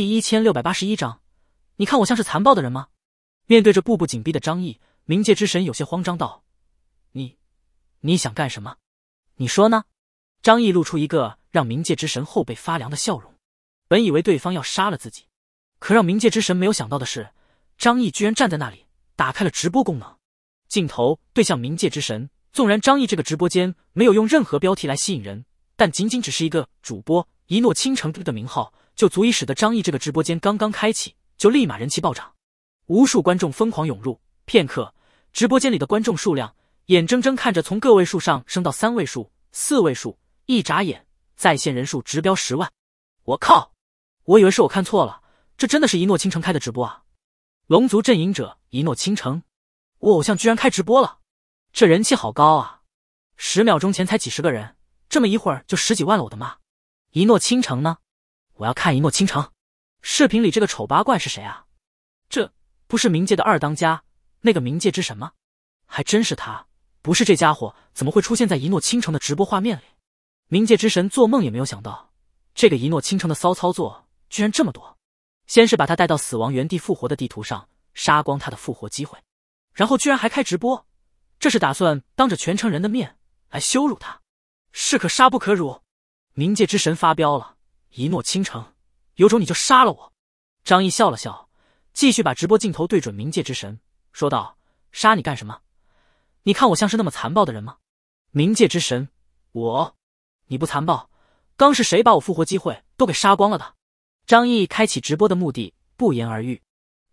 第一千六百八十一章，你看我像是残暴的人吗？面对着步步紧逼的张毅，冥界之神有些慌张道：“你，你想干什么？你说呢？”张毅露出一个让冥界之神后背发凉的笑容。本以为对方要杀了自己，可让冥界之神没有想到的是，张毅居然站在那里打开了直播功能，镜头对向冥界之神。纵然张毅这个直播间没有用任何标题来吸引人，但仅仅只是一个主播“一诺倾城”的名号。就足以使得张毅这个直播间刚刚开启就立马人气暴涨，无数观众疯狂涌入。片刻，直播间里的观众数量眼睁睁看着从个位数上升到三位数、四位数，一眨眼，在线人数直飙十万。我靠！我以为是我看错了，这真的是一诺倾城开的直播啊！龙族阵营者一诺倾城，我偶像居然开直播了，这人气好高啊！十秒钟前才几十个人，这么一会儿就十几万了，我的妈！一诺倾城呢？我要看一诺倾城，视频里这个丑八怪是谁啊？这不是冥界的二当家，那个冥界之神吗？还真是他！不是这家伙怎么会出现在一诺倾城的直播画面里？冥界之神做梦也没有想到，这个一诺倾城的骚操作居然这么多。先是把他带到死亡原地复活的地图上，杀光他的复活机会，然后居然还开直播，这是打算当着全城人的面来羞辱他？士可杀不可辱，冥界之神发飙了。一诺倾城，有种你就杀了我！张毅笑了笑，继续把直播镜头对准冥界之神，说道：“杀你干什么？你看我像是那么残暴的人吗？”冥界之神，我你不残暴，刚是谁把我复活机会都给杀光了的？张毅开启直播的目的不言而喻，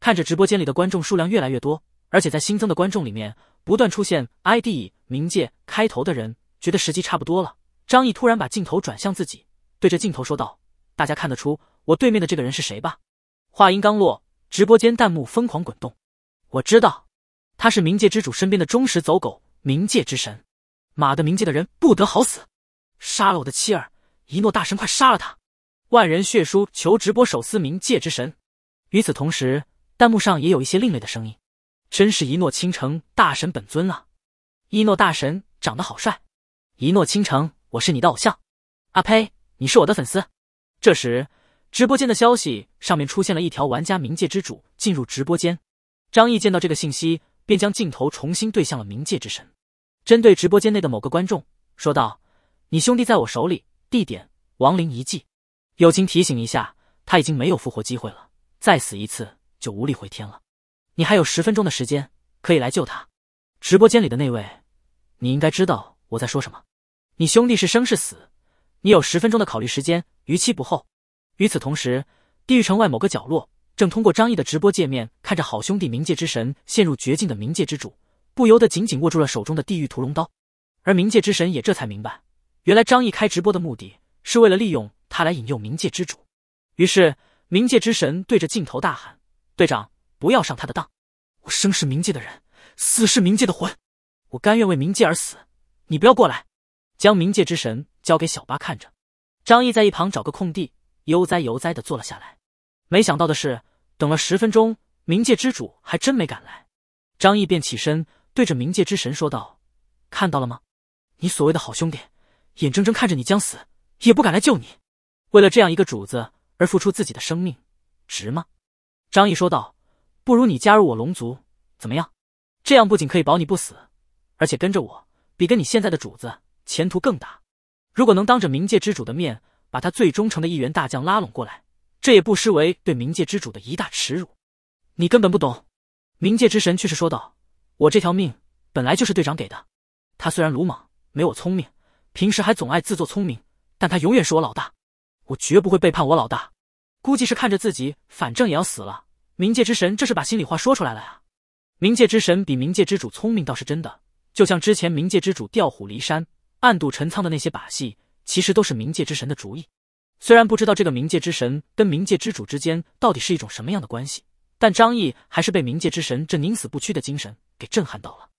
看着直播间里的观众数量越来越多，而且在新增的观众里面不断出现 ID“ 冥界”开头的人，觉得时机差不多了，张毅突然把镜头转向自己，对着镜头说道。大家看得出我对面的这个人是谁吧？话音刚落，直播间弹幕疯狂滚动。我知道，他是冥界之主身边的忠实走狗，冥界之神。马的冥界的人不得好死！杀了我的妻儿！一诺大神快杀了他！万人血书求直播手撕冥界之神！与此同时，弹幕上也有一些另类的声音：真是一诺倾城大神本尊啊！一诺大神长得好帅！一诺倾城，我是你的偶像！阿呸，你是我的粉丝。这时，直播间的消息上面出现了一条玩家“冥界之主”进入直播间。张毅见到这个信息，便将镜头重新对向了冥界之神，针对直播间内的某个观众说道：“你兄弟在我手里，地点亡灵遗迹。友情提醒一下，他已经没有复活机会了，再死一次就无力回天了。你还有十分钟的时间，可以来救他。直播间里的那位，你应该知道我在说什么。你兄弟是生是死？”你有十分钟的考虑时间，逾期不候。与此同时，地狱城外某个角落，正通过张毅的直播界面看着好兄弟冥界之神陷入绝境的冥界之主，不由得紧紧握住了手中的地狱屠龙刀。而冥界之神也这才明白，原来张毅开直播的目的是为了利用他来引诱冥界之主。于是，冥界之神对着镜头大喊：“队长，不要上他的当！我生是冥界的人，死是冥界的魂，我甘愿为冥界而死。你不要过来！”将冥界之神。交给小八看着，张毅在一旁找个空地，悠哉悠哉的坐了下来。没想到的是，等了十分钟，冥界之主还真没赶来。张毅便起身，对着冥界之神说道：“看到了吗？你所谓的好兄弟，眼睁睁看着你将死，也不敢来救你。为了这样一个主子而付出自己的生命，值吗？”张毅说道：“不如你加入我龙族，怎么样？这样不仅可以保你不死，而且跟着我，比跟你现在的主子前途更大。”如果能当着冥界之主的面把他最忠诚的一员大将拉拢过来，这也不失为对冥界之主的一大耻辱。你根本不懂，冥界之神却是说道：“我这条命本来就是队长给的，他虽然鲁莽，没我聪明，平时还总爱自作聪明，但他永远是我老大，我绝不会背叛我老大。”估计是看着自己反正也要死了，冥界之神这是把心里话说出来了呀。冥界之神比冥界之主聪明倒是真的，就像之前冥界之主调虎离山。暗度陈仓的那些把戏，其实都是冥界之神的主意。虽然不知道这个冥界之神跟冥界之主之间到底是一种什么样的关系，但张毅还是被冥界之神这宁死不屈的精神给震撼到了。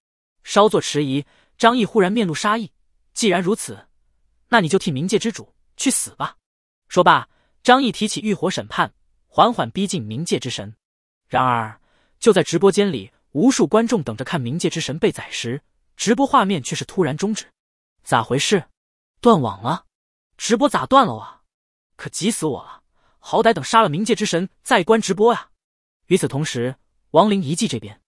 稍作迟疑，张毅忽然面露杀意：“既然如此，那你就替冥界之主去死吧！”说罢，张毅提起浴火审判，缓缓逼近冥界之神。然而，就在直播间里无数观众等着看冥界之神被宰时，直播画面却是突然终止。咋回事？断网了，直播咋断了啊？可急死我了！好歹等杀了冥界之神再关直播啊！与此同时，亡灵遗迹这边，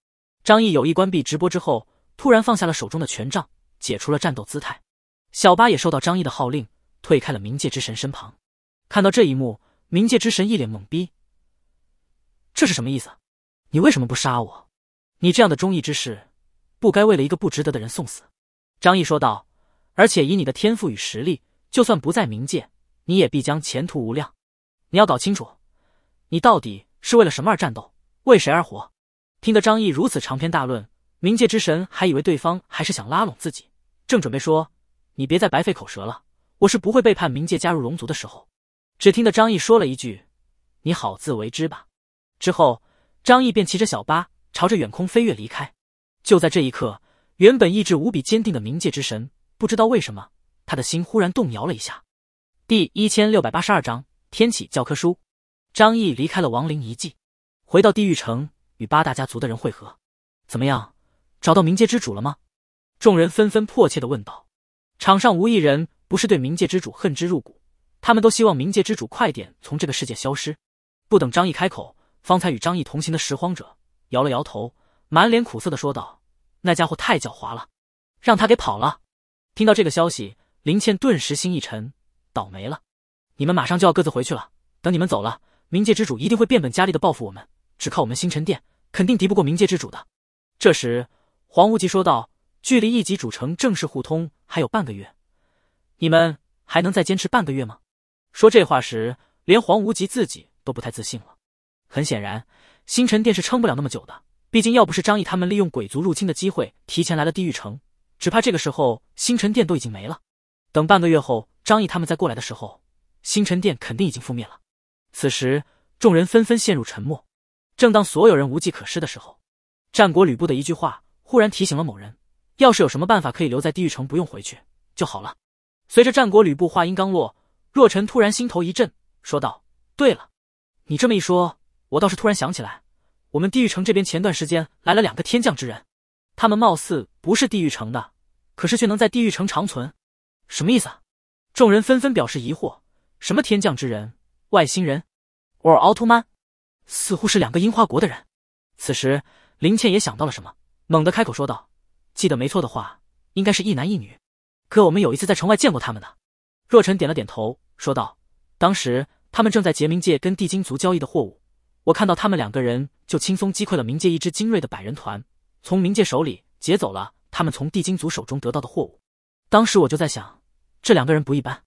张毅有意关闭直播之后，突然放下了手中的权杖，解除了战斗姿态。小八也受到张毅的号令，退开了冥界之神身旁。看到这一幕，冥界之神一脸懵逼：“这是什么意思？你为什么不杀我？你这样的忠义之士，不该为了一个不值得的人送死。”张毅说道。而且以你的天赋与实力，就算不在冥界，你也必将前途无量。你要搞清楚，你到底是为了什么而战斗，为谁而活？听得张毅如此长篇大论，冥界之神还以为对方还是想拉拢自己，正准备说：“你别再白费口舌了，我是不会背叛冥界加入龙族的。”时候，只听得张毅说了一句：“你好自为之吧。”之后，张毅便骑着小八朝着远空飞跃离开。就在这一刻，原本意志无比坚定的冥界之神。不知道为什么，他的心忽然动摇了一下。第一千六百八十二章天启教科书。张毅离开了亡灵遗迹，回到地狱城，与八大家族的人会合。怎么样，找到冥界之主了吗？众人纷纷迫切的问道。场上无一人不是对冥界之主恨之入骨，他们都希望冥界之主快点从这个世界消失。不等张毅开口，方才与张毅同行的拾荒者摇了摇头，满脸苦涩的说道：“那家伙太狡猾了，让他给跑了。”听到这个消息，林倩顿时心一沉，倒霉了。你们马上就要各自回去了，等你们走了，冥界之主一定会变本加厉的报复我们。只靠我们星辰殿，肯定敌不过冥界之主的。这时，黄无极说道：“距离一级主城正式互通还有半个月，你们还能再坚持半个月吗？”说这话时，连黄无极自己都不太自信了。很显然，星辰殿是撑不了那么久的。毕竟，要不是张毅他们利用鬼族入侵的机会提前来了地狱城。只怕这个时候星辰殿都已经没了。等半个月后张毅他们再过来的时候，星辰殿肯定已经覆灭了。此时众人纷纷陷入沉默。正当所有人无计可施的时候，战国吕布的一句话忽然提醒了某人：要是有什么办法可以留在地狱城不用回去就好了。随着战国吕布话音刚落，若尘突然心头一震，说道：“对了，你这么一说，我倒是突然想起来，我们地狱城这边前段时间来了两个天降之人。”他们貌似不是地狱城的，可是却能在地狱城长存，什么意思？啊？众人纷纷表示疑惑。什么天降之人、外星人，or 奥特曼？似乎是两个樱花国的人。此时，林倩也想到了什么，猛地开口说道：“记得没错的话，应该是一男一女。可我们有一次在城外见过他们。”的若尘点了点头，说道：“当时他们正在杰冥界跟地精族交易的货物，我看到他们两个人就轻松击溃了冥界一支精锐的百人团。”从冥界手里劫走了他们从地精族手中得到的货物，当时我就在想，这两个人不一般。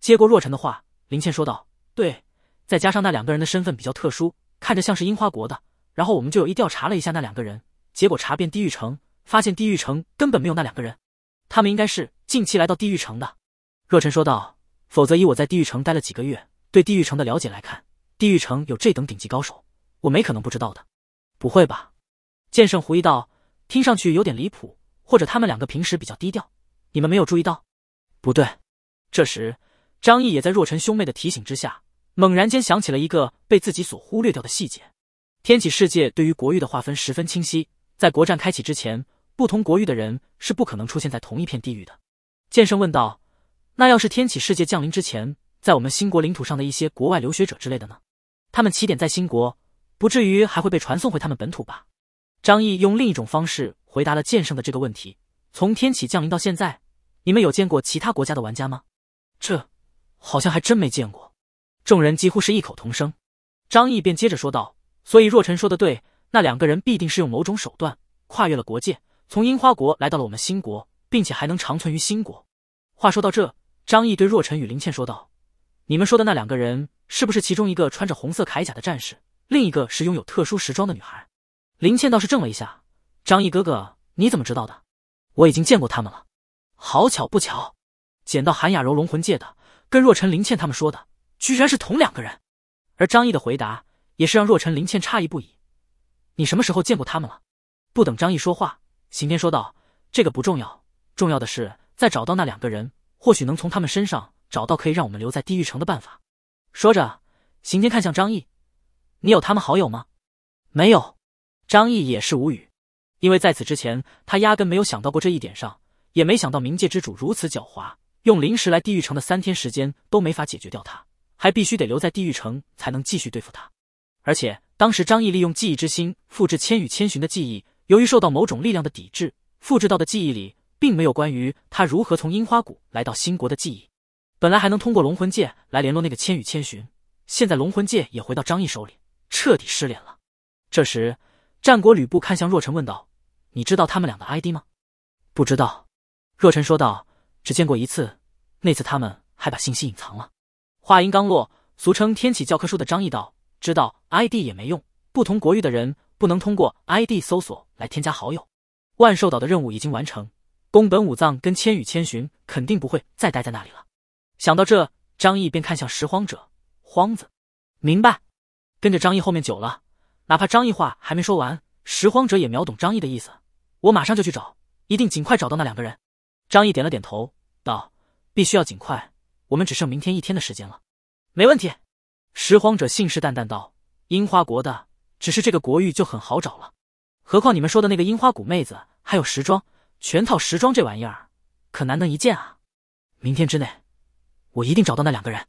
接过若尘的话，林倩说道：“对，再加上那两个人的身份比较特殊，看着像是樱花国的。然后我们就有意调查了一下那两个人，结果查遍地狱城，发现地狱城根本没有那两个人，他们应该是近期来到地狱城的。”若尘说道：“否则以我在地狱城待了几个月，对地狱城的了解来看，地狱城有这等顶级高手，我没可能不知道的。”不会吧？剑圣狐疑道。听上去有点离谱，或者他们两个平时比较低调，你们没有注意到。不对，这时张毅也在若尘兄妹的提醒之下，猛然间想起了一个被自己所忽略掉的细节。天启世界对于国域的划分十分清晰，在国战开启之前，不同国域的人是不可能出现在同一片地域的。剑圣问道：“那要是天启世界降临之前，在我们新国领土上的一些国外留学者之类的呢？他们起点在新国，不至于还会被传送回他们本土吧？”张毅用另一种方式回答了剑圣的这个问题。从天启降临到现在，你们有见过其他国家的玩家吗？这，好像还真没见过。众人几乎是异口同声。张毅便接着说道：“所以若尘说的对，那两个人必定是用某种手段跨越了国界，从樱花国来到了我们新国，并且还能长存于新国。”话说到这，张毅对若尘与林倩说道：“你们说的那两个人，是不是其中一个穿着红色铠甲的战士，另一个是拥有特殊时装的女孩？”林倩倒是怔了一下：“张毅哥哥，你怎么知道的？我已经见过他们了。好巧不巧，捡到韩雅柔龙魂戒的，跟若尘、林倩他们说的，居然是同两个人。而张毅的回答，也是让若尘、林倩诧异不已。你什么时候见过他们了？”不等张毅说话，刑天说道：“这个不重要，重要的是再找到那两个人，或许能从他们身上找到可以让我们留在地狱城的办法。”说着，刑天看向张毅：“你有他们好友吗？”“没有。”张毅也是无语，因为在此之前他压根没有想到过这一点上，也没想到冥界之主如此狡猾，用灵石来地狱城的三天时间都没法解决掉他，还必须得留在地狱城才能继续对付他。而且当时张毅利用记忆之心复制千与千寻的记忆，由于受到某种力量的抵制，复制到的记忆里并没有关于他如何从樱花谷来到新国的记忆。本来还能通过龙魂界来联络那个千与千寻，现在龙魂界也回到张毅手里，彻底失联了。这时。战国吕布看向若尘问道：“你知道他们俩的 ID 吗？”“不知道。”若尘说道：“只见过一次，那次他们还把信息隐藏了。”话音刚落，俗称天启教科书的张毅道：“知道 ID 也没用，不同国域的人不能通过 ID 搜索来添加好友。”万寿岛的任务已经完成，宫本武藏跟千与千寻肯定不会再待在那里了。想到这，张毅便看向拾荒者荒子：“明白，跟着张毅后面久了。”哪怕张毅话还没说完，拾荒者也秒懂张毅的意思。我马上就去找，一定尽快找到那两个人。张毅点了点头，道：“必须要尽快，我们只剩明天一天的时间了。”“没问题。”拾荒者信誓旦旦道：“樱花国的，只是这个国域就很好找了，何况你们说的那个樱花谷妹子还有时装，全套时装这玩意儿可难得一见啊！明天之内，我一定找到那两个人。”“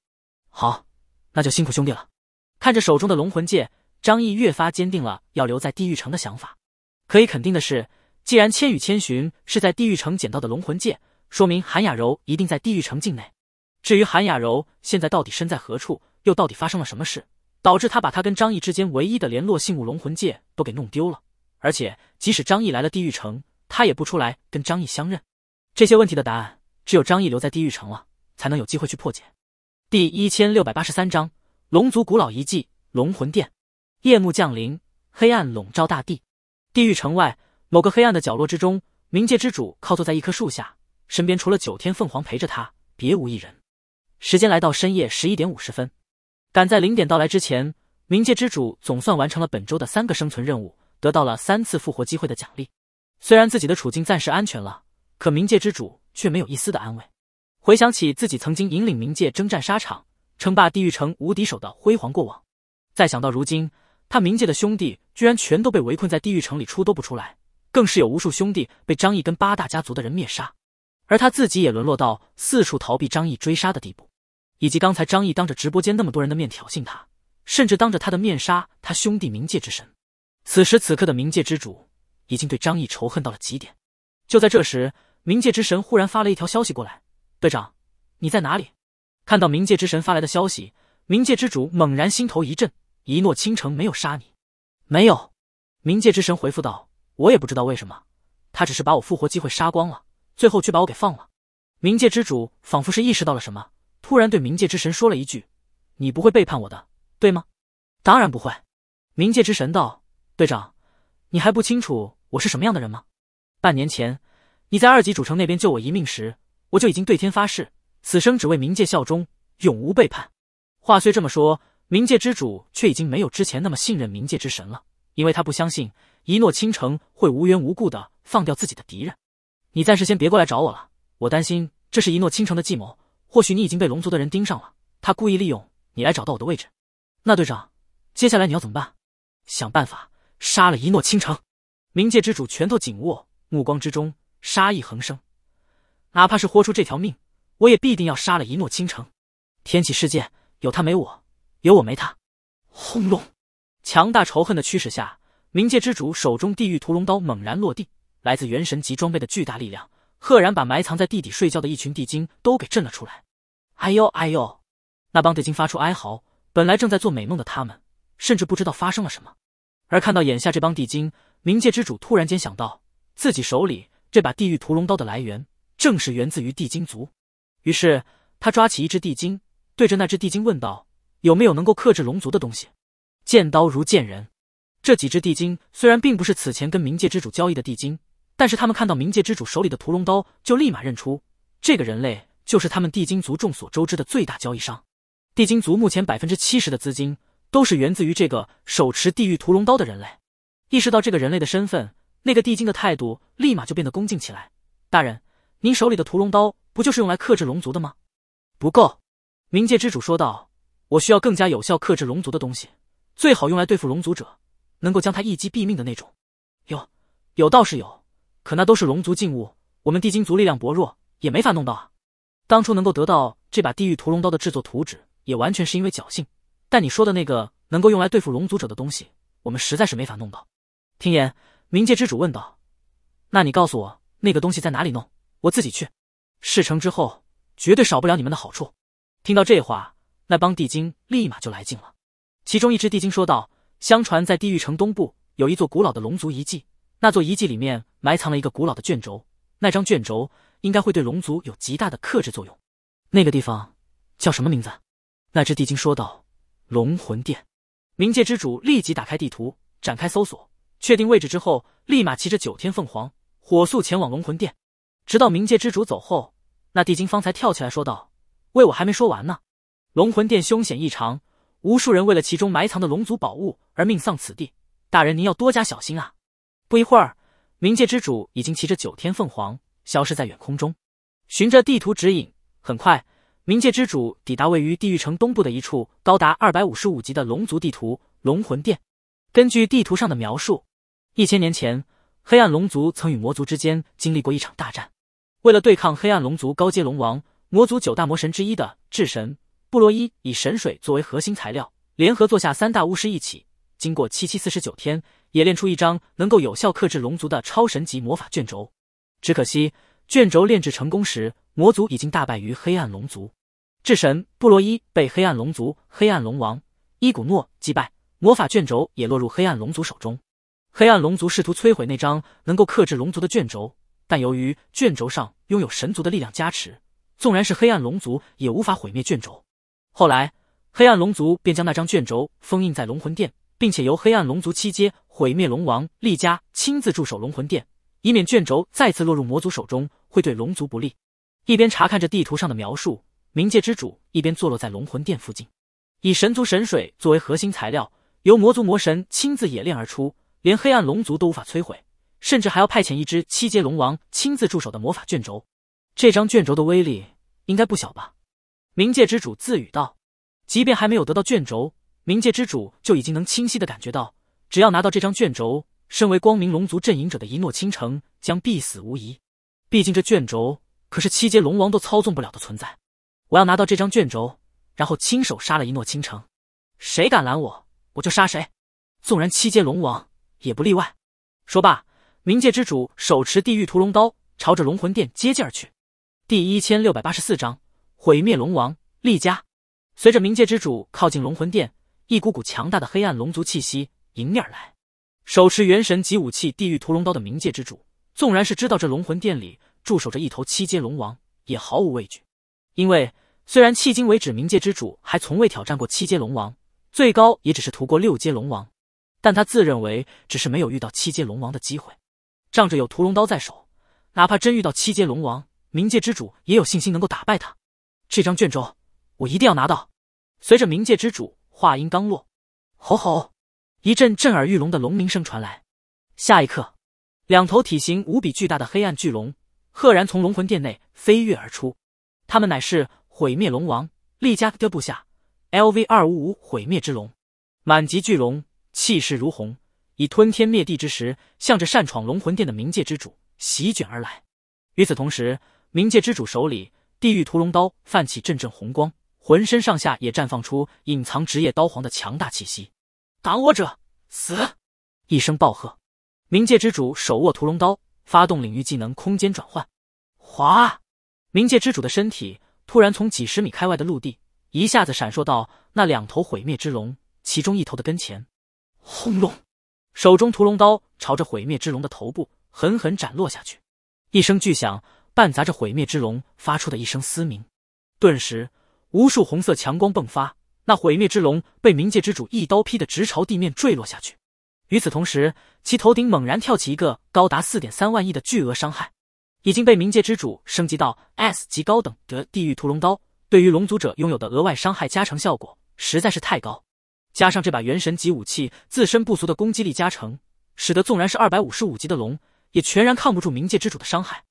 好，那就辛苦兄弟了。”看着手中的龙魂戒。张毅越发坚定了要留在地狱城的想法。可以肯定的是，既然千与千寻是在地狱城捡到的龙魂戒，说明韩雅柔一定在地狱城境内。至于韩雅柔现在到底身在何处，又到底发生了什么事，导致他把他跟张毅之间唯一的联络信物龙魂戒都给弄丢了，而且即使张毅来了地狱城，他也不出来跟张毅相认。这些问题的答案，只有张毅留在地狱城了，才能有机会去破解。第一千六百八十三章：龙族古老遗迹——龙魂殿。夜幕降临，黑暗笼罩大地。地狱城外某个黑暗的角落之中，冥界之主靠坐在一棵树下，身边除了九天凤凰陪着他，别无一人。时间来到深夜十一点五十分，赶在零点到来之前，冥界之主总算完成了本周的三个生存任务，得到了三次复活机会的奖励。虽然自己的处境暂时安全了，可冥界之主却没有一丝的安慰。回想起自己曾经引领冥界征战沙场，称霸地狱城无敌手的辉煌过往，再想到如今。他冥界的兄弟居然全都被围困在地狱城里出都不出来，更是有无数兄弟被张毅跟八大家族的人灭杀，而他自己也沦落到四处逃避张毅追杀的地步。以及刚才张毅当着直播间那么多人的面挑衅他，甚至当着他的面杀他兄弟冥界之神。此时此刻的冥界之主已经对张毅仇恨到了极点。就在这时，冥界之神忽然发了一条消息过来：“队长，你在哪里？”看到冥界之神发来的消息，冥界之主猛然心头一震。一诺倾城没有杀你，没有。冥界之神回复道：“我也不知道为什么，他只是把我复活机会杀光了，最后却把我给放了。”冥界之主仿佛是意识到了什么，突然对冥界之神说了一句：“你不会背叛我的，对吗？”“当然不会。”冥界之神道。“队长，你还不清楚我是什么样的人吗？半年前你在二级主城那边救我一命时，我就已经对天发誓，此生只为冥界效忠，永无背叛。”话虽这么说。冥界之主却已经没有之前那么信任冥界之神了，因为他不相信一诺倾城会无缘无故的放掉自己的敌人。你暂时先别过来找我了，我担心这是一诺倾城的计谋，或许你已经被龙族的人盯上了，他故意利用你来找到我的位置。那队长，接下来你要怎么办？想办法杀了一诺倾城！冥界之主拳头紧握，目光之中杀意横生，哪怕是豁出这条命，我也必定要杀了一诺倾城。天启世界有他没我。有我没他，轰隆！强大仇恨的驱使下，冥界之主手中地狱屠龙刀猛然落地。来自元神级装备的巨大力量，赫然把埋藏在地底睡觉的一群地精都给震了出来。哎呦哎呦！那帮地精发出哀嚎。本来正在做美梦的他们，甚至不知道发生了什么。而看到眼下这帮地精，冥界之主突然间想到，自己手里这把地狱屠龙刀的来源，正是源自于地精族。于是他抓起一只地精，对着那只地精问道。有没有能够克制龙族的东西？见刀如见人。这几只地精虽然并不是此前跟冥界之主交易的地精，但是他们看到冥界之主手里的屠龙刀，就立马认出这个人类就是他们地精族众所周知的最大交易商。地精族目前百分之七十的资金都是源自于这个手持地狱屠龙刀的人类。意识到这个人类的身份，那个地精的态度立马就变得恭敬起来。大人，您手里的屠龙刀不就是用来克制龙族的吗？不够，冥界之主说道。我需要更加有效克制龙族的东西，最好用来对付龙族者，能够将他一击毙命的那种。有，有倒是有，可那都是龙族禁物，我们地精族力量薄弱，也没法弄到啊。当初能够得到这把地狱屠龙刀的制作图纸，也完全是因为侥幸。但你说的那个能够用来对付龙族者的东西，我们实在是没法弄到。听言，冥界之主问道：“那你告诉我，那个东西在哪里弄？我自己去。事成之后，绝对少不了你们的好处。”听到这话。那帮地精立马就来劲了。其中一只地精说道：“相传在地狱城东部有一座古老的龙族遗迹，那座遗迹里面埋藏了一个古老的卷轴，那张卷轴应该会对龙族有极大的克制作用。”那个地方叫什么名字？那只地精说道：“龙魂殿。”冥界之主立即打开地图，展开搜索，确定位置之后，立马骑着九天凤凰，火速前往龙魂殿。直到冥界之主走后，那地精方才跳起来说道：“喂，我还没说完呢。”龙魂殿凶险异常，无数人为了其中埋藏的龙族宝物而命丧此地。大人，您要多加小心啊！不一会儿，冥界之主已经骑着九天凤凰，消失在远空中。循着地图指引，很快，冥界之主抵达位于地狱城东部的一处高达二百五十五级的龙族地图——龙魂殿。根据地图上的描述，一千年前，黑暗龙族曾与魔族之间经历过一场大战。为了对抗黑暗龙族高阶龙王，魔族九大魔神之一的智神。布洛伊以神水作为核心材料，联合坐下三大巫师一起，经过七七四十九天，冶炼出一张能够有效克制龙族的超神级魔法卷轴。只可惜卷轴炼制成功时，魔族已经大败于黑暗龙族，至神布洛伊被黑暗龙族黑暗龙王伊古诺击败，魔法卷轴也落入黑暗龙族手中。黑暗龙族试图摧毁那张能够克制龙族的卷轴，但由于卷轴上拥有神族的力量加持，纵然是黑暗龙族也无法毁灭卷轴。后来，黑暗龙族便将那张卷轴封印在龙魂殿，并且由黑暗龙族七阶毁灭龙王厉家亲自驻守龙魂殿，以免卷轴再次落入魔族手中，会对龙族不利。一边查看着地图上的描述，冥界之主一边坐落在龙魂殿附近。以神族神水作为核心材料，由魔族魔神亲自冶炼而出，连黑暗龙族都无法摧毁，甚至还要派遣一只七阶龙王亲自驻守的魔法卷轴。这张卷轴的威力应该不小吧？冥界之主自语道：“即便还没有得到卷轴，冥界之主就已经能清晰的感觉到，只要拿到这张卷轴，身为光明龙族阵营者的一诺倾城将必死无疑。毕竟这卷轴可是七阶龙王都操纵不了的存在。我要拿到这张卷轴，然后亲手杀了一诺倾城。谁敢拦我，我就杀谁，纵然七阶龙王也不例外。”说罢，冥界之主手持地狱屠龙刀，朝着龙魂殿接近而去。第一千六百八十四章。毁灭龙王利家。随着冥界之主靠近龙魂殿，一股股强大的黑暗龙族气息迎面而来。手持元神级武器地狱屠龙刀的冥界之主，纵然是知道这龙魂殿里驻守着一头七阶龙王，也毫无畏惧。因为虽然迄今为止冥界之主还从未挑战过七阶龙王，最高也只是屠过六阶龙王，但他自认为只是没有遇到七阶龙王的机会。仗着有屠龙刀在手，哪怕真遇到七阶龙王，冥界之主也有信心能够打败他。这张卷轴，我一定要拿到。随着冥界之主话音刚落，吼吼，一阵震耳欲聋的龙鸣声传来。下一刻，两头体型无比巨大的黑暗巨龙赫然从龙魂殿内飞跃而出。他们乃是毁灭龙王利加的部下，LV 二五五毁灭之龙，满级巨龙，气势如虹，以吞天灭地之势，向着擅闯龙魂殿的冥界之主席卷而来。与此同时，冥界之主手里。地狱屠龙刀泛起阵阵红光，浑身上下也绽放出隐藏职业刀皇的强大气息。挡我者死！一声暴喝，冥界之主手握屠龙刀，发动领域技能空间转换。哗！冥界之主的身体突然从几十米开外的陆地，一下子闪烁到那两头毁灭之龙其中一头的跟前。轰隆！手中屠龙刀朝着毁灭之龙的头部狠狠斩落下去，一声巨响。半杂着毁灭之龙发出的一声嘶鸣，顿时无数红色强光迸发，那毁灭之龙被冥界之主一刀劈的直朝地面坠落下去。与此同时，其头顶猛然跳起一个高达四点三万亿的巨额伤害，已经被冥界之主升级到 S 级高等的地狱屠龙刀，对于龙族者拥有的额外伤害加成效果实在是太高，加上这把元神级武器自身不俗的攻击力加成，使得纵然是二百五十五级的龙也全然抗不住冥界之主的伤害。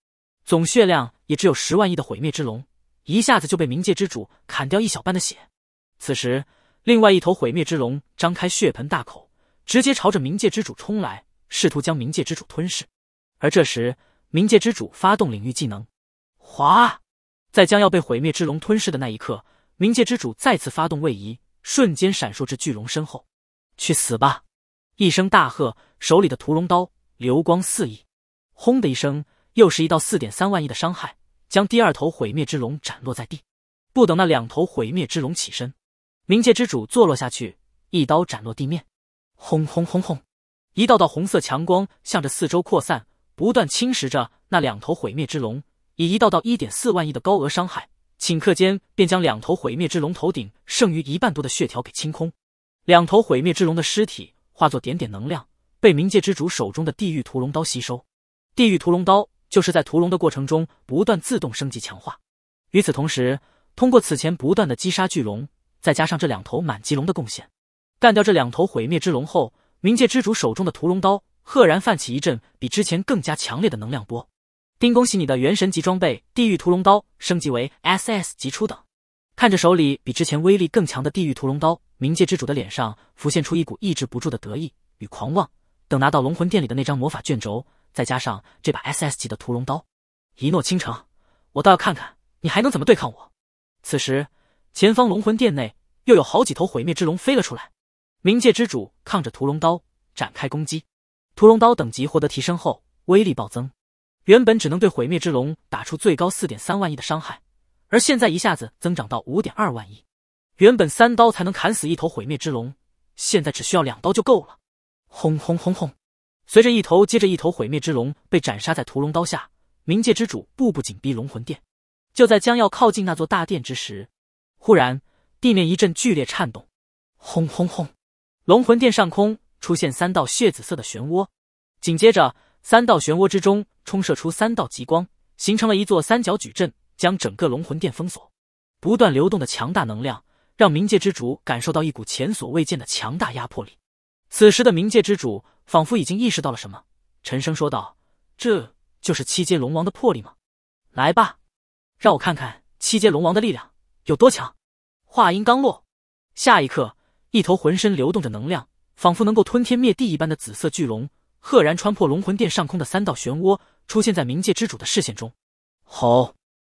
总血量也只有十万亿的毁灭之龙，一下子就被冥界之主砍掉一小半的血。此时，另外一头毁灭之龙张开血盆大口，直接朝着冥界之主冲来，试图将冥界之主吞噬。而这时，冥界之主发动领域技能，哗！在将要被毁灭之龙吞噬的那一刻，冥界之主再次发动位移，瞬间闪烁至巨龙身后。“去死吧！”一声大喝，手里的屠龙刀流光四溢，轰的一声。又是一道四点三万亿的伤害，将第二头毁灭之龙斩落在地。不等那两头毁灭之龙起身，冥界之主坐落下去，一刀斩落地面。轰轰轰轰！一道道红色强光向着四周扩散，不断侵蚀着那两头毁灭之龙。以一道道一点四万亿的高额伤害，顷刻间便将两头毁灭之龙头顶剩余一半多的血条给清空。两头毁灭之龙的尸体化作点点能量，被冥界之主手中的地狱屠龙刀吸收。地狱屠龙刀。就是在屠龙的过程中不断自动升级强化，与此同时，通过此前不断的击杀巨龙，再加上这两头满级龙的贡献，干掉这两头毁灭之龙后，冥界之主手中的屠龙刀赫然泛起一阵比之前更加强烈的能量波。丁，恭喜你的元神级装备地狱屠龙刀升级为 S S 级初等。看着手里比之前威力更强的地狱屠龙刀，冥界之主的脸上浮现出一股抑制不住的得意与狂妄。等拿到龙魂殿里的那张魔法卷轴。再加上这把 S S 级的屠龙刀，一诺倾城，我倒要看看你还能怎么对抗我。此时，前方龙魂殿内又有好几头毁灭之龙飞了出来。冥界之主抗着屠龙刀展开攻击，屠龙刀等级获得提升后，威力暴增。原本只能对毁灭之龙打出最高四点三万亿的伤害，而现在一下子增长到五点二万亿。原本三刀才能砍死一头毁灭之龙，现在只需要两刀就够了。轰轰轰轰！随着一头接着一头毁灭之龙被斩杀在屠龙刀下，冥界之主步步紧逼龙魂殿。就在将要靠近那座大殿之时，忽然地面一阵剧烈颤动，轰轰轰！龙魂殿上空出现三道血紫色的漩涡，紧接着三道漩涡之中冲射出三道极光，形成了一座三角矩阵，将整个龙魂殿封锁。不断流动的强大能量，让冥界之主感受到一股前所未见的强大压迫力。此时的冥界之主。仿佛已经意识到了什么，沉声说道：“这就是七阶龙王的魄力吗？来吧，让我看看七阶龙王的力量有多强。”话音刚落，下一刻，一头浑身流动着能量，仿佛能够吞天灭地一般的紫色巨龙，赫然穿破龙魂殿上空的三道漩涡，出现在冥界之主的视线中。吼！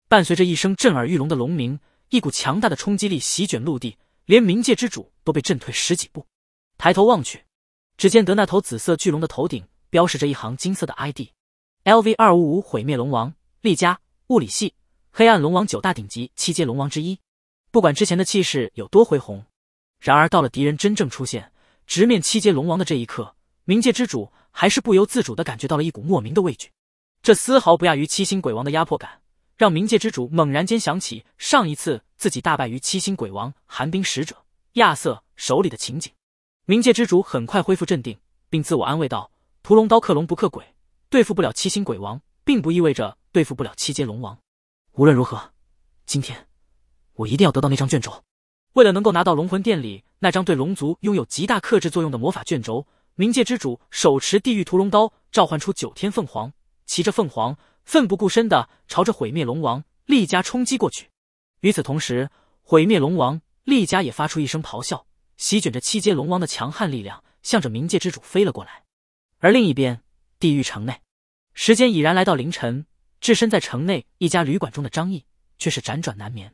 伴随着一声震耳欲聋的龙鸣，一股强大的冲击力席卷陆地，连冥界之主都被震退十几步。抬头望去。只见得那头紫色巨龙的头顶标示着一行金色的 ID，Lv 二五五毁灭龙王，利迦，物理系，黑暗龙王九大顶级七阶龙王之一。不管之前的气势有多恢宏，然而到了敌人真正出现，直面七阶龙王的这一刻，冥界之主还是不由自主的感觉到了一股莫名的畏惧。这丝毫不亚于七星鬼王的压迫感，让冥界之主猛然间想起上一次自己大败于七星鬼王寒冰使者亚瑟手里的情景。冥界之主很快恢复镇定，并自我安慰道：“屠龙刀克龙不克鬼，对付不了七星鬼王，并不意味着对付不了七阶龙王。无论如何，今天我一定要得到那张卷轴。为了能够拿到龙魂殿里那张对龙族拥有极大克制作用的魔法卷轴，冥界之主手持地狱屠龙刀，召唤出九天凤凰，骑着凤凰，奋不顾身的朝着毁灭龙王利家冲击过去。与此同时，毁灭龙王利家也发出一声咆哮。”席卷着七阶龙王的强悍力量，向着冥界之主飞了过来。而另一边，地狱城内，时间已然来到凌晨。置身在城内一家旅馆中的张毅，却是辗转难眠，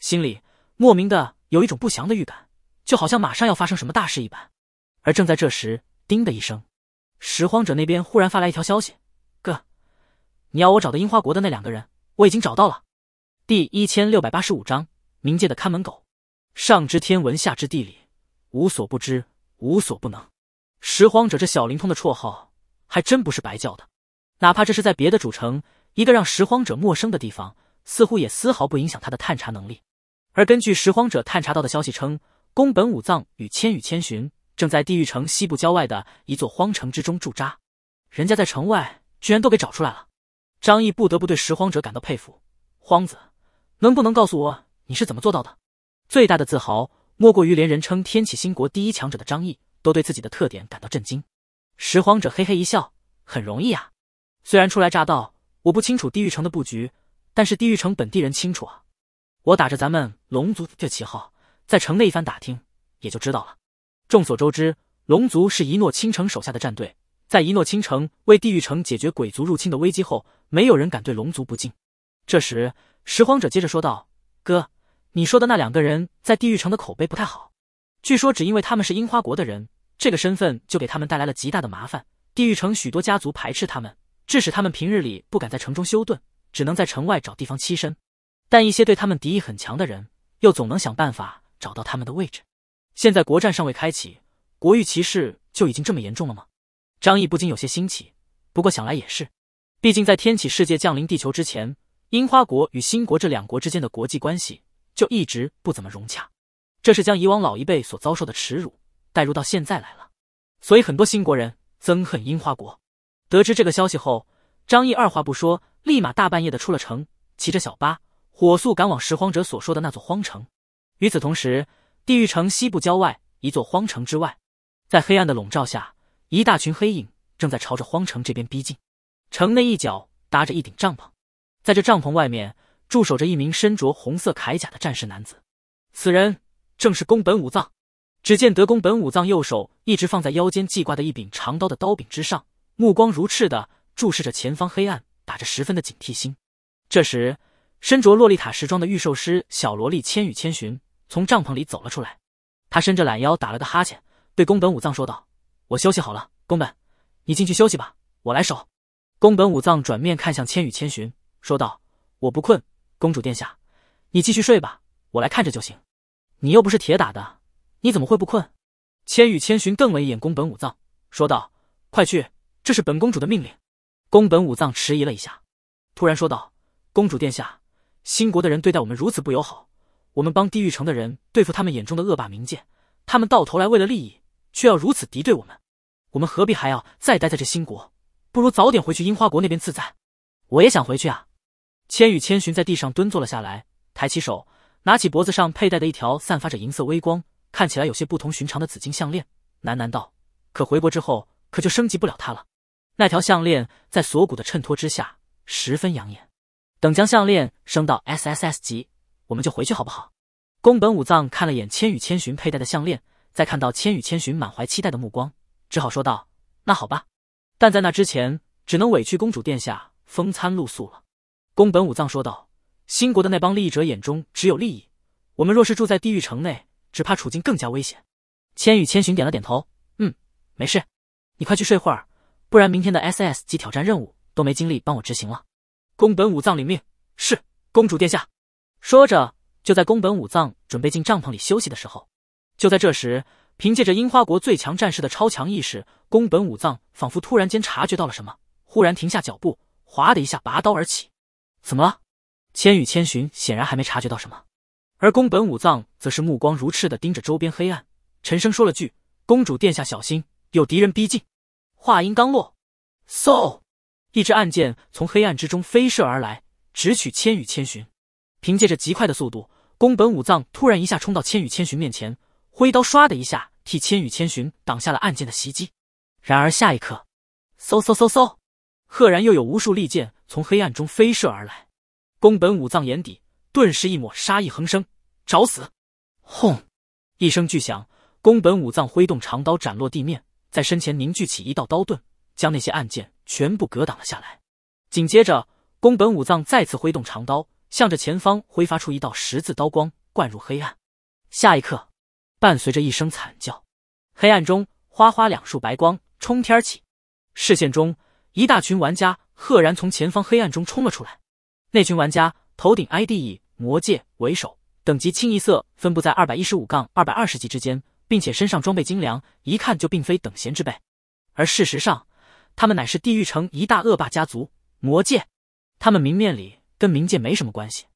心里莫名的有一种不祥的预感，就好像马上要发生什么大事一般。而正在这时，叮的一声，拾荒者那边忽然发来一条消息：“哥，你要我找的樱花国的那两个人，我已经找到了。”第一千六百八十五章冥界的看门狗，上知天文，下知地理。无所不知，无所不能，拾荒者这小灵通的绰号还真不是白叫的。哪怕这是在别的主城，一个让拾荒者陌生的地方，似乎也丝毫不影响他的探查能力。而根据拾荒者探查到的消息称，宫本武藏与千与千寻正在地狱城西部郊外的一座荒城之中驻扎。人家在城外居然都给找出来了，张毅不得不对拾荒者感到佩服。荒子，能不能告诉我你是怎么做到的？最大的自豪。莫过于连人称天启新国第一强者的张毅都对自己的特点感到震惊。拾荒者嘿嘿一笑：“很容易啊，虽然初来乍到，我不清楚地狱城的布局，但是地狱城本地人清楚啊。我打着咱们龙族这旗号，在城内一番打听，也就知道了。众所周知，龙族是一诺倾城手下的战队，在一诺倾城为地狱城解决鬼族入侵的危机后，没有人敢对龙族不敬。”这时，拾荒者接着说道：“哥。”你说的那两个人在地狱城的口碑不太好，据说只因为他们是樱花国的人，这个身份就给他们带来了极大的麻烦。地狱城许多家族排斥他们，致使他们平日里不敢在城中修顿，只能在城外找地方栖身。但一些对他们敌意很强的人，又总能想办法找到他们的位置。现在国战尚未开启，国域歧视就已经这么严重了吗？张毅不禁有些新奇。不过想来也是，毕竟在天启世界降临地球之前，樱花国与新国这两国之间的国际关系。就一直不怎么融洽，这是将以往老一辈所遭受的耻辱带入到现在来了，所以很多新国人憎恨樱花国。得知这个消息后，张毅二话不说，立马大半夜的出了城，骑着小巴，火速赶往拾荒者所说的那座荒城。与此同时，地狱城西部郊外一座荒城之外，在黑暗的笼罩下，一大群黑影正在朝着荒城这边逼近。城内一角搭着一顶帐篷，在这帐篷外面。驻守着一名身着红色铠甲的战士男子，此人正是宫本武藏。只见德宫本武藏右手一直放在腰间系挂的一柄长刀的刀柄之上，目光如炽的注视着前方黑暗，打着十分的警惕心。这时，身着洛丽塔时装的御兽师小萝莉千与千寻从帐篷里走了出来，她伸着懒腰打了个哈欠，对宫本武藏说道：“我休息好了，宫本，你进去休息吧，我来守。”宫本武藏转面看向千与千寻，说道：“我不困。”公主殿下，你继续睡吧，我来看着就行。你又不是铁打的，你怎么会不困？千与千寻瞪了一眼宫本武藏，说道：“快去，这是本公主的命令。”宫本武藏迟疑了一下，突然说道：“公主殿下，新国的人对待我们如此不友好，我们帮地狱城的人对付他们眼中的恶霸冥界，他们到头来为了利益，却要如此敌对我们，我们何必还要再待在这新国？不如早点回去樱花国那边自在。我也想回去啊。”千与千寻在地上蹲坐了下来，抬起手，拿起脖子上佩戴的一条散发着银色微光、看起来有些不同寻常的紫金项链，喃喃道：“可回国之后，可就升级不了它了。”那条项链在锁骨的衬托之下十分养眼。等将项链升到 SSS 级，我们就回去，好不好？宫本武藏看了眼千与千寻佩戴的项链，再看到千与千寻满怀期待的目光，只好说道：“那好吧，但在那之前，只能委屈公主殿下风餐露宿了。”宫本武藏说道：“新国的那帮利益者眼中只有利益，我们若是住在地狱城内，只怕处境更加危险。”千与千寻点了点头：“嗯，没事，你快去睡会儿，不然明天的 S S 级挑战任务都没精力帮我执行了。”宫本武藏领命：“是，公主殿下。”说着，就在宫本武藏准备进帐篷里休息的时候，就在这时，凭借着樱花国最强战士的超强意识，宫本武藏仿佛突然间察觉到了什么，忽然停下脚步，哗的一下拔刀而起。怎么了？千与千寻显然还没察觉到什么，而宫本武藏则是目光如炽的盯着周边黑暗，沉声说了句：“公主殿下，小心，有敌人逼近。”话音刚落，嗖，一支暗箭从黑暗之中飞射而来，直取千与千寻。凭借着极快的速度，宫本武藏突然一下冲到千与千寻面前，挥刀唰的一下替千与千寻挡下了暗箭的袭击。然而下一刻，嗖嗖嗖嗖。赫然又有无数利剑从黑暗中飞射而来，宫本武藏眼底顿时一抹杀意横生，找死！轰！一声巨响，宫本武藏挥动长刀斩落地面，在身前凝聚起一道刀盾，将那些暗剑全部格挡了下来。紧接着，宫本武藏再次挥动长刀，向着前方挥发出一道十字刀光，灌入黑暗。下一刻，伴随着一声惨叫，黑暗中哗哗两束白光冲天起，视线中。一大群玩家赫然从前方黑暗中冲了出来。那群玩家头顶 ID 以“魔界”为首，等级清一色分布在二百一十五杠二百二十级之间，并且身上装备精良，一看就并非等闲之辈。而事实上，他们乃是地狱城一大恶霸家族——魔界。他们明面里跟冥界没什么关系，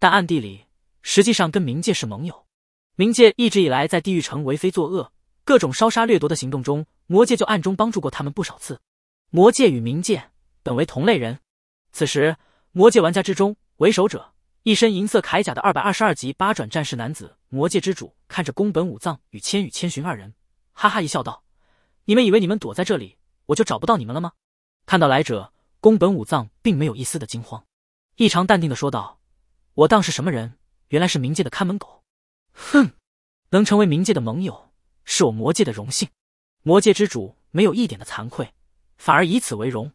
但暗地里实际上跟冥界是盟友。冥界一直以来在地狱城为非作恶，各种烧杀掠夺的行动中，魔界就暗中帮助过他们不少次。魔界与冥界本为同类人，此时魔界玩家之中为首者，一身银色铠甲的二百二十二级八转战士男子，魔界之主看着宫本武藏与千与千寻二人，哈哈一笑道：“你们以为你们躲在这里，我就找不到你们了吗？”看到来者，宫本武藏并没有一丝的惊慌，异常淡定的说道：“我当是什么人？原来是冥界的看门狗。哼，能成为冥界的盟友，是我魔界的荣幸。”魔界之主没有一点的惭愧。反而以此为荣。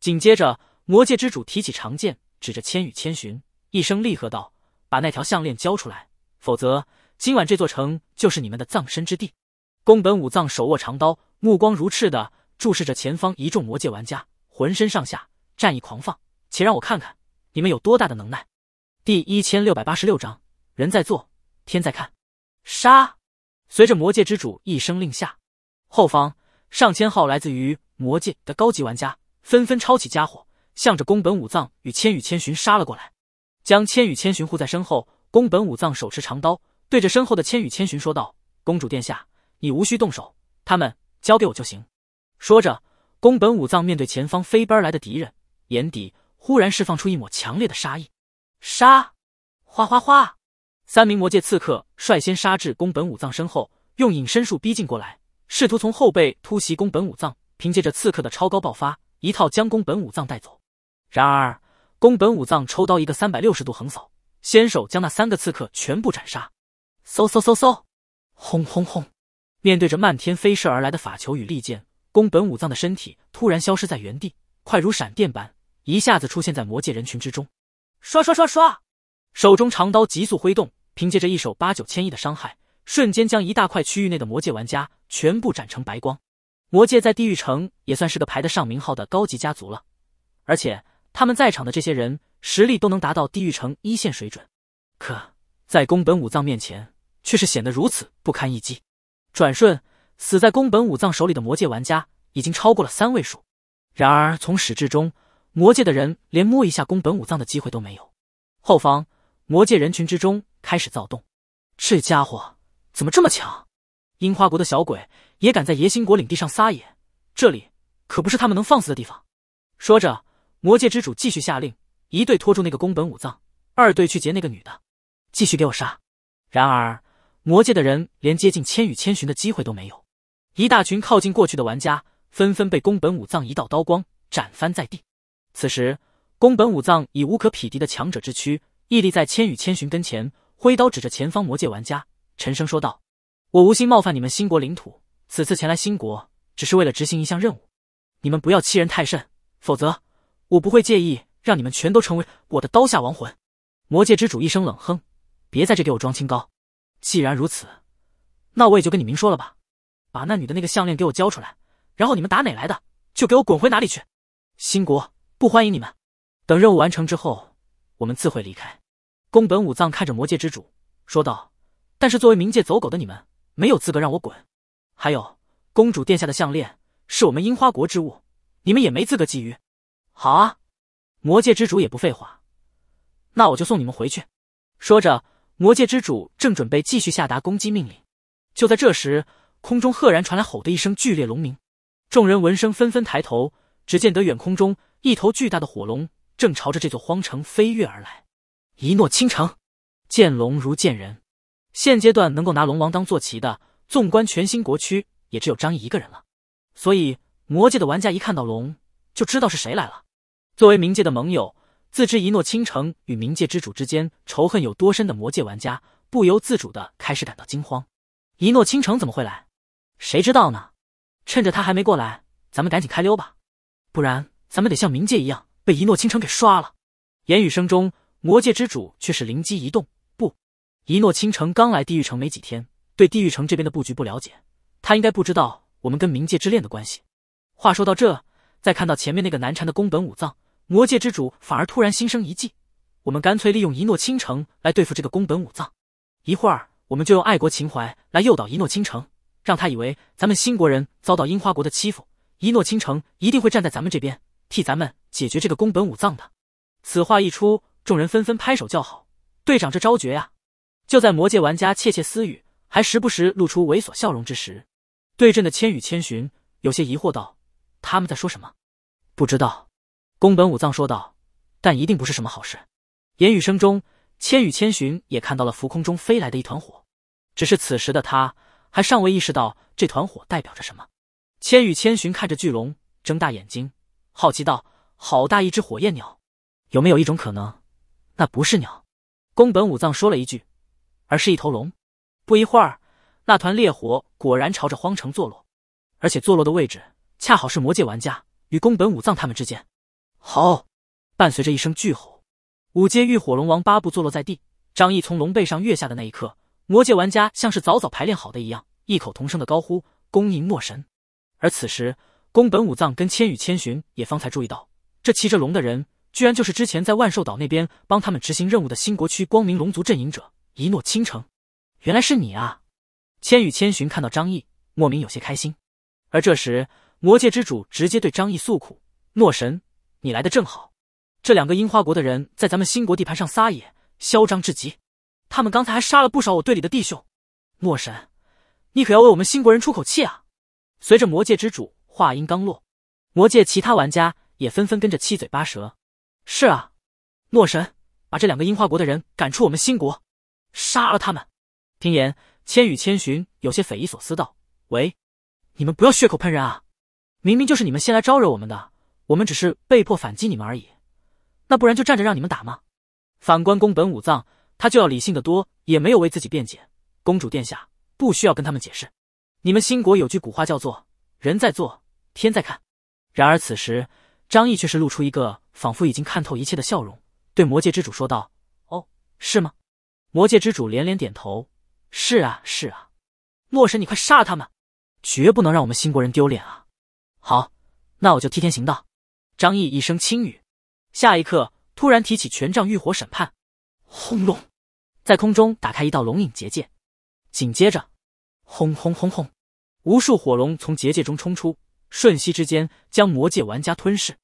紧接着，魔界之主提起长剑，指着千与千寻，一声厉喝道：“把那条项链交出来，否则今晚这座城就是你们的葬身之地。”宫本武藏手握长刀，目光如炽的注视着前方一众魔界玩家，浑身上下战意狂放。且让我看看你们有多大的能耐。第一千六百八十六章人在做天在看。杀！随着魔界之主一声令下，后方。上千号来自于魔界的高级玩家纷纷抄起家伙，向着宫本武藏与千与千寻杀了过来。将千与千寻护在身后，宫本武藏手持长刀，对着身后的千与千寻说道：“公主殿下，你无需动手，他们交给我就行。”说着，宫本武藏面对前方飞奔而来的敌人，眼底忽然释放出一抹强烈的杀意，杀！哗哗哗！三名魔界刺客率先杀至宫本武藏身后，用隐身术逼近过来。试图从后背突袭宫本武藏，凭借着刺客的超高爆发，一套将宫本武藏带走。然而，宫本武藏抽刀一个三百六十度横扫，先手将那三个刺客全部斩杀。嗖嗖嗖嗖，轰轰轰！面对着漫天飞射而来的法球与利剑，宫本武藏的身体突然消失在原地，快如闪电般一下子出现在魔界人群之中。刷刷刷刷，手中长刀急速挥动，凭借着一手八九千亿的伤害。瞬间将一大块区域内的魔界玩家全部斩成白光。魔界在地狱城也算是个排得上名号的高级家族了，而且他们在场的这些人实力都能达到地狱城一线水准，可在宫本武藏面前却是显得如此不堪一击。转瞬，死在宫本武藏手里的魔界玩家已经超过了三位数。然而从始至终，魔界的人连摸一下宫本武藏的机会都没有。后方魔界人群之中开始躁动，这家伙。怎么这么强？樱花国的小鬼也敢在野心国领地上撒野？这里可不是他们能放肆的地方。说着，魔界之主继续下令：一队拖住那个宫本武藏，二队去劫那个女的，继续给我杀！然而，魔界的人连接近千与千寻的机会都没有，一大群靠近过去的玩家纷纷被宫本武藏一道刀光斩翻在地。此时，宫本武藏以无可匹敌的强者之躯屹立在千与千寻跟前，挥刀指着前方魔界玩家。陈声说道：“我无心冒犯你们新国领土，此次前来新国只是为了执行一项任务。你们不要欺人太甚，否则我不会介意让你们全都成为我的刀下亡魂。”魔界之主一声冷哼：“别在这给我装清高！既然如此，那我也就跟你明说了吧，把那女的那个项链给我交出来，然后你们打哪来的就给我滚回哪里去。新国不欢迎你们。等任务完成之后，我们自会离开。”宫本武藏看着魔界之主说道。但是，作为冥界走狗的你们，没有资格让我滚。还有，公主殿下的项链是我们樱花国之物，你们也没资格觊觎。好啊，魔界之主也不废话，那我就送你们回去。说着，魔界之主正准备继续下达攻击命令，就在这时，空中赫然传来吼的一声剧烈龙鸣，众人闻声纷纷抬头，只见得远空中一头巨大的火龙正朝着这座荒城飞跃而来。一诺倾城，见龙如见人。现阶段能够拿龙王当坐骑的，纵观全新国区也只有张毅一个人了。所以魔界的玩家一看到龙就知道是谁来了。作为冥界的盟友，自知一诺倾城与冥界之主之间仇恨有多深的魔界玩家，不由自主的开始感到惊慌。一诺倾城怎么会来？谁知道呢？趁着他还没过来，咱们赶紧开溜吧，不然咱们得像冥界一样被一诺倾城给刷了。言语声中，魔界之主却是灵机一动。一诺倾城刚来地狱城没几天，对地狱城这边的布局不了解，他应该不知道我们跟冥界之恋的关系。话说到这，再看到前面那个难缠的宫本武藏，魔界之主反而突然心生一计：我们干脆利用一诺倾城来对付这个宫本武藏。一会儿，我们就用爱国情怀来诱导一诺倾城，让他以为咱们新国人遭到樱花国的欺负，一诺倾城一定会站在咱们这边，替咱们解决这个宫本武藏的。此话一出，众人纷纷拍手叫好：“队长，这招绝呀！”就在魔界玩家窃窃私语，还时不时露出猥琐笑容之时，对阵的千与千寻有些疑惑道：“他们在说什么？”“不知道。”宫本武藏说道，“但一定不是什么好事。”言语声中，千与千寻也看到了浮空中飞来的一团火，只是此时的他，还尚未意识到这团火代表着什么。千与千寻看着巨龙，睁大眼睛，好奇道：“好大一只火焰鸟！有没有一种可能，那不是鸟？”宫本武藏说了一句。而是一头龙，不一会儿，那团烈火果然朝着荒城坐落，而且坐落的位置恰好是魔界玩家与宫本武藏他们之间。好，伴随着一声巨吼，五阶御火龙王八部坐落在地。张毅从龙背上跃下的那一刻，魔界玩家像是早早排练好的一样，异口同声的高呼：“恭迎魔神！”而此时，宫本武藏跟千与千寻也方才注意到，这骑着龙的人，居然就是之前在万寿岛那边帮他们执行任务的新国区光明龙族阵营者。一诺倾城，原来是你啊！千与千寻看到张毅，莫名有些开心。而这时，魔界之主直接对张毅诉苦：“诺神，你来的正好，这两个樱花国的人在咱们新国地盘上撒野，嚣张至极。他们刚才还杀了不少我队里的弟兄。诺神，你可要为我们新国人出口气啊！”随着魔界之主话音刚落，魔界其他玩家也纷纷跟着七嘴八舌：“是啊，诺神，把这两个樱花国的人赶出我们新国！”杀了他们！听言，千与千寻有些匪夷所思道：“喂，你们不要血口喷人啊！明明就是你们先来招惹我们的，我们只是被迫反击你们而已。那不然就站着让你们打吗？”反观宫本武藏，他就要理性的多，也没有为自己辩解。公主殿下不需要跟他们解释。你们新国有句古话叫做“人在做，天在看”。然而此时，张毅却是露出一个仿佛已经看透一切的笑容，对魔界之主说道：“哦，是吗？”魔界之主连连点头：“是啊，是啊，洛神，你快杀他们，绝不能让我们新国人丢脸啊！”好，那我就替天行道。”张毅一声轻语，下一刻突然提起权杖，浴火审判。轰隆，在空中打开一道龙影结界，紧接着，轰轰轰轰，无数火龙从结界中冲出，瞬息之间将魔界玩家吞噬。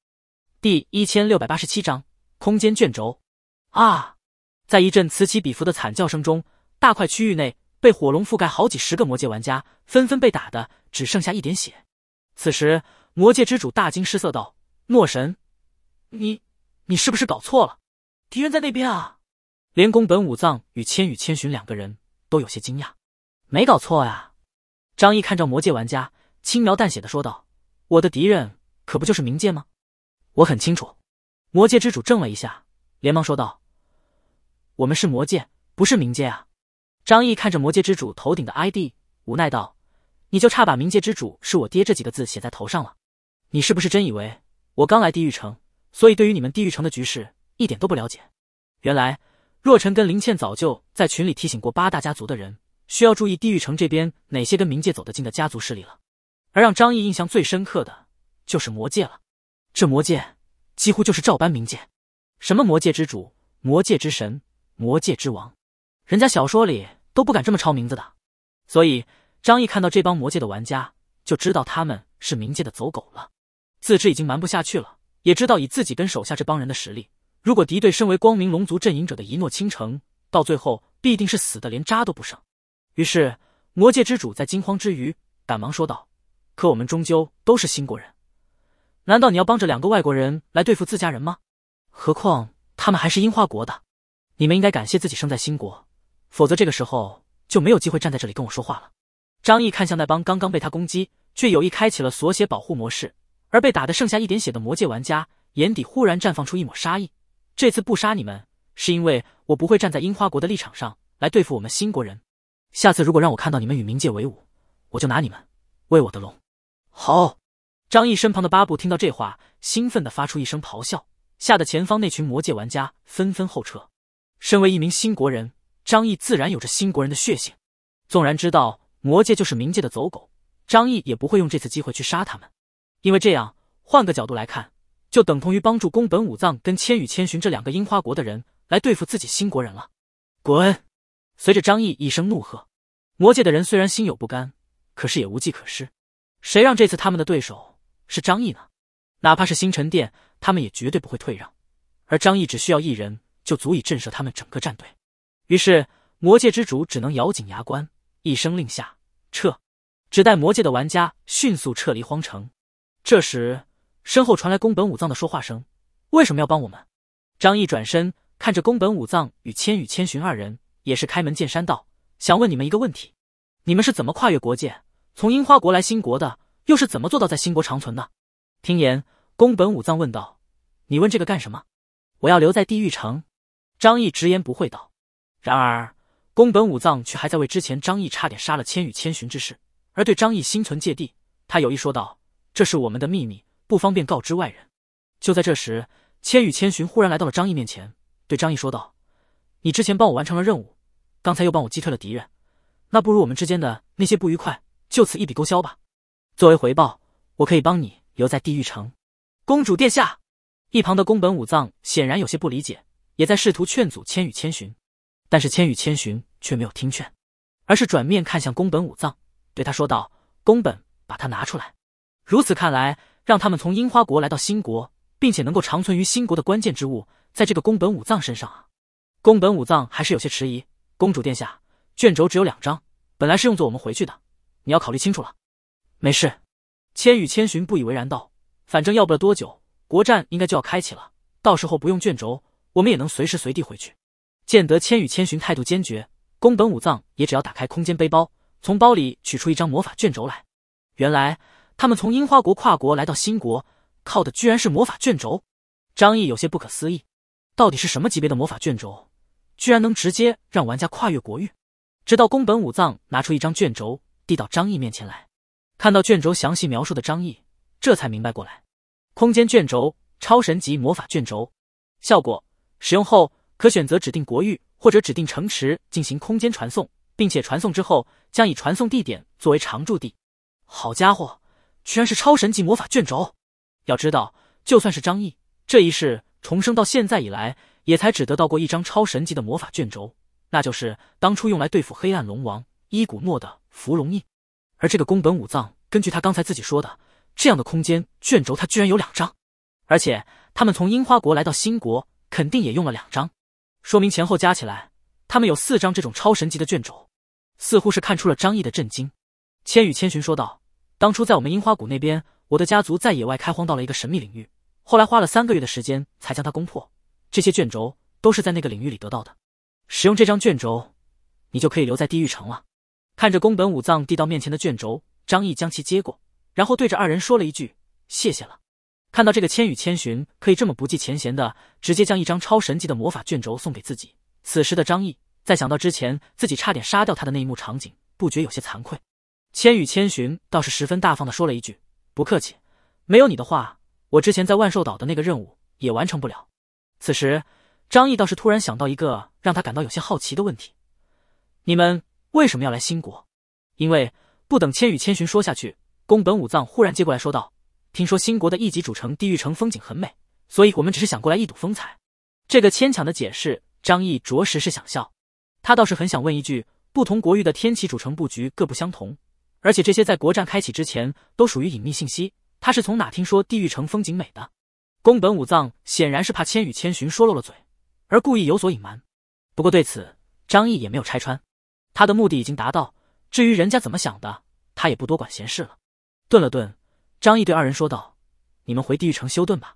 第一千六百八十七章空间卷轴啊！在一阵此起彼伏的惨叫声中，大块区域内被火龙覆盖，好几十个魔界玩家纷纷被打的只剩下一点血。此时，魔界之主大惊失色道：“诺神，你，你是不是搞错了？敌人在那边啊！”连宫本武藏与千与千寻两个人都有些惊讶：“没搞错呀。”张毅看着魔界玩家，轻描淡写的说道：“我的敌人可不就是冥界吗？我很清楚。”魔界之主怔了一下，连忙说道。我们是魔界，不是冥界啊！张毅看着魔界之主头顶的 ID，无奈道：“你就差把冥界之主是我爹这几个字写在头上了。你是不是真以为我刚来地狱城，所以对于你们地狱城的局势一点都不了解？原来若尘跟林倩早就在群里提醒过八大家族的人，需要注意地狱城这边哪些跟冥界走得近的家族势力了。而让张毅印象最深刻的就是魔界了，这魔界几乎就是照搬冥界，什么魔界之主、魔界之神。”魔界之王，人家小说里都不敢这么抄名字的，所以张毅看到这帮魔界的玩家，就知道他们是冥界的走狗了。自知已经瞒不下去了，也知道以自己跟手下这帮人的实力，如果敌对身为光明龙族阵营者的一诺倾城，到最后必定是死的连渣都不剩。于是魔界之主在惊慌之余，赶忙说道：“可我们终究都是新国人，难道你要帮着两个外国人来对付自家人吗？何况他们还是樱花国的。”你们应该感谢自己生在新国，否则这个时候就没有机会站在这里跟我说话了。张毅看向那帮刚刚被他攻击，却有意开启了锁血保护模式，而被打的剩下一点血的魔界玩家，眼底忽然绽放出一抹杀意。这次不杀你们，是因为我不会站在樱花国的立场上来对付我们新国人。下次如果让我看到你们与冥界为伍，我就拿你们喂我的龙。好，张毅身旁的八部听到这话，兴奋地发出一声咆哮，吓得前方那群魔界玩家纷纷后撤。身为一名新国人，张毅自然有着新国人的血性。纵然知道魔界就是冥界的走狗，张毅也不会用这次机会去杀他们，因为这样换个角度来看，就等同于帮助宫本武藏跟千与千寻这两个樱花国的人来对付自己新国人了。滚！随着张毅一声怒喝，魔界的人虽然心有不甘，可是也无计可施。谁让这次他们的对手是张毅呢？哪怕是星辰殿，他们也绝对不会退让。而张毅只需要一人。就足以震慑他们整个战队，于是魔界之主只能咬紧牙关，一声令下撤，只待魔界的玩家迅速撤离荒城。这时，身后传来宫本武藏的说话声：“为什么要帮我们？”张毅转身看着宫本武藏与千与千寻二人，也是开门见山道：“想问你们一个问题，你们是怎么跨越国界，从樱花国来新国的？又是怎么做到在新国长存的？”听言，宫本武藏问道：“你问这个干什么？我要留在地狱城。”张毅直言不讳道：“然而，宫本武藏却还在为之前张毅差点杀了千与千寻之事而对张毅心存芥蒂。他有意说道：‘这是我们的秘密，不方便告知外人。’就在这时，千与千寻忽然来到了张毅面前，对张毅说道：‘你之前帮我完成了任务，刚才又帮我击退了敌人，那不如我们之间的那些不愉快就此一笔勾销吧。作为回报，我可以帮你留在地狱城。’公主殿下。”一旁的宫本武藏显然有些不理解。也在试图劝阻千与千寻，但是千与千寻却没有听劝，而是转面看向宫本武藏，对他说道：“宫本，把它拿出来。”如此看来，让他们从樱花国来到新国，并且能够长存于新国的关键之物，在这个宫本武藏身上啊。宫本武藏还是有些迟疑：“公主殿下，卷轴只有两张，本来是用作我们回去的，你要考虑清楚了。”“没事。”千与千寻不以为然道：“反正要不了多久，国战应该就要开启了，到时候不用卷轴。”我们也能随时随地回去。见得千与千寻态度坚决，宫本武藏也只要打开空间背包，从包里取出一张魔法卷轴来。原来他们从樱花国跨国来到新国，靠的居然是魔法卷轴。张毅有些不可思议，到底是什么级别的魔法卷轴，居然能直接让玩家跨越国域？直到宫本武藏拿出一张卷轴递到张毅面前来，看到卷轴详细描述的张毅这才明白过来：空间卷轴，超神级魔法卷轴，效果。使用后可选择指定国域或者指定城池进行空间传送，并且传送之后将以传送地点作为常驻地。好家伙，居然是超神级魔法卷轴！要知道，就算是张毅这一世重生到现在以来，也才只得到过一张超神级的魔法卷轴，那就是当初用来对付黑暗龙王伊古诺的芙蓉印。而这个宫本武藏，根据他刚才自己说的，这样的空间卷轴他居然有两张，而且他们从樱花国来到新国。肯定也用了两张，说明前后加起来，他们有四张这种超神级的卷轴。似乎是看出了张毅的震惊，千与千寻说道：“当初在我们樱花谷那边，我的家族在野外开荒到了一个神秘领域，后来花了三个月的时间才将它攻破。这些卷轴都是在那个领域里得到的。使用这张卷轴，你就可以留在地狱城了。”看着宫本武藏递到面前的卷轴，张毅将其接过，然后对着二人说了一句：“谢谢了。”看到这个千与千寻可以这么不计前嫌的直接将一张超神级的魔法卷轴送给自己，此时的张毅在想到之前自己差点杀掉他的那一幕场景，不觉有些惭愧。千与千寻倒是十分大方的说了一句：“不客气，没有你的话，我之前在万寿岛的那个任务也完成不了。”此时，张毅倒是突然想到一个让他感到有些好奇的问题：“你们为什么要来新国？”因为不等千与千寻说下去，宫本武藏忽然接过来说道。听说新国的一级主城地狱城风景很美，所以我们只是想过来一睹风采。这个牵强的解释，张毅着实是想笑。他倒是很想问一句：不同国域的天启主城布局各不相同，而且这些在国战开启之前都属于隐秘信息。他是从哪听说地狱城风景美的？宫本武藏显然是怕千与千寻说漏了嘴，而故意有所隐瞒。不过对此，张毅也没有拆穿，他的目的已经达到。至于人家怎么想的，他也不多管闲事了。顿了顿。张毅对二人说道：“你们回地狱城休顿吧，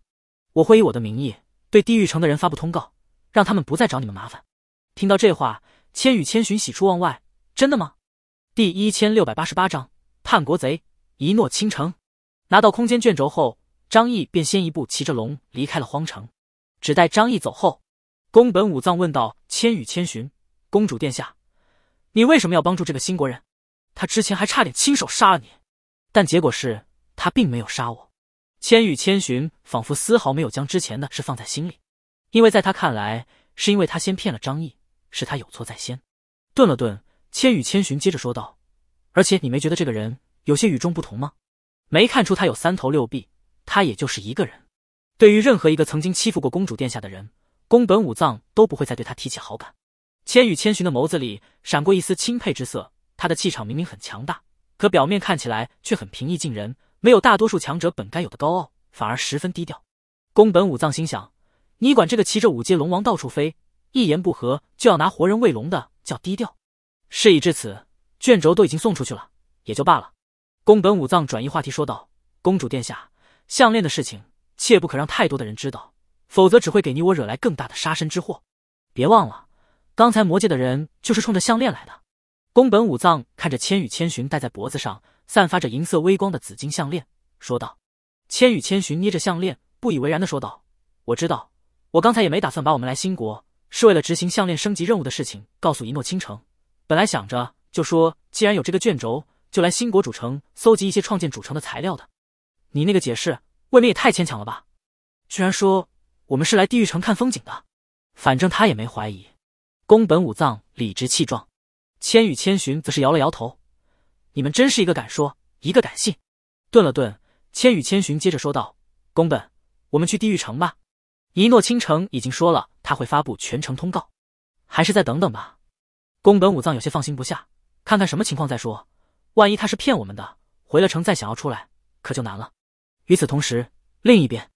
我会以我的名义对地狱城的人发布通告，让他们不再找你们麻烦。”听到这话，千与千寻喜出望外：“真的吗？”第一千六百八十八章叛国贼一诺倾城。拿到空间卷轴后，张毅便先一步骑着龙离开了荒城。只待张毅走后，宫本武藏问道：“千与千寻公主殿下，你为什么要帮助这个新国人？他之前还差点亲手杀了你，但结果是……”他并没有杀我。千与千寻仿佛丝毫没有将之前的事放在心里，因为在他看来，是因为他先骗了张毅，是他有错在先。顿了顿，千与千寻接着说道：“而且你没觉得这个人有些与众不同吗？没看出他有三头六臂？他也就是一个人。对于任何一个曾经欺负过公主殿下的人，宫本武藏都不会再对他提起好感。”千与千寻的眸子里闪过一丝钦佩之色。他的气场明明很强大，可表面看起来却很平易近人。没有大多数强者本该有的高傲，反而十分低调。宫本武藏心想：你管这个骑着五阶龙王到处飞，一言不合就要拿活人喂龙的叫低调。事已至此，卷轴都已经送出去了，也就罢了。宫本武藏转移话题说道：“公主殿下，项链的事情切不可让太多的人知道，否则只会给你我惹来更大的杀身之祸。别忘了，刚才魔界的人就是冲着项链来的。”宫本武藏看着千与千寻戴在脖子上。散发着银色微光的紫金项链说道：“千与千寻捏着项链，不以为然的说道：我知道，我刚才也没打算把我们来新国是为了执行项链升级任务的事情告诉一诺倾城。本来想着就说，既然有这个卷轴，就来新国主城搜集一些创建主城的材料的。你那个解释未免也太牵强了吧！居然说我们是来地狱城看风景的，反正他也没怀疑。”宫本武藏理直气壮，千与千寻则是摇了摇头。你们真是一个敢说，一个敢信。顿了顿，千与千寻接着说道：“宫本，我们去地狱城吧。一诺倾城已经说了，他会发布全城通告，还是再等等吧。”宫本武藏有些放心不下，看看什么情况再说。万一他是骗我们的，回了城再想要出来，可就难了。与此同时，另一边，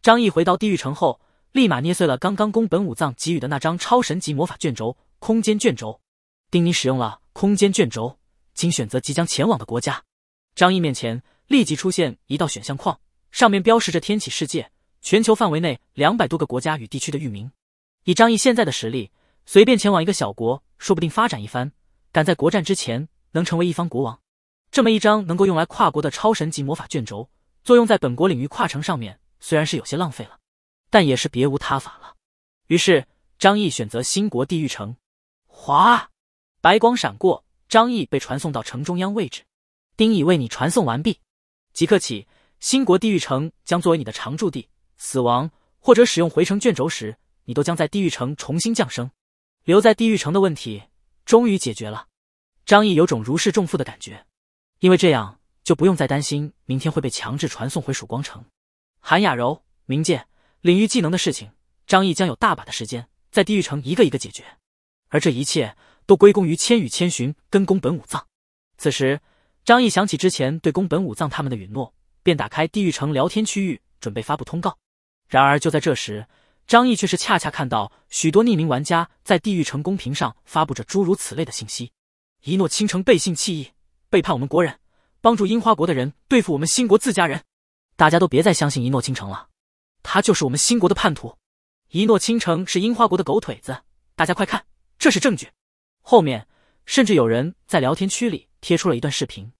张毅回到地狱城后，立马捏碎了刚刚宫本武藏给予的那张超神级魔法卷轴——空间卷轴。丁尼使用了空间卷轴。请选择即将前往的国家。张毅面前立即出现一道选项框，上面标识着天启世界全球范围内两百多个国家与地区的域名。以张毅现在的实力，随便前往一个小国，说不定发展一番，赶在国战之前能成为一方国王。这么一张能够用来跨国的超神级魔法卷轴，作用在本国领域跨城上面，虽然是有些浪费了，但也是别无他法了。于是张毅选择新国地狱城。哗，白光闪过。张毅被传送到城中央位置，丁乙为你传送完毕。即刻起，新国地狱城将作为你的常驻地。死亡或者使用回城卷轴时，你都将在地狱城重新降生。留在地狱城的问题终于解决了。张毅有种如释重负的感觉，因为这样就不用再担心明天会被强制传送回曙光城。韩雅柔，冥界、领域技能的事情，张毅将有大把的时间在地狱城一个一个解决。而这一切。都归功于千与千寻跟宫本武藏。此时，张毅想起之前对宫本武藏他们的允诺，便打开地狱城聊天区域，准备发布通告。然而，就在这时，张毅却是恰恰看到许多匿名玩家在地狱城公屏上发布着诸如此类的信息：“一诺倾城背信弃义，背叛我们国人，帮助樱花国的人对付我们新国自家人。大家都别再相信一诺倾城了，他就是我们新国的叛徒。一诺倾城是樱花国的狗腿子。大家快看，这是证据。”后面甚至有人在聊天区里贴出了一段视频，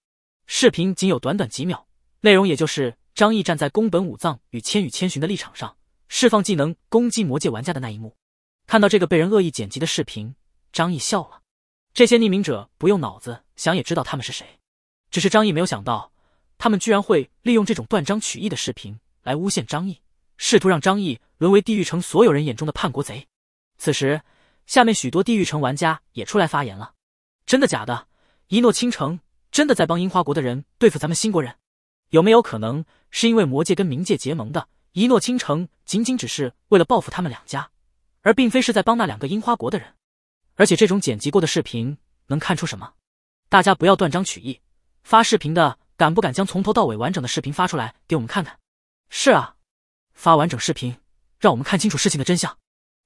视频仅有短短几秒，内容也就是张毅站在宫本武藏与千与千寻的立场上释放技能攻击魔界玩家的那一幕。看到这个被人恶意剪辑的视频，张毅笑了。这些匿名者不用脑子想也知道他们是谁，只是张毅没有想到，他们居然会利用这种断章取义的视频来诬陷张毅，试图让张毅沦为地狱城所有人眼中的叛国贼。此时。下面许多地狱城玩家也出来发言了，真的假的？一诺倾城真的在帮樱花国的人对付咱们新国人？有没有可能是因为魔界跟冥界结盟的？一诺倾城仅仅只是为了报复他们两家，而并非是在帮那两个樱花国的人？而且这种剪辑过的视频能看出什么？大家不要断章取义。发视频的敢不敢将从头到尾完整的视频发出来给我们看看？是啊，发完整视频，让我们看清楚事情的真相。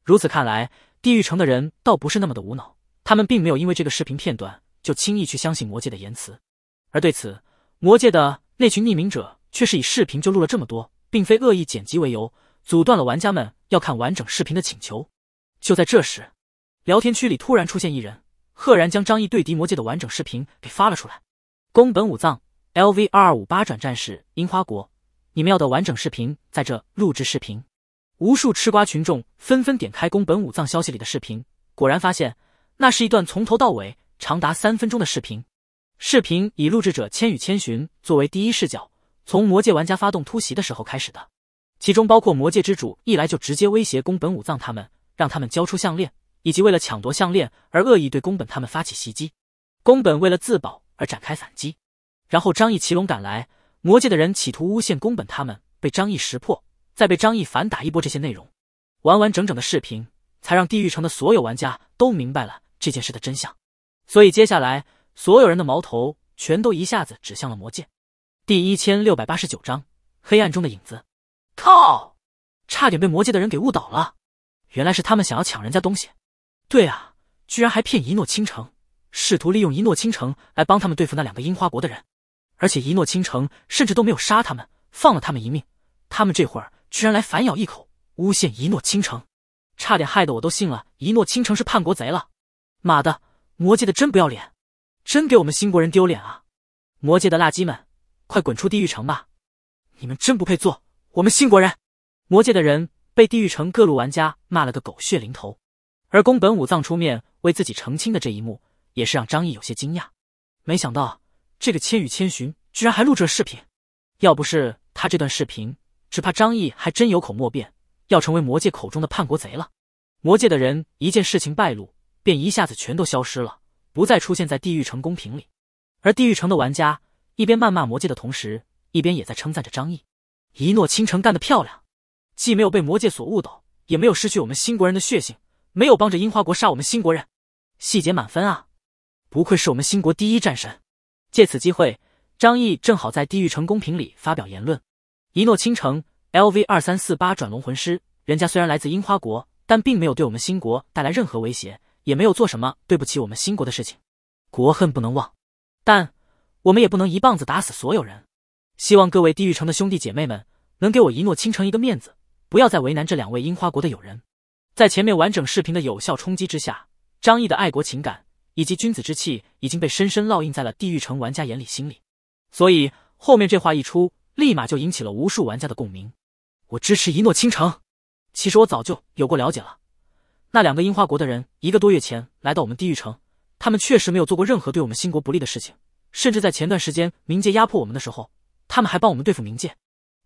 如此看来。地狱城的人倒不是那么的无脑，他们并没有因为这个视频片段就轻易去相信魔界的言辞。而对此，魔界的那群匿名者却是以视频就录了这么多，并非恶意剪辑为由，阻断了玩家们要看完整视频的请求。就在这时，聊天区里突然出现一人，赫然将张毅对敌魔界的完整视频给发了出来。宫本武藏，LV 二二五八转战士，樱花国，你们要的完整视频在这。录制视频。无数吃瓜群众纷纷点开宫本武藏消息里的视频，果然发现那是一段从头到尾长达三分钟的视频。视频以录制者千与千寻作为第一视角，从魔界玩家发动突袭的时候开始的，其中包括魔界之主一来就直接威胁宫本武藏他们，让他们交出项链，以及为了抢夺项链而恶意对宫本他们发起袭击。宫本为了自保而展开反击，然后张毅祁隆赶来，魔界的人企图诬陷宫本他们，被张毅识破。再被张毅反打一波，这些内容完完整整的视频，才让地狱城的所有玩家都明白了这件事的真相。所以接下来所有人的矛头全都一下子指向了魔界。第一千六百八十九章黑暗中的影子。靠！差点被魔界的人给误导了。原来是他们想要抢人家东西。对啊，居然还骗一诺倾城，试图利用一诺倾城来帮他们对付那两个樱花国的人。而且一诺倾城甚至都没有杀他们，放了他们一命。他们这会儿。居然来反咬一口，诬陷一诺倾城，差点害得我都信了一诺倾城是叛国贼了。妈的，魔界的真不要脸，真给我们新国人丢脸啊！魔界的垃圾们，快滚出地狱城吧！你们真不配做我们新国人！魔界的人被地狱城各路玩家骂了个狗血淋头，而宫本武藏出面为自己澄清的这一幕，也是让张毅有些惊讶。没想到这个千与千寻居然还录制了视频，要不是他这段视频。只怕张毅还真有口莫辩，要成为魔界口中的叛国贼了。魔界的人一件事情败露，便一下子全都消失了，不再出现在地狱城公屏里。而地狱城的玩家一边谩骂魔界的同时，一边也在称赞着张毅：“一诺倾城，干得漂亮！既没有被魔界所误导，也没有失去我们新国人的血性，没有帮着樱花国杀我们新国人，细节满分啊！不愧是我们新国第一战神。”借此机会，张毅正好在地狱城公屏里发表言论。一诺倾城，LV 二三四八转龙魂师。人家虽然来自樱花国，但并没有对我们新国带来任何威胁，也没有做什么对不起我们新国的事情。国恨不能忘，但我们也不能一棒子打死所有人。希望各位地狱城的兄弟姐妹们，能给我一诺倾城一个面子，不要再为难这两位樱花国的友人。在前面完整视频的有效冲击之下，张毅的爱国情感以及君子之气已经被深深烙印在了地狱城玩家眼里心里，所以后面这话一出。立马就引起了无数玩家的共鸣。我支持一诺倾城。其实我早就有过了解了。那两个樱花国的人一个多月前来到我们地狱城，他们确实没有做过任何对我们新国不利的事情，甚至在前段时间冥界压迫我们的时候，他们还帮我们对付冥界。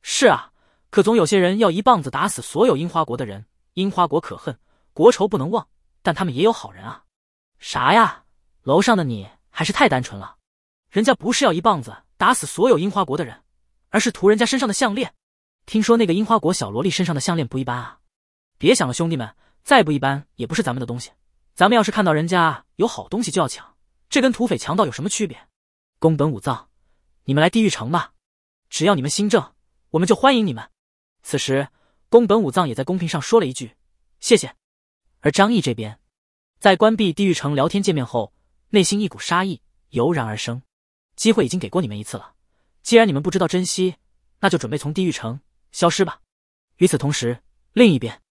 是啊，可总有些人要一棒子打死所有樱花国的人。樱花国可恨，国仇不能忘，但他们也有好人啊。啥呀？楼上的你还是太单纯了。人家不是要一棒子打死所有樱花国的人。而是图人家身上的项链，听说那个樱花国小萝莉身上的项链不一般啊！别想了，兄弟们，再不一般也不是咱们的东西。咱们要是看到人家有好东西就要抢，这跟土匪强盗有什么区别？宫本武藏，你们来地狱城吧，只要你们心正，我们就欢迎你们。此时，宫本武藏也在公屏上说了一句：“谢谢。”而张毅这边，在关闭地狱城聊天界面后，内心一股杀意油然而生。机会已经给过你们一次了。既然你们不知道珍惜，那就准备从地狱城消失吧。与此同时，另一边，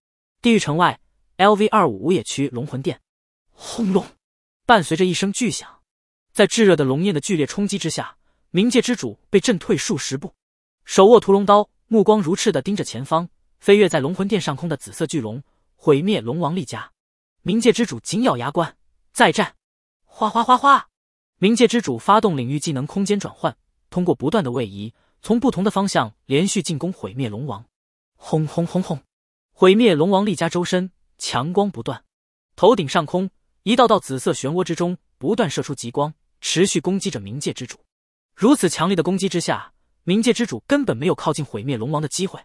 地狱城外，L V 二五无野区龙魂殿，轰隆！伴随着一声巨响，在炙热的龙焰的剧烈冲击之下，冥界之主被震退数十步，手握屠龙刀，目光如赤的盯着前方飞跃在龙魂殿上空的紫色巨龙毁灭龙王厉家。冥界之主紧咬牙关，再战。哗哗哗哗！冥界之主发动领域技能空间转换。通过不断的位移，从不同的方向连续进攻毁灭龙王。轰轰轰轰！毁灭龙王力加周身强光不断，头顶上空一道道紫色漩涡之中不断射出极光，持续攻击着冥界之主。如此强烈的攻击之下，冥界之主根本没有靠近毁灭龙王的机会。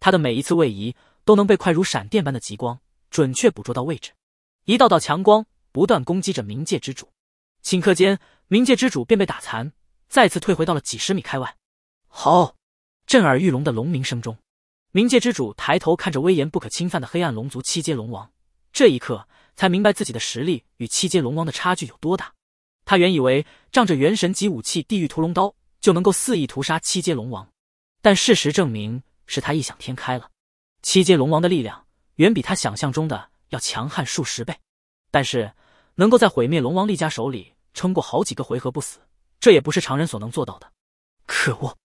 他的每一次位移都能被快如闪电般的极光准确捕捉到位置，一道道强光不断攻击着冥界之主，顷刻间冥界之主便被打残。再次退回到了几十米开外。好，震耳欲聋的龙鸣声中，冥界之主抬头看着威严不可侵犯的黑暗龙族七阶龙王，这一刻才明白自己的实力与七阶龙王的差距有多大。他原以为仗着元神级武器地狱屠龙刀就能够肆意屠杀七阶龙王，但事实证明是他异想天开了。七阶龙王的力量远比他想象中的要强悍数十倍，但是能够在毁灭龙王厉家手里撑过好几个回合不死。这也不是常人所能做到的。可恶！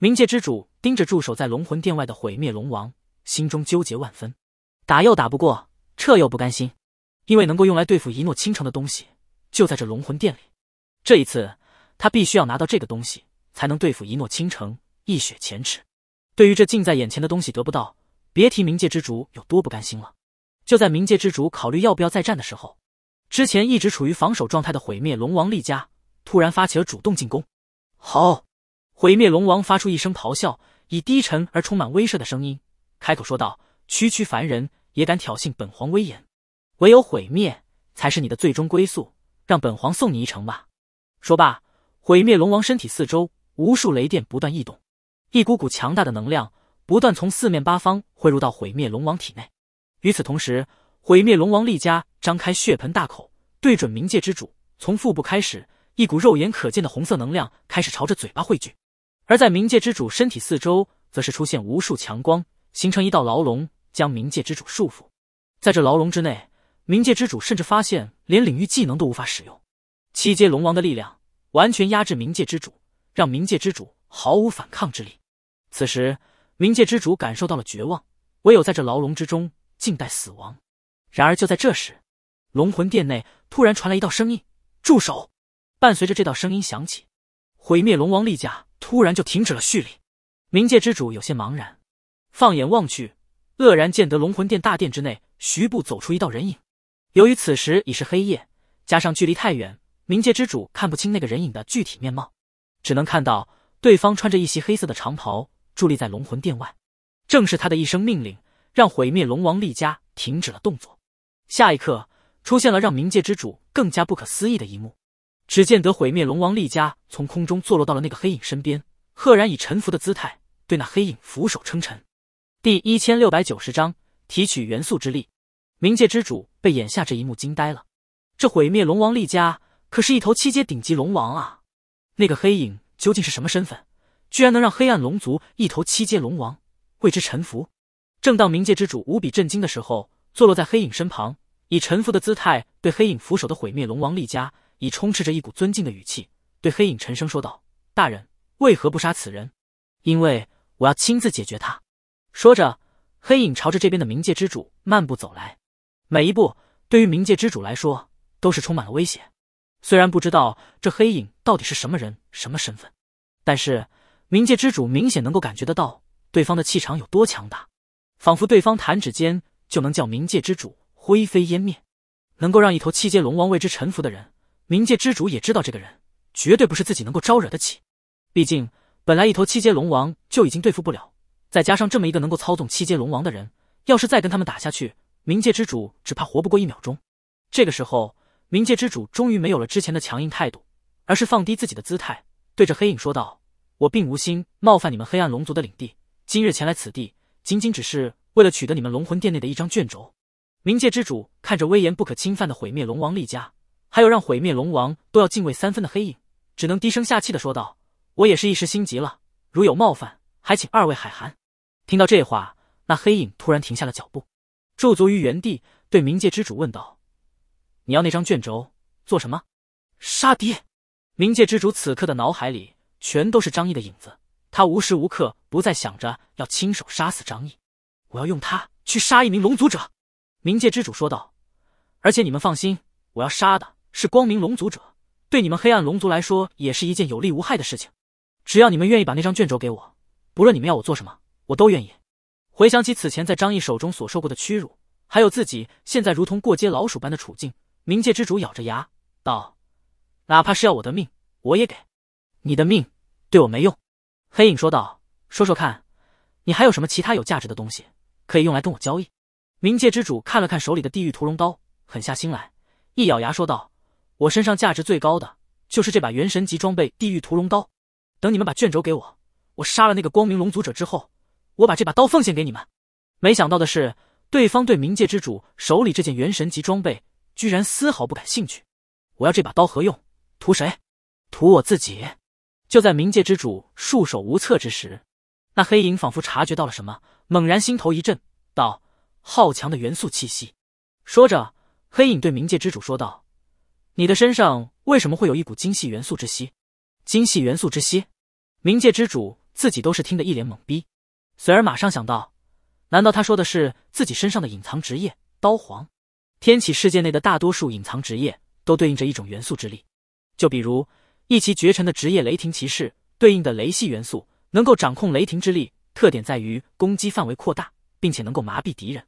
冥界之主盯着驻守在龙魂殿外的毁灭龙王，心中纠结万分。打又打不过，撤又不甘心。因为能够用来对付一诺倾城的东西，就在这龙魂殿里。这一次，他必须要拿到这个东西，才能对付一诺倾城，一雪前耻。对于这近在眼前的东西得不到，别提冥界之主有多不甘心了。就在冥界之主考虑要不要再战的时候，之前一直处于防守状态的毁灭龙王利加。突然发起了主动进攻，好！毁灭龙王发出一声咆哮，以低沉而充满威慑的声音开口说道：“区区凡人也敢挑衅本皇威严，唯有毁灭才是你的最终归宿，让本皇送你一程吧。”说罢，毁灭龙王身体四周无数雷电不断异动，一股股强大的能量不断从四面八方汇入到毁灭龙王体内。与此同时，毁灭龙王利家张开血盆大口，对准冥界之主，从腹部开始。一股肉眼可见的红色能量开始朝着嘴巴汇聚，而在冥界之主身体四周，则是出现无数强光，形成一道牢笼，将冥界之主束缚。在这牢笼之内，冥界之主甚至发现连领域技能都无法使用。七阶龙王的力量完全压制冥界之主，让冥界之主毫无反抗之力。此时，冥界之主感受到了绝望，唯有在这牢笼之中静待死亡。然而，就在这时，龙魂殿内突然传来一道声音：“住手！”伴随着这道声音响起，毁灭龙王利加突然就停止了蓄力。冥界之主有些茫然，放眼望去，愕然见得龙魂殿大殿之内徐步走出一道人影。由于此时已是黑夜，加上距离太远，冥界之主看不清那个人影的具体面貌，只能看到对方穿着一袭黑色的长袍，伫立在龙魂殿外。正是他的一声命令，让毁灭龙王利家停止了动作。下一刻，出现了让冥界之主更加不可思议的一幕。只见得毁灭龙王利家从空中坐落到了那个黑影身边，赫然以臣服的姿态对那黑影俯首称臣。第一千六百九十章提取元素之力。冥界之主被眼下这一幕惊呆了，这毁灭龙王利家可是一头七阶顶级龙王啊！那个黑影究竟是什么身份？居然能让黑暗龙族一头七阶龙王为之臣服？正当冥界之主无比震惊的时候，坐落在黑影身旁，以臣服的姿态对黑影俯首的毁灭龙王利家以充斥着一股尊敬的语气，对黑影沉声说道：“大人为何不杀此人？因为我要亲自解决他。”说着，黑影朝着这边的冥界之主漫步走来，每一步对于冥界之主来说都是充满了危险。虽然不知道这黑影到底是什么人、什么身份，但是冥界之主明显能够感觉得到对方的气场有多强大，仿佛对方弹指间就能叫冥界之主灰飞烟灭，能够让一头七阶龙王为之臣服的人。冥界之主也知道这个人绝对不是自己能够招惹得起，毕竟本来一头七阶龙王就已经对付不了，再加上这么一个能够操纵七阶龙王的人，要是再跟他们打下去，冥界之主只怕活不过一秒钟。这个时候，冥界之主终于没有了之前的强硬态度，而是放低自己的姿态，对着黑影说道：“我并无心冒犯你们黑暗龙族的领地，今日前来此地，仅仅只是为了取得你们龙魂殿内的一张卷轴。”冥界之主看着威严不可侵犯的毁灭龙王利家，还有让毁灭龙王都要敬畏三分的黑影，只能低声下气的说道：“我也是一时心急了，如有冒犯，还请二位海涵。”听到这话，那黑影突然停下了脚步，驻足于原地，对冥界之主问道：“你要那张卷轴做什么？”“杀敌。”冥界之主此刻的脑海里全都是张毅的影子，他无时无刻不在想着要亲手杀死张毅。“我要用他去杀一名龙族者。”冥界之主说道。“而且你们放心，我要杀的。”是光明龙族者，对你们黑暗龙族来说也是一件有利无害的事情。只要你们愿意把那张卷轴给我，不论你们要我做什么，我都愿意。回想起此前在张毅手中所受过的屈辱，还有自己现在如同过街老鼠般的处境，冥界之主咬着牙道：“哪怕是要我的命，我也给。你的命对我没用。”黑影说道：“说说看，你还有什么其他有价值的东西可以用来跟我交易？”冥界之主看了看手里的地狱屠龙刀，狠下心来，一咬牙说道。我身上价值最高的就是这把元神级装备——地狱屠龙刀。等你们把卷轴给我，我杀了那个光明龙族者之后，我把这把刀奉献给你们。没想到的是，对方对冥界之主手里这件元神级装备居然丝毫不感兴趣。我要这把刀何用？图谁？图我自己！就在冥界之主束手无策之时，那黑影仿佛察觉到了什么，猛然心头一震，道：“好强的元素气息！”说着，黑影对冥界之主说道。你的身上为什么会有一股精细元素之息？精细元素之息，冥界之主自己都是听得一脸懵逼，随而马上想到，难道他说的是自己身上的隐藏职业刀皇？天启世界内的大多数隐藏职业都对应着一种元素之力，就比如一骑绝尘的职业雷霆骑士，对应的雷系元素能够掌控雷霆之力，特点在于攻击范围扩大，并且能够麻痹敌人；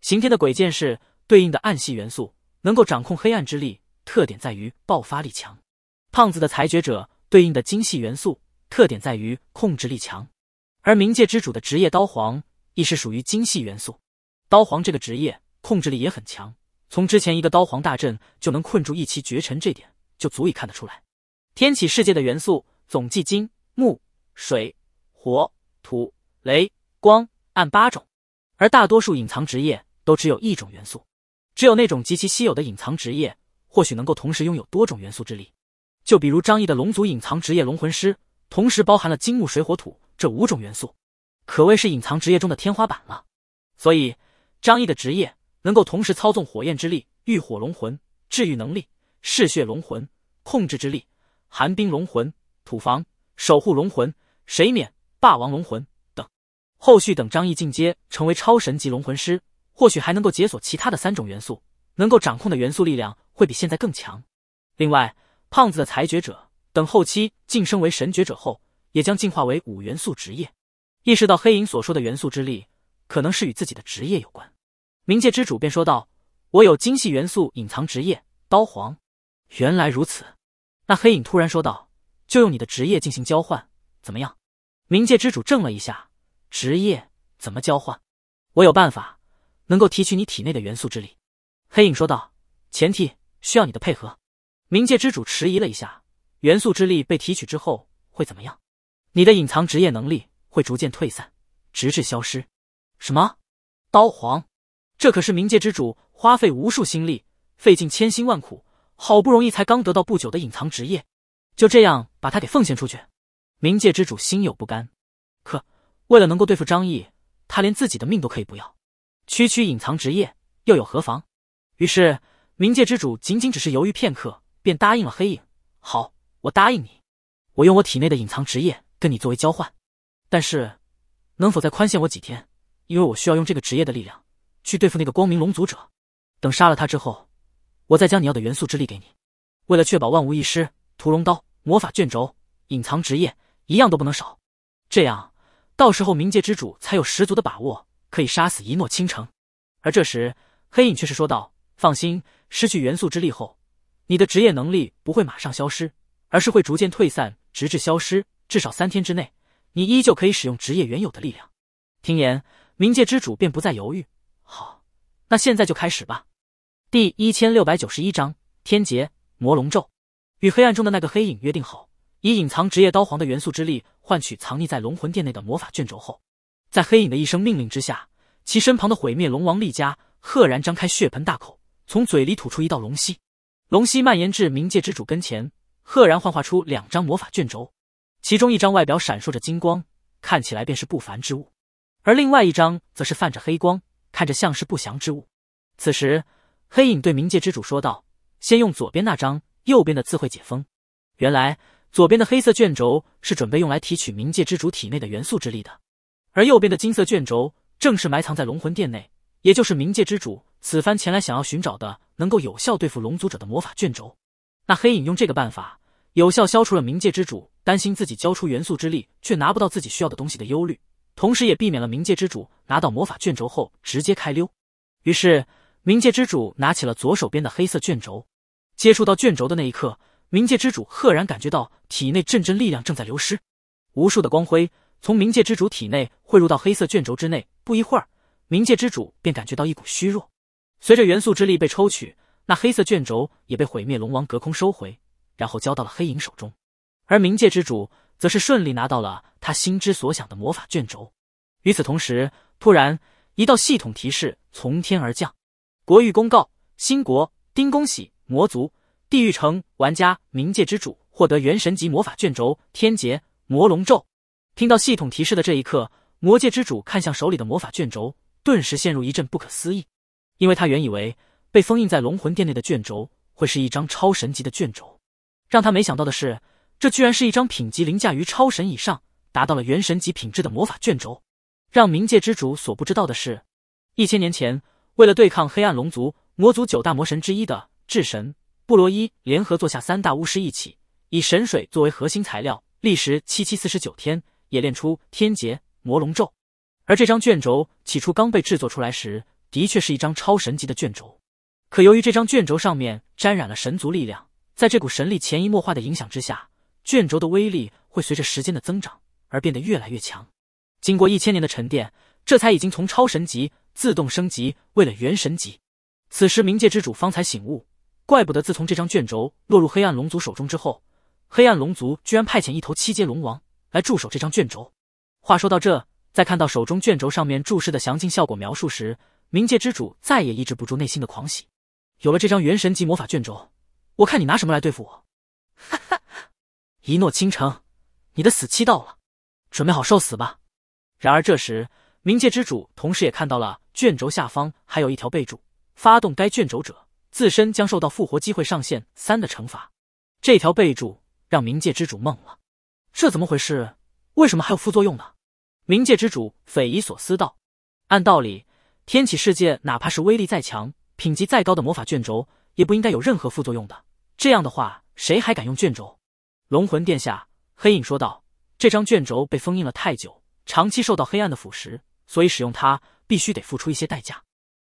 刑天的鬼剑士对应的暗系元素能够掌控黑暗之力。特点在于爆发力强，胖子的裁决者对应的精细元素特点在于控制力强，而冥界之主的职业刀皇亦是属于精细元素，刀皇这个职业控制力也很强，从之前一个刀皇大阵就能困住一骑绝尘这点就足以看得出来。天启世界的元素总计金木水火土雷光暗八种，而大多数隐藏职业都只有一种元素，只有那种极其稀有的隐藏职业。或许能够同时拥有多种元素之力，就比如张毅的龙族隐藏职业龙魂师，同时包含了金木水火土这五种元素，可谓是隐藏职业中的天花板了。所以张毅的职业能够同时操纵火焰之力、御火龙魂、治愈能力、嗜血龙魂、控制之力、寒冰龙魂、土防、守护龙魂、水冕、霸王龙魂等。后续等张毅进阶成为超神级龙魂师，或许还能够解锁其他的三种元素，能够掌控的元素力量。会比现在更强。另外，胖子的裁决者等后期晋升为神决者后，也将进化为五元素职业。意识到黑影所说的元素之力可能是与自己的职业有关，冥界之主便说道：“我有精细元素隐藏职业刀皇。”原来如此。那黑影突然说道：“就用你的职业进行交换，怎么样？”冥界之主怔了一下：“职业怎么交换？我有办法能够提取你体内的元素之力。”黑影说道：“前提。”需要你的配合，冥界之主迟疑了一下。元素之力被提取之后会怎么样？你的隐藏职业能力会逐渐退散，直至消失。什么？刀皇？这可是冥界之主花费无数心力，费尽千辛万苦，好不容易才刚得到不久的隐藏职业，就这样把他给奉献出去？冥界之主心有不甘，可为了能够对付张毅，他连自己的命都可以不要，区区隐藏职业又有何妨？于是。冥界之主仅仅只是犹豫片刻，便答应了黑影：“好，我答应你，我用我体内的隐藏职业跟你作为交换。但是，能否再宽限我几天？因为我需要用这个职业的力量去对付那个光明龙族者。等杀了他之后，我再将你要的元素之力给你。为了确保万无一失，屠龙刀、魔法卷轴、隐藏职业一样都不能少。这样，到时候冥界之主才有十足的把握可以杀死一诺倾城。而这时，黑影却是说道：放心。”失去元素之力后，你的职业能力不会马上消失，而是会逐渐退散，直至消失。至少三天之内，你依旧可以使用职业原有的力量。听言，冥界之主便不再犹豫。好，那现在就开始吧。第一千六百九十一章天劫魔龙咒。与黑暗中的那个黑影约定好，以隐藏职业刀皇的元素之力换取藏匿在龙魂殿内的魔法卷轴后，在黑影的一声命令之下，其身旁的毁灭龙王利家赫然张开血盆大口。从嘴里吐出一道龙息，龙息蔓延至冥界之主跟前，赫然幻化出两张魔法卷轴，其中一张外表闪烁着金光，看起来便是不凡之物；而另外一张则是泛着黑光，看着像是不祥之物。此时，黑影对冥界之主说道：“先用左边那张，右边的自会解封。”原来，左边的黑色卷轴是准备用来提取冥界之主体内的元素之力的，而右边的金色卷轴正是埋藏在龙魂殿内，也就是冥界之主。此番前来，想要寻找的能够有效对付龙族者的魔法卷轴。那黑影用这个办法，有效消除了冥界之主担心自己交出元素之力却拿不到自己需要的东西的忧虑，同时也避免了冥界之主拿到魔法卷轴后直接开溜。于是，冥界之主拿起了左手边的黑色卷轴。接触到卷轴的那一刻，冥界之主赫然感觉到体内阵阵力量正在流失。无数的光辉从冥界之主体内汇入到黑色卷轴之内，不一会儿，冥界之主便感觉到一股虚弱。随着元素之力被抽取，那黑色卷轴也被毁灭龙王隔空收回，然后交到了黑影手中。而冥界之主则是顺利拿到了他心之所想的魔法卷轴。与此同时，突然一道系统提示从天而降：国誉公告，新国丁恭喜魔族地狱城玩家冥界之主获得元神级魔法卷轴天劫魔龙咒。听到系统提示的这一刻，魔界之主看向手里的魔法卷轴，顿时陷入一阵不可思议。因为他原以为被封印在龙魂殿内的卷轴会是一张超神级的卷轴，让他没想到的是，这居然是一张品级凌驾于超神以上，达到了元神级品质的魔法卷轴。让冥界之主所不知道的是，一千年前，为了对抗黑暗龙族，魔族九大魔神之一的智神布罗伊联合坐下三大巫师一起，以神水作为核心材料，历时七七四十九天，冶炼出天劫魔龙咒。而这张卷轴起初刚被制作出来时。的确是一张超神级的卷轴，可由于这张卷轴上面沾染了神族力量，在这股神力潜移默化的影响之下，卷轴的威力会随着时间的增长而变得越来越强。经过一千年的沉淀，这才已经从超神级自动升级为了元神级。此时冥界之主方才醒悟，怪不得自从这张卷轴落入黑暗龙族手中之后，黑暗龙族居然派遣一头七阶龙王来驻守这张卷轴。话说到这，在看到手中卷轴上面注释的详尽效果描述时，冥界之主再也抑制不住内心的狂喜，有了这张元神级魔法卷轴，我看你拿什么来对付我？哈哈，一诺倾城，你的死期到了，准备好受死吧！然而这时，冥界之主同时也看到了卷轴下方还有一条备注：发动该卷轴者自身将受到复活机会上限三的惩罚。这条备注让冥界之主懵了，这怎么回事？为什么还有副作用呢？冥界之主匪夷所思道：“按道理……”天启世界，哪怕是威力再强、品级再高的魔法卷轴，也不应该有任何副作用的。这样的话，谁还敢用卷轴？龙魂殿下，黑影说道：“这张卷轴被封印了太久，长期受到黑暗的腐蚀，所以使用它必须得付出一些代价。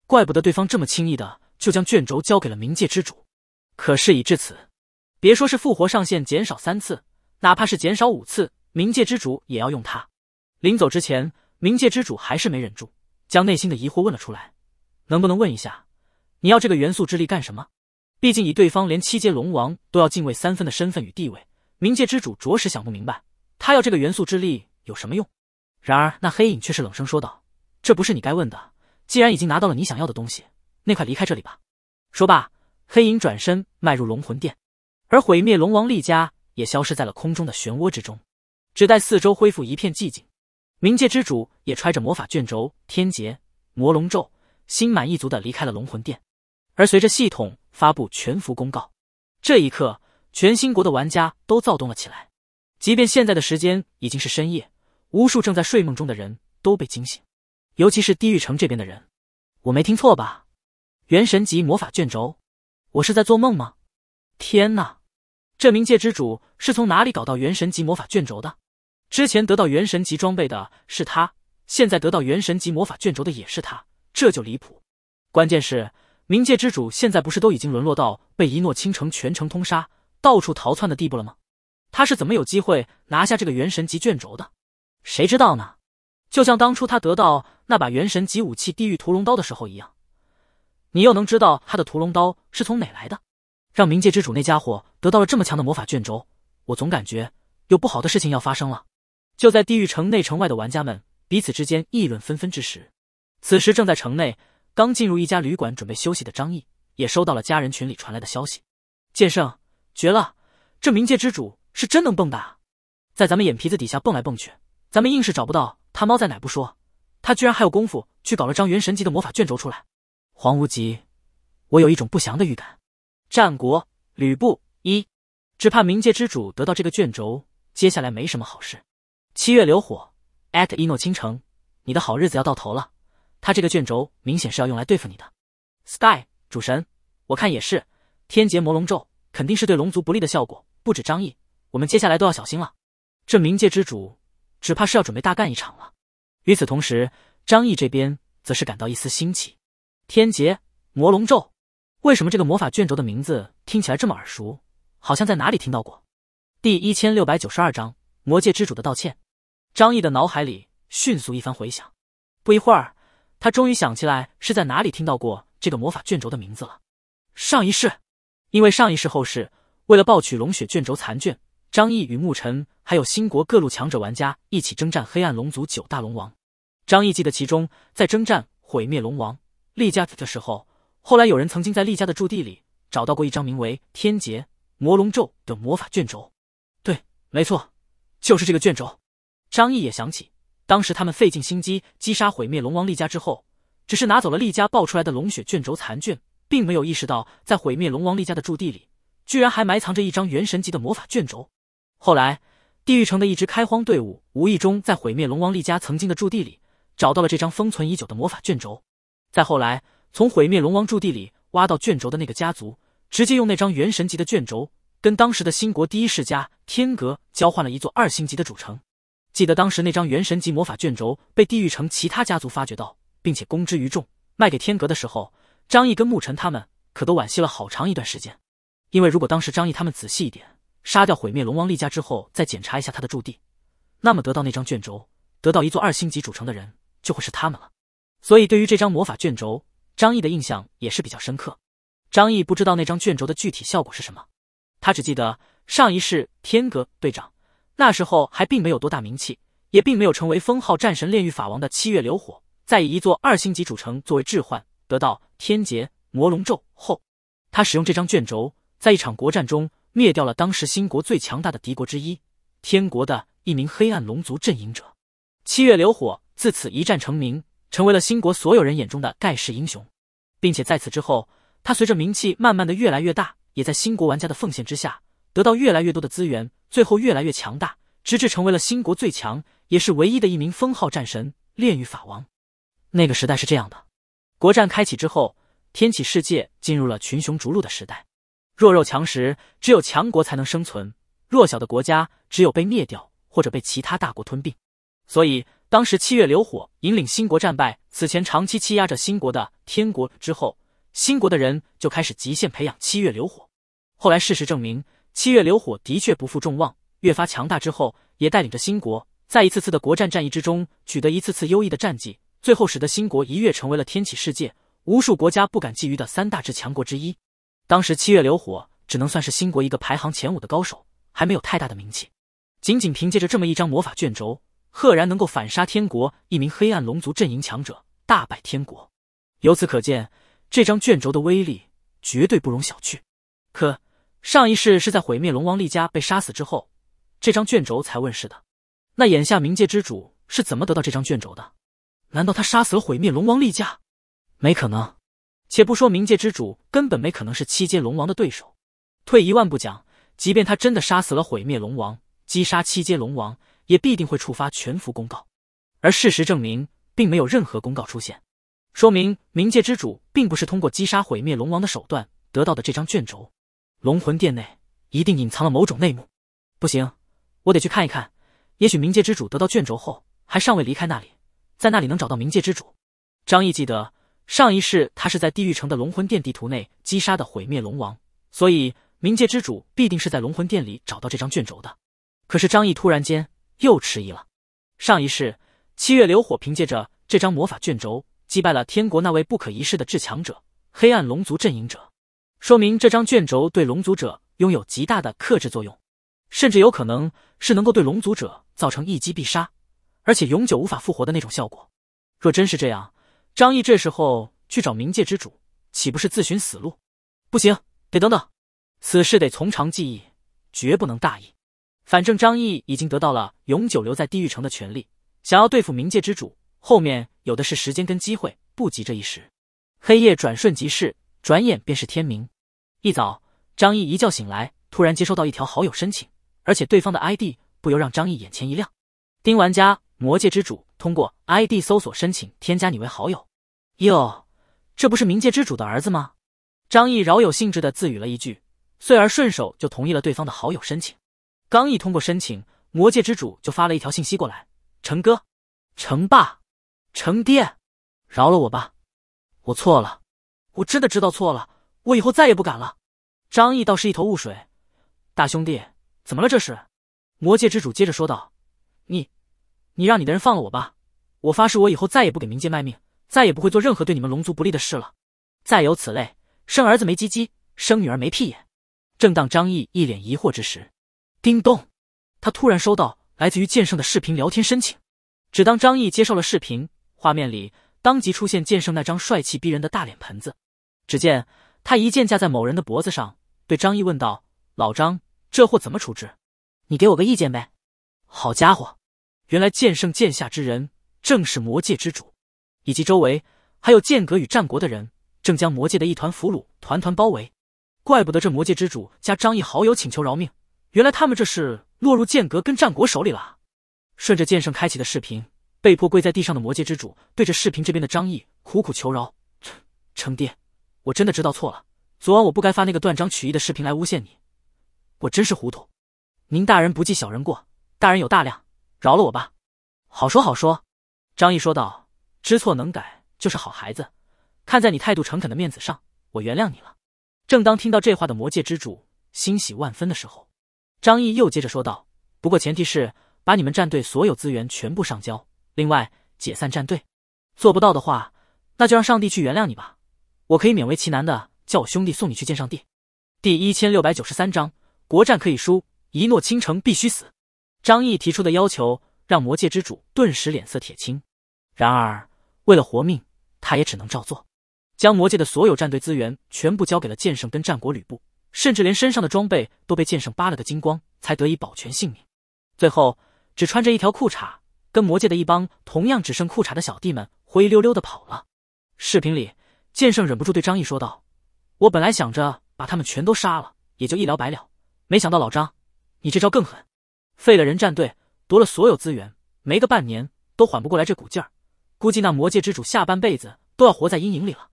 怪不得对方这么轻易的就将卷轴交给了冥界之主。可事已至此，别说是复活上限减少三次，哪怕是减少五次，冥界之主也要用它。临走之前，冥界之主还是没忍住。”将内心的疑惑问了出来，能不能问一下，你要这个元素之力干什么？毕竟以对方连七阶龙王都要敬畏三分的身份与地位，冥界之主着实想不明白他要这个元素之力有什么用。然而那黑影却是冷声说道：“这不是你该问的。既然已经拿到了你想要的东西，那快离开这里吧。”说罢，黑影转身迈入龙魂殿，而毁灭龙王厉家也消失在了空中的漩涡之中，只待四周恢复一片寂静。冥界之主也揣着魔法卷轴《天劫魔龙咒》，心满意足的离开了龙魂殿。而随着系统发布全服公告，这一刻，全新国的玩家都躁动了起来。即便现在的时间已经是深夜，无数正在睡梦中的人都被惊醒。尤其是地狱城这边的人，我没听错吧？元神级魔法卷轴？我是在做梦吗？天哪！这冥界之主是从哪里搞到元神级魔法卷轴的？之前得到元神级装备的是他，现在得到元神级魔法卷轴的也是他，这就离谱。关键是冥界之主现在不是都已经沦落到被一诺倾城全城通杀，到处逃窜的地步了吗？他是怎么有机会拿下这个元神级卷轴的？谁知道呢？就像当初他得到那把元神级武器地狱屠龙刀的时候一样，你又能知道他的屠龙刀是从哪来的？让冥界之主那家伙得到了这么强的魔法卷轴，我总感觉有不好的事情要发生了。就在地狱城内城外的玩家们彼此之间议论纷纷之时，此时正在城内刚进入一家旅馆准备休息的张毅，也收到了家人群里传来的消息：“剑圣，绝了！这冥界之主是真能蹦跶，在咱们眼皮子底下蹦来蹦去，咱们硬是找不到他猫在哪不说，他居然还有功夫去搞了张元神级的魔法卷轴出来。”黄无极，我有一种不祥的预感。战国吕布一，只怕冥界之主得到这个卷轴，接下来没什么好事。七月流火，at 一诺倾城，你的好日子要到头了。他这个卷轴明显是要用来对付你的。Sky 主神，我看也是，天劫魔龙咒肯定是对龙族不利的效果。不止张毅，我们接下来都要小心了。这冥界之主，只怕是要准备大干一场了。与此同时，张毅这边则是感到一丝新奇：天劫魔龙咒，为什么这个魔法卷轴的名字听起来这么耳熟？好像在哪里听到过。第一千六百九十二章魔界之主的道歉。张毅的脑海里迅速一番回想，不一会儿，他终于想起来是在哪里听到过这个魔法卷轴的名字了。上一世，因为上一世后世，为了暴取龙血卷轴残卷，张毅与牧尘还有新国各路强者玩家一起征战黑暗龙族九大龙王。张毅记得，其中在征战毁灭龙王厉家子的时候，后来有人曾经在厉家的驻地里找到过一张名为“天劫魔龙咒”的魔法卷轴。对，没错，就是这个卷轴。张毅也想起，当时他们费尽心机击杀毁灭龙王厉家之后，只是拿走了厉家爆出来的龙血卷轴残卷，并没有意识到，在毁灭龙王厉家的驻地里，居然还埋藏着一张元神级的魔法卷轴。后来，地狱城的一支开荒队伍无意中在毁灭龙王厉家曾经的驻地里，找到了这张封存已久的魔法卷轴。再后来，从毁灭龙王驻地里挖到卷轴的那个家族，直接用那张元神级的卷轴，跟当时的新国第一世家天阁交换了一座二星级的主城。记得当时那张元神级魔法卷轴被地狱城其他家族发掘到，并且公之于众，卖给天阁的时候，张毅跟牧尘他们可都惋惜了好长一段时间。因为如果当时张毅他们仔细一点，杀掉毁灭龙王厉家之后再检查一下他的驻地，那么得到那张卷轴，得到一座二星级主城的人就会是他们了。所以对于这张魔法卷轴，张毅的印象也是比较深刻。张毅不知道那张卷轴的具体效果是什么，他只记得上一世天阁队长。那时候还并没有多大名气，也并没有成为封号战神炼狱法王的七月流火。在以一座二星级主城作为置换，得到天劫魔龙咒后，他使用这张卷轴，在一场国战中灭掉了当时新国最强大的敌国之一——天国的一名黑暗龙族阵营者。七月流火自此一战成名，成为了新国所有人眼中的盖世英雄，并且在此之后，他随着名气慢慢的越来越大，也在新国玩家的奉献之下。得到越来越多的资源，最后越来越强大，直至成为了新国最强，也是唯一的一名封号战神，炼狱法王。那个时代是这样的：国战开启之后，天启世界进入了群雄逐鹿的时代，弱肉强食，只有强国才能生存，弱小的国家只有被灭掉或者被其他大国吞并。所以，当时七月流火引领新国战败，此前长期欺压着新国的天国之后，新国的人就开始极限培养七月流火。后来事实证明。七月流火的确不负众望，越发强大之后，也带领着新国在一次次的国战战役之中取得一次次优异的战绩，最后使得新国一跃成为了天启世界无数国家不敢觊觎的三大制强国之一。当时七月流火只能算是新国一个排行前五的高手，还没有太大的名气，仅仅凭借着这么一张魔法卷轴，赫然能够反杀天国一名黑暗龙族阵营强者，大败天国。由此可见，这张卷轴的威力绝对不容小觑。可。上一世是在毁灭龙王利家被杀死之后，这张卷轴才问世的。那眼下冥界之主是怎么得到这张卷轴的？难道他杀死了毁灭龙王利家？没可能。且不说冥界之主根本没可能是七阶龙王的对手，退一万步讲，即便他真的杀死了毁灭龙王，击杀七阶龙王也必定会触发全服公告。而事实证明，并没有任何公告出现，说明冥界之主并不是通过击杀毁灭龙王的手段得到的这张卷轴。龙魂殿内一定隐藏了某种内幕，不行，我得去看一看。也许冥界之主得到卷轴后，还尚未离开那里，在那里能找到冥界之主。张毅记得上一世他是在地狱城的龙魂殿地图内击杀的毁灭龙王，所以冥界之主必定是在龙魂殿里找到这张卷轴的。可是张毅突然间又迟疑了，上一世七月流火凭借着这张魔法卷轴击败了天国那位不可一世的至强者，黑暗龙族阵营者。说明这张卷轴对龙族者拥有极大的克制作用，甚至有可能是能够对龙族者造成一击必杀，而且永久无法复活的那种效果。若真是这样，张毅这时候去找冥界之主，岂不是自寻死路？不行，得等等，此事得从长计议，绝不能大意。反正张毅已经得到了永久留在地狱城的权利，想要对付冥界之主，后面有的是时间跟机会，不急这一时。黑夜转瞬即逝。转眼便是天明，一早，张毅一觉醒来，突然接收到一条好友申请，而且对方的 ID 不由让张毅眼前一亮。丁玩家魔界之主通过 ID 搜索申请添加你为好友。哟，这不是冥界之主的儿子吗？张毅饶有兴致的自语了一句，遂而顺手就同意了对方的好友申请。刚一通过申请，魔界之主就发了一条信息过来：“成哥，成爸，成爹，饶了我吧，我错了。”我真的知道错了，我以后再也不敢了。张毅倒是一头雾水，大兄弟，怎么了这是？魔界之主接着说道：“你，你让你的人放了我吧，我发誓，我以后再也不给冥界卖命，再也不会做任何对你们龙族不利的事了。再有此类，生儿子没鸡鸡，生女儿没屁眼。”正当张毅一脸疑惑之时，叮咚，他突然收到来自于剑圣的视频聊天申请。只当张毅接受了视频，画面里当即出现剑圣那张帅气逼人的大脸盆子。只见他一剑架在某人的脖子上，对张毅问道：“老张，这货怎么处置？你给我个意见呗。”好家伙，原来剑圣剑下之人正是魔界之主，以及周围还有剑阁与战国的人，正将魔界的一团俘虏团团包围。怪不得这魔界之主加张毅好友请求饶命，原来他们这是落入剑阁跟战国手里了。顺着剑圣开启的视频，被迫跪在地上的魔界之主对着视频这边的张毅苦苦求饶：“成爹。”我真的知道错了，昨晚我不该发那个断章取义的视频来诬陷你，我真是糊涂。您大人不计小人过，大人有大量，饶了我吧。好说好说。张毅说道，知错能改就是好孩子，看在你态度诚恳的面子上，我原谅你了。正当听到这话的魔界之主欣喜万分的时候，张毅又接着说道，不过前提是把你们战队所有资源全部上交，另外解散战队。做不到的话，那就让上帝去原谅你吧。我可以勉为其难的叫我兄弟送你去见上帝。第一千六百九十三章国战可以输，一诺倾城必须死。张毅提出的要求让魔界之主顿时脸色铁青，然而为了活命，他也只能照做，将魔界的所有战队资源全部交给了剑圣跟战国吕布，甚至连身上的装备都被剑圣扒了个精光，才得以保全性命。最后只穿着一条裤衩，跟魔界的一帮同样只剩裤衩的小弟们灰溜溜的跑了。视频里。剑圣忍不住对张毅说道：“我本来想着把他们全都杀了，也就一了百了。没想到老张，你这招更狠，废了人战队，夺了所有资源，没个半年都缓不过来这股劲儿。估计那魔界之主下半辈子都要活在阴影里了。”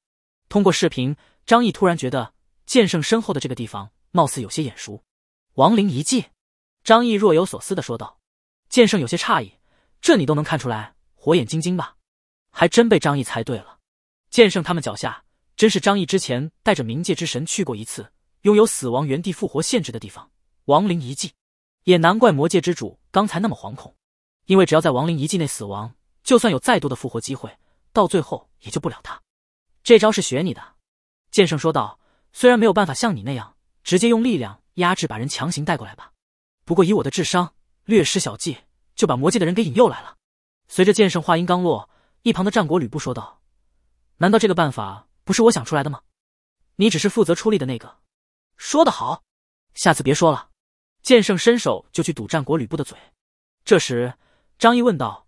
通过视频，张毅突然觉得剑圣身后的这个地方貌似有些眼熟。“亡灵遗迹。”张毅若有所思的说道。剑圣有些诧异：“这你都能看出来，火眼金睛吧？”还真被张毅猜对了。剑圣他们脚下，真是张毅之前带着冥界之神去过一次拥有死亡原地复活限制的地方——亡灵遗迹。也难怪魔界之主刚才那么惶恐，因为只要在亡灵遗迹内死亡，就算有再多的复活机会，到最后也救不了他。这招是学你的，剑圣说道。虽然没有办法像你那样直接用力量压制把人强行带过来吧，不过以我的智商，略施小计就把魔界的人给引诱来了。随着剑圣话音刚落，一旁的战国吕布说道。难道这个办法不是我想出来的吗？你只是负责出力的那个。说得好，下次别说了。剑圣伸手就去堵战国吕布的嘴。这时，张毅问道：“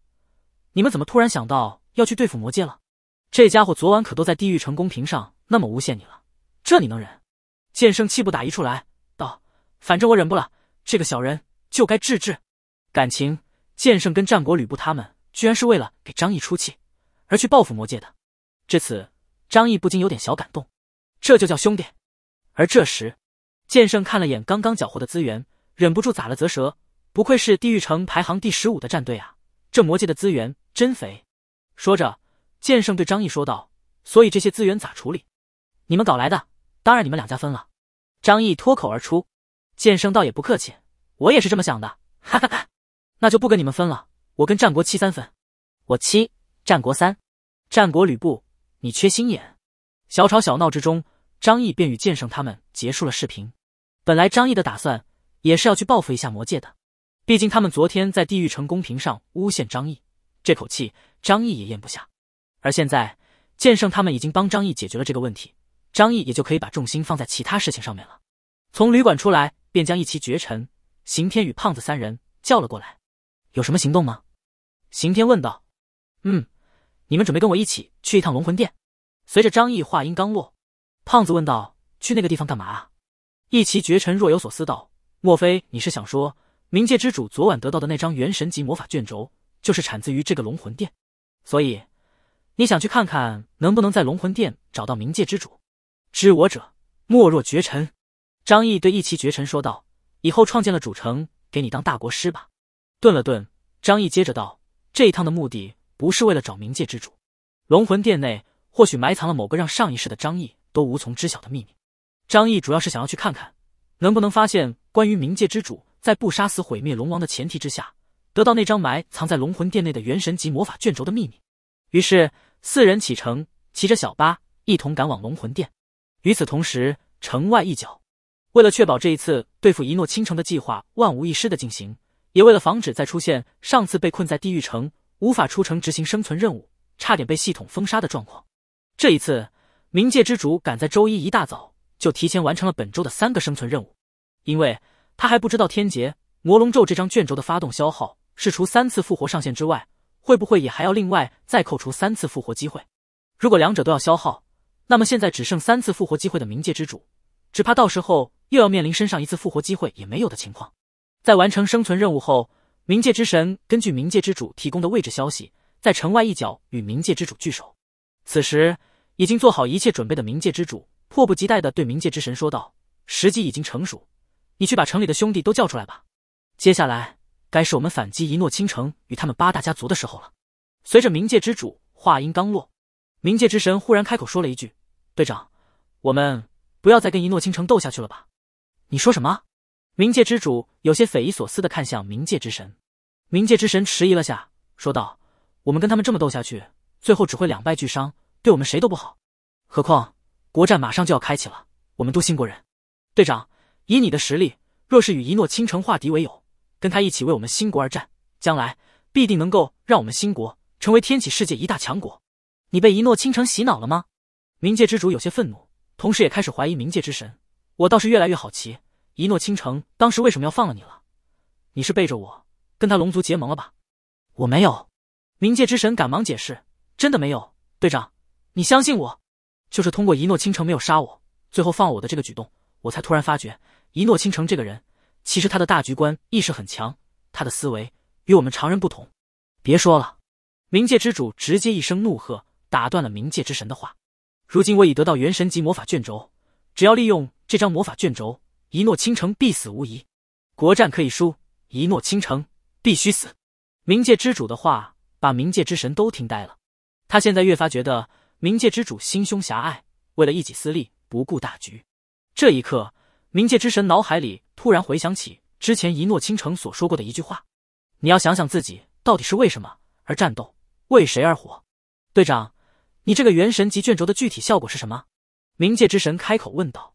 你们怎么突然想到要去对付魔界了？”这家伙昨晚可都在地狱城公屏上那么诬陷你了，这你能忍？剑圣气不打一处来，道：“反正我忍不了，这个小人就该治治。”感情剑圣跟战国吕布他们居然是为了给张毅出气，而去报复魔界的。至此，张毅不禁有点小感动，这就叫兄弟。而这时，剑圣看了眼刚刚缴获的资源，忍不住咋了则舌：“不愧是地狱城排行第十五的战队啊，这魔界的资源真肥。”说着，剑圣对张毅说道：“所以这些资源咋处理？你们搞来的，当然你们两家分了。”张毅脱口而出：“剑圣，倒也不客气，我也是这么想的，哈哈哈。那就不跟你们分了，我跟战国七三分，我七，战国三，战国吕布。”你缺心眼，小吵小闹之中，张毅便与剑圣他们结束了视频。本来张毅的打算也是要去报复一下魔界的，毕竟他们昨天在地狱城公屏上诬陷张毅，这口气张毅也咽不下。而现在剑圣他们已经帮张毅解决了这个问题，张毅也就可以把重心放在其他事情上面了。从旅馆出来，便将一骑绝尘、刑天与胖子三人叫了过来，有什么行动吗？刑天问道。嗯。你们准备跟我一起去一趟龙魂殿？随着张毅话音刚落，胖子问道：“去那个地方干嘛？”一骑绝尘若有所思道：“莫非你是想说，冥界之主昨晚得到的那张元神级魔法卷轴，就是产自于这个龙魂殿？所以，你想去看看，能不能在龙魂殿找到冥界之主？知我者，莫若绝尘。”张毅对一骑绝尘说道：“以后创建了主城，给你当大国师吧。”顿了顿，张毅接着道：“这一趟的目的……”不是为了找冥界之主，龙魂殿内或许埋藏了某个让上一世的张毅都无从知晓的秘密。张毅主要是想要去看看，能不能发现关于冥界之主在不杀死毁灭龙王的前提之下，得到那张埋藏在龙魂殿内的元神级魔法卷轴的秘密。于是四人启程，骑着小巴一同赶往龙魂殿。与此同时，城外一角，为了确保这一次对付一诺倾城的计划万无一失的进行，也为了防止再出现上次被困在地狱城。无法出城执行生存任务，差点被系统封杀的状况。这一次，冥界之主赶在周一一大早，就提前完成了本周的三个生存任务，因为他还不知道天劫魔龙咒这张卷轴的发动消耗是除三次复活上限之外，会不会也还要另外再扣除三次复活机会。如果两者都要消耗，那么现在只剩三次复活机会的冥界之主，只怕到时候又要面临身上一次复活机会也没有的情况。在完成生存任务后。冥界之神根据冥界之主提供的位置消息，在城外一角与冥界之主聚首。此时已经做好一切准备的冥界之主迫不及待的对冥界之神说道：“时机已经成熟，你去把城里的兄弟都叫出来吧。接下来该是我们反击一诺倾城与他们八大家族的时候了。”随着冥界之主话音刚落，冥界之神忽然开口说了一句：“队长，我们不要再跟一诺倾城斗下去了吧？”你说什么？冥界之主有些匪夷所思的看向冥界之神，冥界之神迟疑了下，说道：“我们跟他们这么斗下去，最后只会两败俱伤，对我们谁都不好。何况国战马上就要开启了，我们都新国人。队长，以你的实力，若是与一诺倾城化敌为友，跟他一起为我们新国而战，将来必定能够让我们新国成为天启世界一大强国。你被一诺倾城洗脑了吗？”冥界之主有些愤怒，同时也开始怀疑冥界之神。我倒是越来越好奇。一诺倾城当时为什么要放了你了？你是背着我跟他龙族结盟了吧？我没有。冥界之神赶忙解释，真的没有。队长，你相信我，就是通过一诺倾城没有杀我，最后放了我的这个举动，我才突然发觉一诺倾城这个人，其实他的大局观意识很强，他的思维与我们常人不同。别说了，冥界之主直接一声怒喝打断了冥界之神的话。如今我已得到元神级魔法卷轴，只要利用这张魔法卷轴。一诺倾城必死无疑，国战可以输，一诺倾城必须死。冥界之主的话把冥界之神都听呆了，他现在越发觉得冥界之主心胸狭隘，为了一己私利不顾大局。这一刻，冥界之神脑海里突然回想起之前一诺倾城所说过的一句话：“你要想想自己到底是为什么而战斗，为谁而活。”队长，你这个元神级卷轴的具体效果是什么？冥界之神开口问道。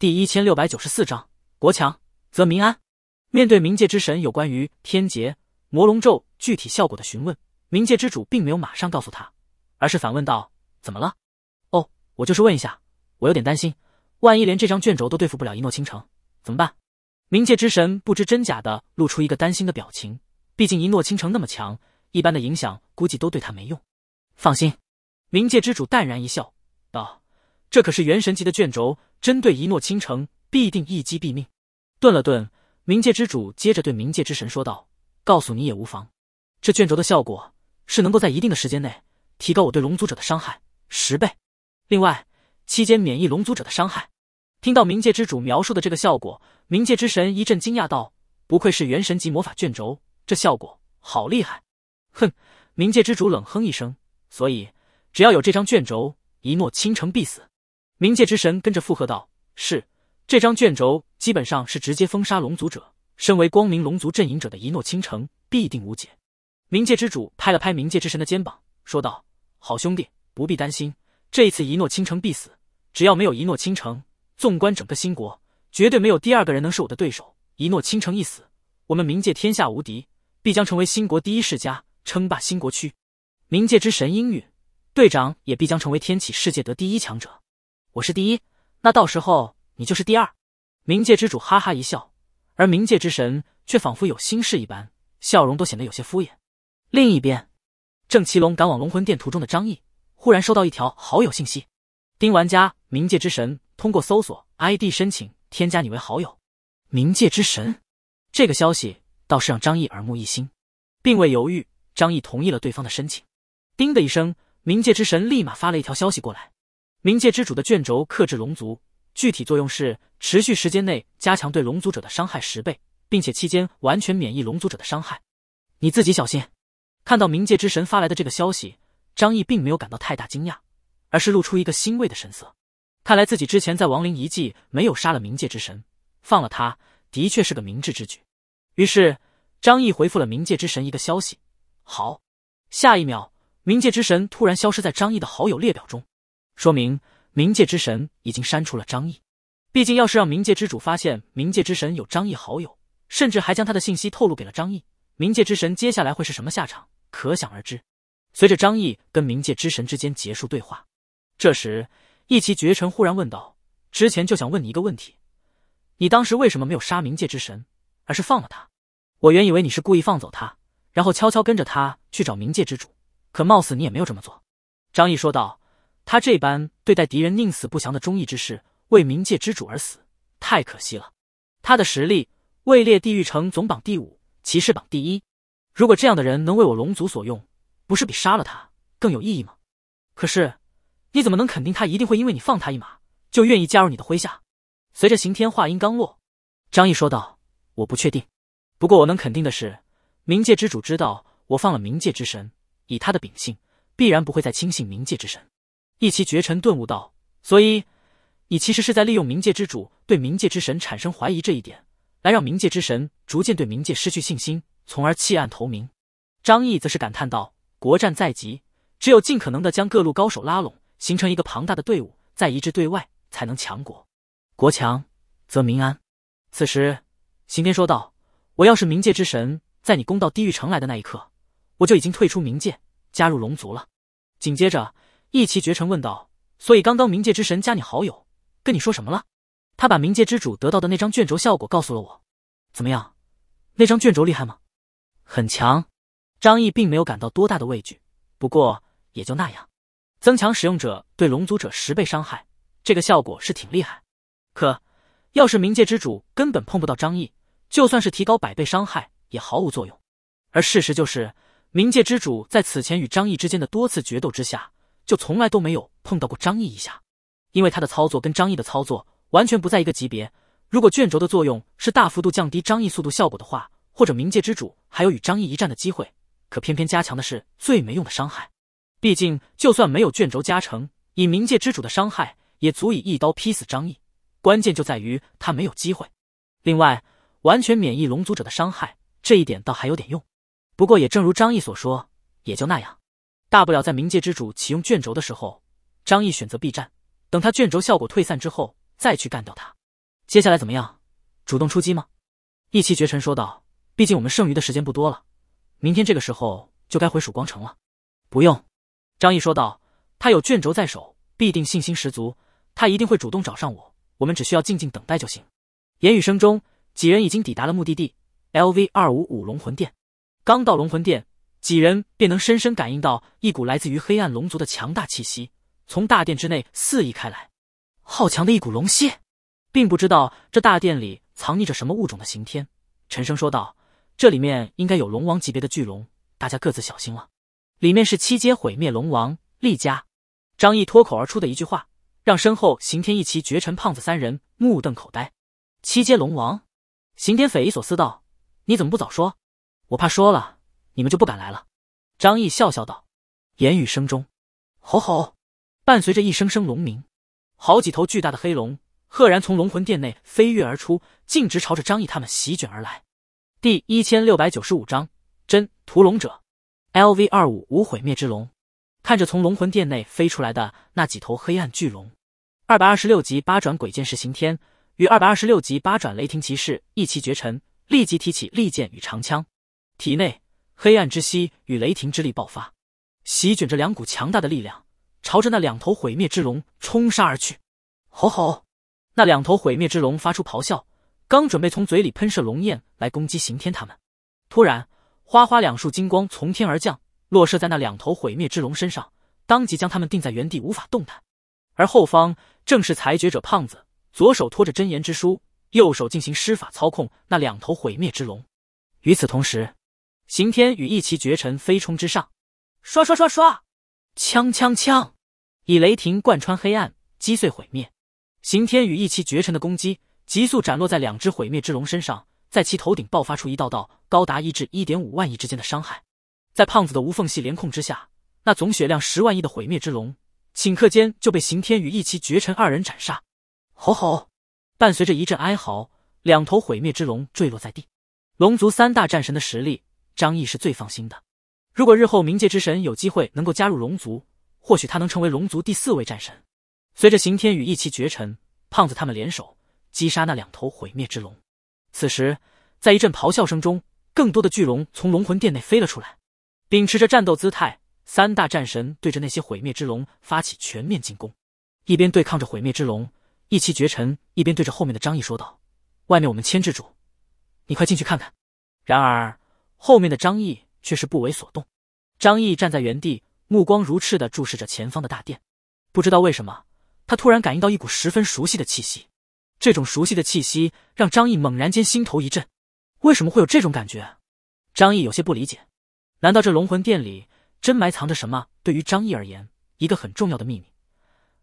第一千六百九十四章，国强则民安。面对冥界之神有关于天劫魔龙咒具体效果的询问，冥界之主并没有马上告诉他，而是反问道：“怎么了？”“哦，我就是问一下，我有点担心，万一连这张卷轴都对付不了一诺倾城，怎么办？”冥界之神不知真假的露出一个担心的表情，毕竟一诺倾城那么强，一般的影响估计都对他没用。放心，冥界之主淡然一笑，道。这可是元神级的卷轴，针对一诺倾城，必定一击毙命。顿了顿，冥界之主接着对冥界之神说道：“告诉你也无妨，这卷轴的效果是能够在一定的时间内提高我对龙族者的伤害十倍，另外期间免疫龙族者的伤害。”听到冥界之主描述的这个效果，冥界之神一阵惊讶道：“不愧是元神级魔法卷轴，这效果好厉害！”哼，冥界之主冷哼一声：“所以只要有这张卷轴，一诺倾城必死。”冥界之神跟着附和道：“是，这张卷轴基本上是直接封杀龙族者。身为光明龙族阵营者的一诺倾城必定无解。”冥界之主拍了拍冥界之神的肩膀，说道：“好兄弟，不必担心，这一次一诺倾城必死。只要没有一诺倾城，纵观整个新国，绝对没有第二个人能是我的对手。一诺倾城一死，我们冥界天下无敌，必将成为新国第一世家，称霸新国区。”冥界之神应允，队长也必将成为天启世界的第一强者。我是第一，那到时候你就是第二。冥界之主哈哈一笑，而冥界之神却仿佛有心事一般，笑容都显得有些敷衍。另一边，郑奇龙赶往龙魂殿途中的张毅，忽然收到一条好友信息：丁玩家冥界之神通过搜索 ID 申请添加你为好友。冥界之神，这个消息倒是让张毅耳目一新，并未犹豫，张毅同意了对方的申请。叮的一声，冥界之神立马发了一条消息过来。冥界之主的卷轴克制龙族，具体作用是持续时间内加强对龙族者的伤害十倍，并且期间完全免疫龙族者的伤害。你自己小心。看到冥界之神发来的这个消息，张毅并没有感到太大惊讶，而是露出一个欣慰的神色。看来自己之前在亡灵遗迹没有杀了冥界之神，放了他的确是个明智之举。于是张毅回复了冥界之神一个消息：好。下一秒，冥界之神突然消失在张毅的好友列表中。说明冥界之神已经删除了张毅，毕竟要是让冥界之主发现冥界之神有张毅好友，甚至还将他的信息透露给了张毅，冥界之神接下来会是什么下场，可想而知。随着张毅跟冥界之神之间结束对话，这时一骑绝尘忽然问道：“之前就想问你一个问题，你当时为什么没有杀冥界之神，而是放了他？我原以为你是故意放走他，然后悄悄跟着他去找冥界之主，可貌似你也没有这么做。”张毅说道。他这般对待敌人，宁死不降的忠义之士，为冥界之主而死，太可惜了。他的实力位列地狱城总榜第五，骑士榜第一。如果这样的人能为我龙族所用，不是比杀了他更有意义吗？可是，你怎么能肯定他一定会因为你放他一马就愿意加入你的麾下？随着刑天话音刚落，张毅说道：“我不确定，不过我能肯定的是，冥界之主知道我放了冥界之神，以他的秉性，必然不会再轻信冥界之神。”一骑绝尘顿悟道：“所以，你其实是在利用冥界之主对冥界之神产生怀疑这一点，来让冥界之神逐渐对冥界失去信心，从而弃暗投明。”张毅则是感叹道：“国战在即，只有尽可能的将各路高手拉拢，形成一个庞大的队伍，再一致对外，才能强国。国强则民安。”此时，刑天说道：“我要是冥界之神，在你攻到地狱城来的那一刻，我就已经退出冥界，加入龙族了。”紧接着。一骑绝尘问道：“所以刚刚冥界之神加你好友，跟你说什么了？”他把冥界之主得到的那张卷轴效果告诉了我。怎么样？那张卷轴厉害吗？很强。张毅并没有感到多大的畏惧，不过也就那样。增强使用者对龙族者十倍伤害，这个效果是挺厉害。可要是冥界之主根本碰不到张毅，就算是提高百倍伤害也毫无作用。而事实就是，冥界之主在此前与张毅之间的多次决斗之下。就从来都没有碰到过张毅一下，因为他的操作跟张毅的操作完全不在一个级别。如果卷轴的作用是大幅度降低张毅速度效果的话，或者冥界之主还有与张毅一战的机会，可偏偏加强的是最没用的伤害。毕竟，就算没有卷轴加成，以冥界之主的伤害也足以一刀劈死张毅。关键就在于他没有机会。另外，完全免疫龙族者的伤害，这一点倒还有点用。不过，也正如张毅所说，也就那样。大不了在冥界之主启用卷轴的时候，张毅选择避战，等他卷轴效果退散之后再去干掉他。接下来怎么样？主动出击吗？一骑绝尘说道。毕竟我们剩余的时间不多了，明天这个时候就该回曙光城了。不用，张毅说道。他有卷轴在手，必定信心十足，他一定会主动找上我。我们只需要静静等待就行。言语声中，几人已经抵达了目的地，L V 二五五龙魂殿。刚到龙魂殿。几人便能深深感应到一股来自于黑暗龙族的强大气息，从大殿之内肆意开来。好强的一股龙息！并不知道这大殿里藏匿着什么物种的刑天，陈升说道：“这里面应该有龙王级别的巨龙，大家各自小心了。”里面是七阶毁灭龙王。厉家张毅脱口而出的一句话，让身后刑天一骑绝尘、胖子三人目瞪口呆。七阶龙王！刑天匪夷所思道：“你怎么不早说？我怕说了。”你们就不敢来了。”张毅笑笑道，言语声中，吼吼，伴随着一声声龙鸣，好几头巨大的黑龙赫然从龙魂殿内飞跃而出，径直朝着张毅他们席卷而来。第一千六百九十五章真屠龙者。L V 二五无毁灭之龙，看着从龙魂殿内飞出来的那几头黑暗巨龙，二百二十六级八转鬼剑士刑天与二百二十六级八转雷霆骑士一骑绝尘，立即提起利剑与长枪，体内。黑暗之息与雷霆之力爆发，席卷着两股强大的力量，朝着那两头毁灭之龙冲杀而去。吼吼！那两头毁灭之龙发出咆哮，刚准备从嘴里喷射龙焰来攻击刑天他们，突然，哗哗两束金光从天而降，落射在那两头毁灭之龙身上，当即将他们定在原地，无法动弹。而后方正是裁决者胖子，左手托着真言之书，右手进行施法操控那两头毁灭之龙。与此同时。刑天与一骑绝尘飞冲之上，刷刷刷刷，枪枪枪，以雷霆贯穿黑暗，击碎毁灭。刑天与一骑绝尘的攻击急速斩落在两只毁灭之龙身上，在其头顶爆发出一道道高达一至一点五万亿之间的伤害。在胖子的无缝隙连控之下，那总血量十万亿的毁灭之龙，顷刻间就被刑天与一骑绝尘二人斩杀。吼吼！伴随着一阵哀嚎，两头毁灭之龙坠落在地。龙族三大战神的实力。张毅是最放心的。如果日后冥界之神有机会能够加入龙族，或许他能成为龙族第四位战神。随着刑天与一骑绝尘，胖子他们联手击杀那两头毁灭之龙。此时，在一阵咆哮声中，更多的巨龙从龙魂殿内飞了出来，秉持着战斗姿态，三大战神对着那些毁灭之龙发起全面进攻。一边对抗着毁灭之龙，一骑绝尘，一边对着后面的张毅说道：“外面我们牵制住，你快进去看看。”然而。后面的张毅却是不为所动。张毅站在原地，目光如赤的注视着前方的大殿。不知道为什么，他突然感应到一股十分熟悉的气息。这种熟悉的气息让张毅猛然间心头一震。为什么会有这种感觉？张毅有些不理解。难道这龙魂殿里真埋藏着什么？对于张毅而言，一个很重要的秘密。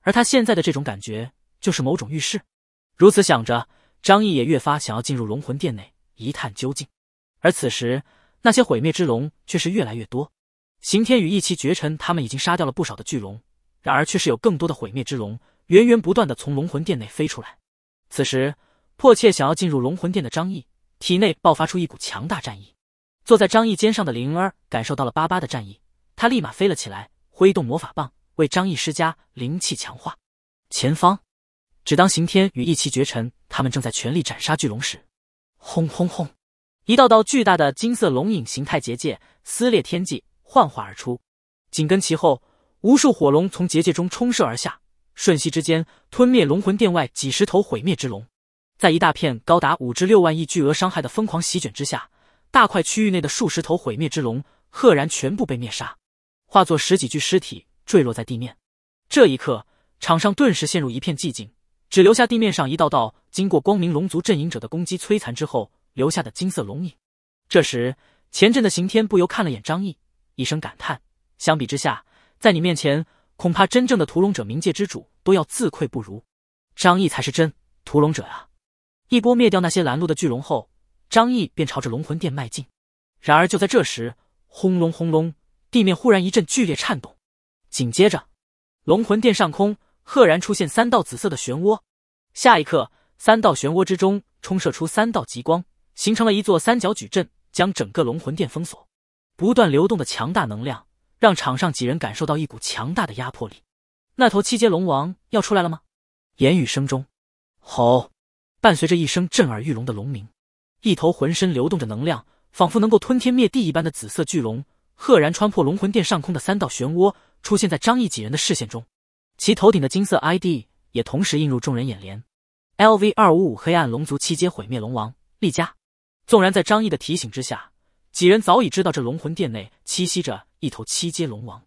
而他现在的这种感觉，就是某种预示。如此想着，张毅也越发想要进入龙魂殿内一探究竟。而此时。那些毁灭之龙却是越来越多。刑天与一骑绝尘他们已经杀掉了不少的巨龙，然而却是有更多的毁灭之龙源源不断的从龙魂殿内飞出来。此时迫切想要进入龙魂殿的张毅体内爆发出一股强大战意。坐在张毅肩上的灵儿感受到了巴巴的战意，他立马飞了起来，挥动魔法棒为张毅施加灵气强化。前方，只当刑天与一骑绝尘他们正在全力斩杀巨龙时，轰轰轰！一道道巨大的金色龙影形态结界撕裂天际，幻化而出。紧跟其后，无数火龙从结界中冲射而下，瞬息之间吞灭龙魂殿外几十头毁灭之龙。在一大片高达五至六万亿巨额伤害的疯狂席卷之下，大块区域内的数十头毁灭之龙赫然全部被灭杀，化作十几具尸体坠落在地面。这一刻，场上顿时陷入一片寂静，只留下地面上一道道经过光明龙族阵营者的攻击摧残之后。留下的金色龙影。这时，前阵的刑天不由看了眼张毅，一声感叹：“相比之下，在你面前，恐怕真正的屠龙者、冥界之主都要自愧不如。张毅才是真屠龙者啊！”一波灭掉那些拦路的巨龙后，张毅便朝着龙魂殿迈进。然而，就在这时，轰隆轰隆，地面忽然一阵剧烈颤动，紧接着，龙魂殿上空赫然出现三道紫色的漩涡。下一刻，三道漩涡之中冲射出三道极光。形成了一座三角矩阵，将整个龙魂殿封锁。不断流动的强大能量，让场上几人感受到一股强大的压迫力。那头七阶龙王要出来了吗？言语声中，吼！伴随着一声震耳欲聋的龙鸣，一头浑身流动着能量，仿佛能够吞天灭地一般的紫色巨龙，赫然穿破龙魂殿上空的三道漩涡，出现在张毅几人的视线中。其头顶的金色 ID 也同时映入众人眼帘：L V 二五五黑暗龙族七阶毁灭龙王利加。纵然在张毅的提醒之下，几人早已知道这龙魂殿内栖息着一头七阶龙王，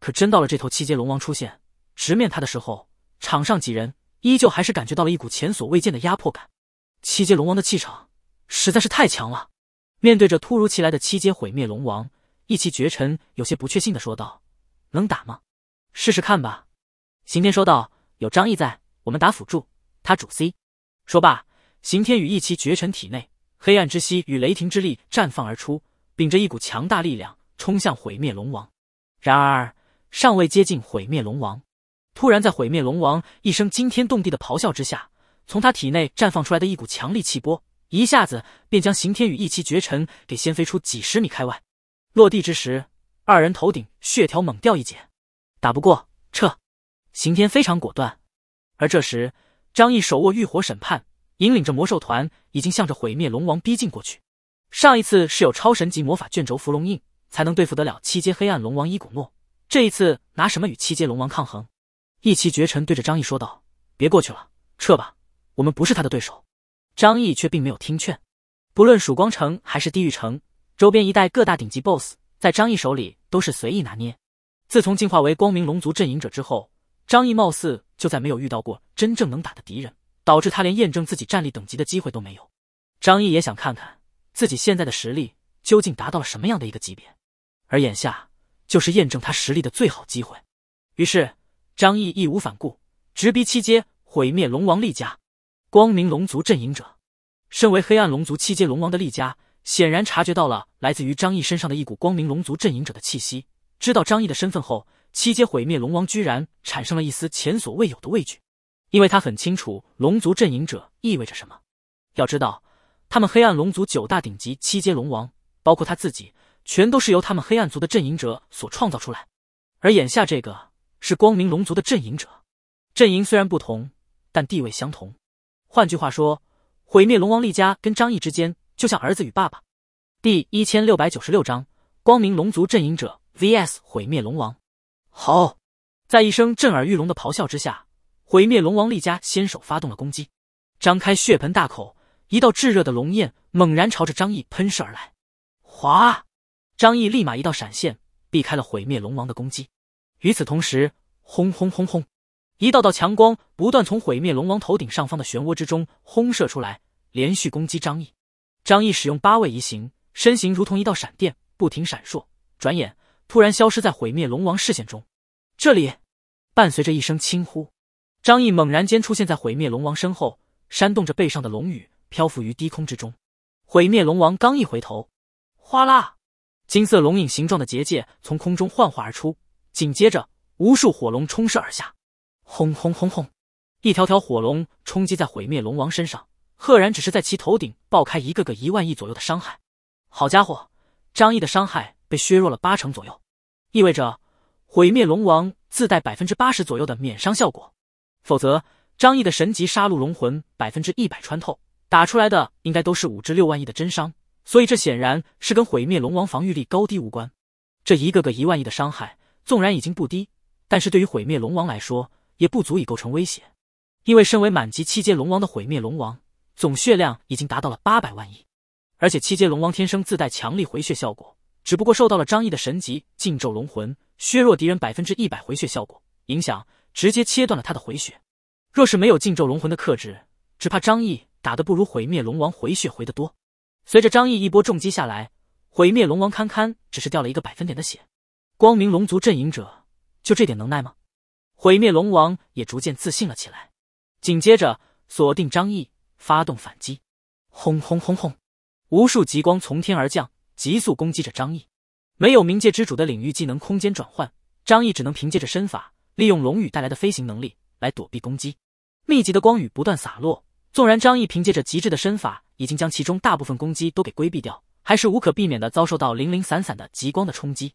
可真到了这头七阶龙王出现，直面他的时候，场上几人依旧还是感觉到了一股前所未见的压迫感。七阶龙王的气场实在是太强了。面对着突如其来的七阶毁灭龙王，一骑绝尘有些不确信的说道：“能打吗？试试看吧。”刑天说道：“有张毅在，我们打辅助，他主 C。”说罢，刑天与一骑绝尘体内。黑暗之息与雷霆之力绽放而出，秉着一股强大力量冲向毁灭龙王。然而，尚未接近毁灭龙王，突然在毁灭龙王一声惊天动地的咆哮之下，从他体内绽放出来的一股强力气波，一下子便将刑天与一骑绝尘给掀飞出几十米开外。落地之时，二人头顶血条猛掉一截，打不过撤。刑天非常果断。而这时，张毅手握浴火审判。引领着魔兽团已经向着毁灭龙王逼近过去。上一次是有超神级魔法卷轴“伏龙印”才能对付得了七阶黑暗龙王伊古诺，这一次拿什么与七阶龙王抗衡？一骑绝尘对着张毅说道：“别过去了，撤吧，我们不是他的对手。”张毅却并没有听劝。不论曙光城还是地狱城周边一带各大顶级 BOSS，在张毅手里都是随意拿捏。自从进化为光明龙族阵营者之后，张毅貌似就再没有遇到过真正能打的敌人。导致他连验证自己战力等级的机会都没有。张毅也想看看自己现在的实力究竟达到了什么样的一个级别，而眼下就是验证他实力的最好机会。于是，张毅义无反顾，直逼七阶毁灭龙王厉家。光明龙族阵营者，身为黑暗龙族七阶龙王的厉家，显然察觉到了来自于张毅身上的一股光明龙族阵营者的气息，知道张毅的身份后，七阶毁灭龙王居然产生了一丝前所未有的畏惧。因为他很清楚，龙族阵营者意味着什么。要知道，他们黑暗龙族九大顶级七阶龙王，包括他自己，全都是由他们黑暗族的阵营者所创造出来。而眼下这个是光明龙族的阵营者，阵营虽然不同，但地位相同。换句话说，毁灭龙王厉家跟张毅之间就像儿子与爸爸。第一千六百九十六章：光明龙族阵营者 vs 毁灭龙王。好，在一声震耳欲聋的咆哮之下。毁灭龙王厉家先手发动了攻击，张开血盆大口，一道炙热的龙焰猛然朝着张毅喷射而来。哗！张毅立马一道闪现，避开了毁灭龙王的攻击。与此同时，轰轰轰轰，一道道强光不断从毁灭龙王头顶上方的漩涡之中轰射出来，连续攻击张毅。张毅使用八位移形，身形如同一道闪电，不停闪烁，转眼突然消失在毁灭龙王视线中。这里，伴随着一声轻呼。张毅猛然间出现在毁灭龙王身后，扇动着背上的龙羽，漂浮于低空之中。毁灭龙王刚一回头，哗啦，金色龙影形状的结界从空中幻化而出，紧接着无数火龙冲射而下，轰轰轰轰，一条条火龙冲击在毁灭龙王身上，赫然只是在其头顶爆开一个个一万亿左右的伤害。好家伙，张毅的伤害被削弱了八成左右，意味着毁灭龙王自带百分之八十左右的免伤效果。否则，张毅的神级杀戮龙魂百分之一百穿透打出来的，应该都是五至六万亿的真伤。所以这显然是跟毁灭龙王防御力高低无关。这一个个一万亿的伤害，纵然已经不低，但是对于毁灭龙王来说，也不足以构成威胁。因为身为满级七阶龙王的毁灭龙王，总血量已经达到了八百万亿，而且七阶龙王天生自带强力回血效果。只不过受到了张毅的神级禁咒龙魂削弱敌人百分之一百回血效果影响。直接切断了他的回血，若是没有禁咒龙魂的克制，只怕张毅打的不如毁灭龙王回血回得多。随着张毅一波重击下来，毁灭龙王堪堪只是掉了一个百分点的血。光明龙族阵营者就这点能耐吗？毁灭龙王也逐渐自信了起来，紧接着锁定张毅发动反击，轰轰轰轰，无数极光从天而降，急速攻击着张毅。没有冥界之主的领域技能空间转换，张毅只能凭借着身法。利用龙羽带来的飞行能力来躲避攻击，密集的光雨不断洒落。纵然张毅凭借着极致的身法，已经将其中大部分攻击都给规避掉，还是无可避免的遭受到零零散散的极光的冲击。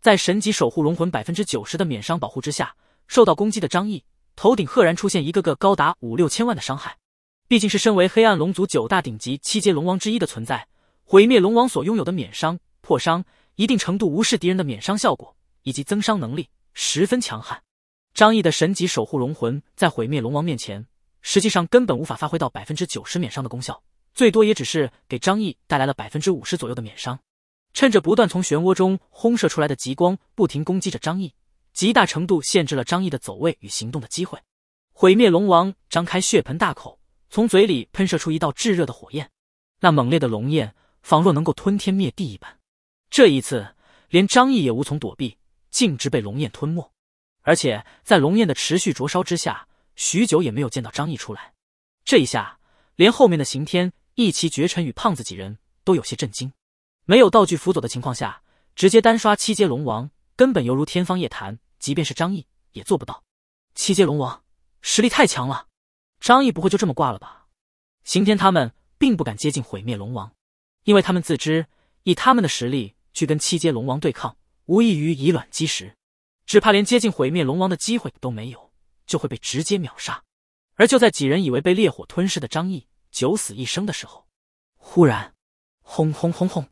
在神级守护龙魂百分之九十的免伤保护之下，受到攻击的张毅头顶赫然出现一个个高达五六千万的伤害。毕竟是身为黑暗龙族九大顶级七阶龙王之一的存在，毁灭龙王所拥有的免伤、破伤，一定程度无视敌人的免伤效果以及增伤能力，十分强悍。张毅的神级守护龙魂在毁灭龙王面前，实际上根本无法发挥到百分之九十免伤的功效，最多也只是给张毅带来了百分之五十左右的免伤。趁着不断从漩涡中轰射出来的极光不停攻击着张毅，极大程度限制了张毅的走位与行动的机会。毁灭龙王张开血盆大口，从嘴里喷射出一道炙热的火焰，那猛烈的龙焰仿若能够吞天灭地一般。这一次，连张毅也无从躲避，径直被龙焰吞没。而且在龙焰的持续灼烧之下，许久也没有见到张毅出来。这一下，连后面的刑天、一骑绝尘与胖子几人都有些震惊。没有道具辅佐的情况下，直接单刷七阶龙王，根本犹如天方夜谭。即便是张毅，也做不到。七阶龙王实力太强了，张毅不会就这么挂了吧？刑天他们并不敢接近毁灭龙王，因为他们自知以他们的实力去跟七阶龙王对抗，无异于以卵击石。只怕连接近毁灭龙王的机会都没有，就会被直接秒杀。而就在几人以为被烈火吞噬的张毅九死一生的时候，忽然，轰轰轰轰，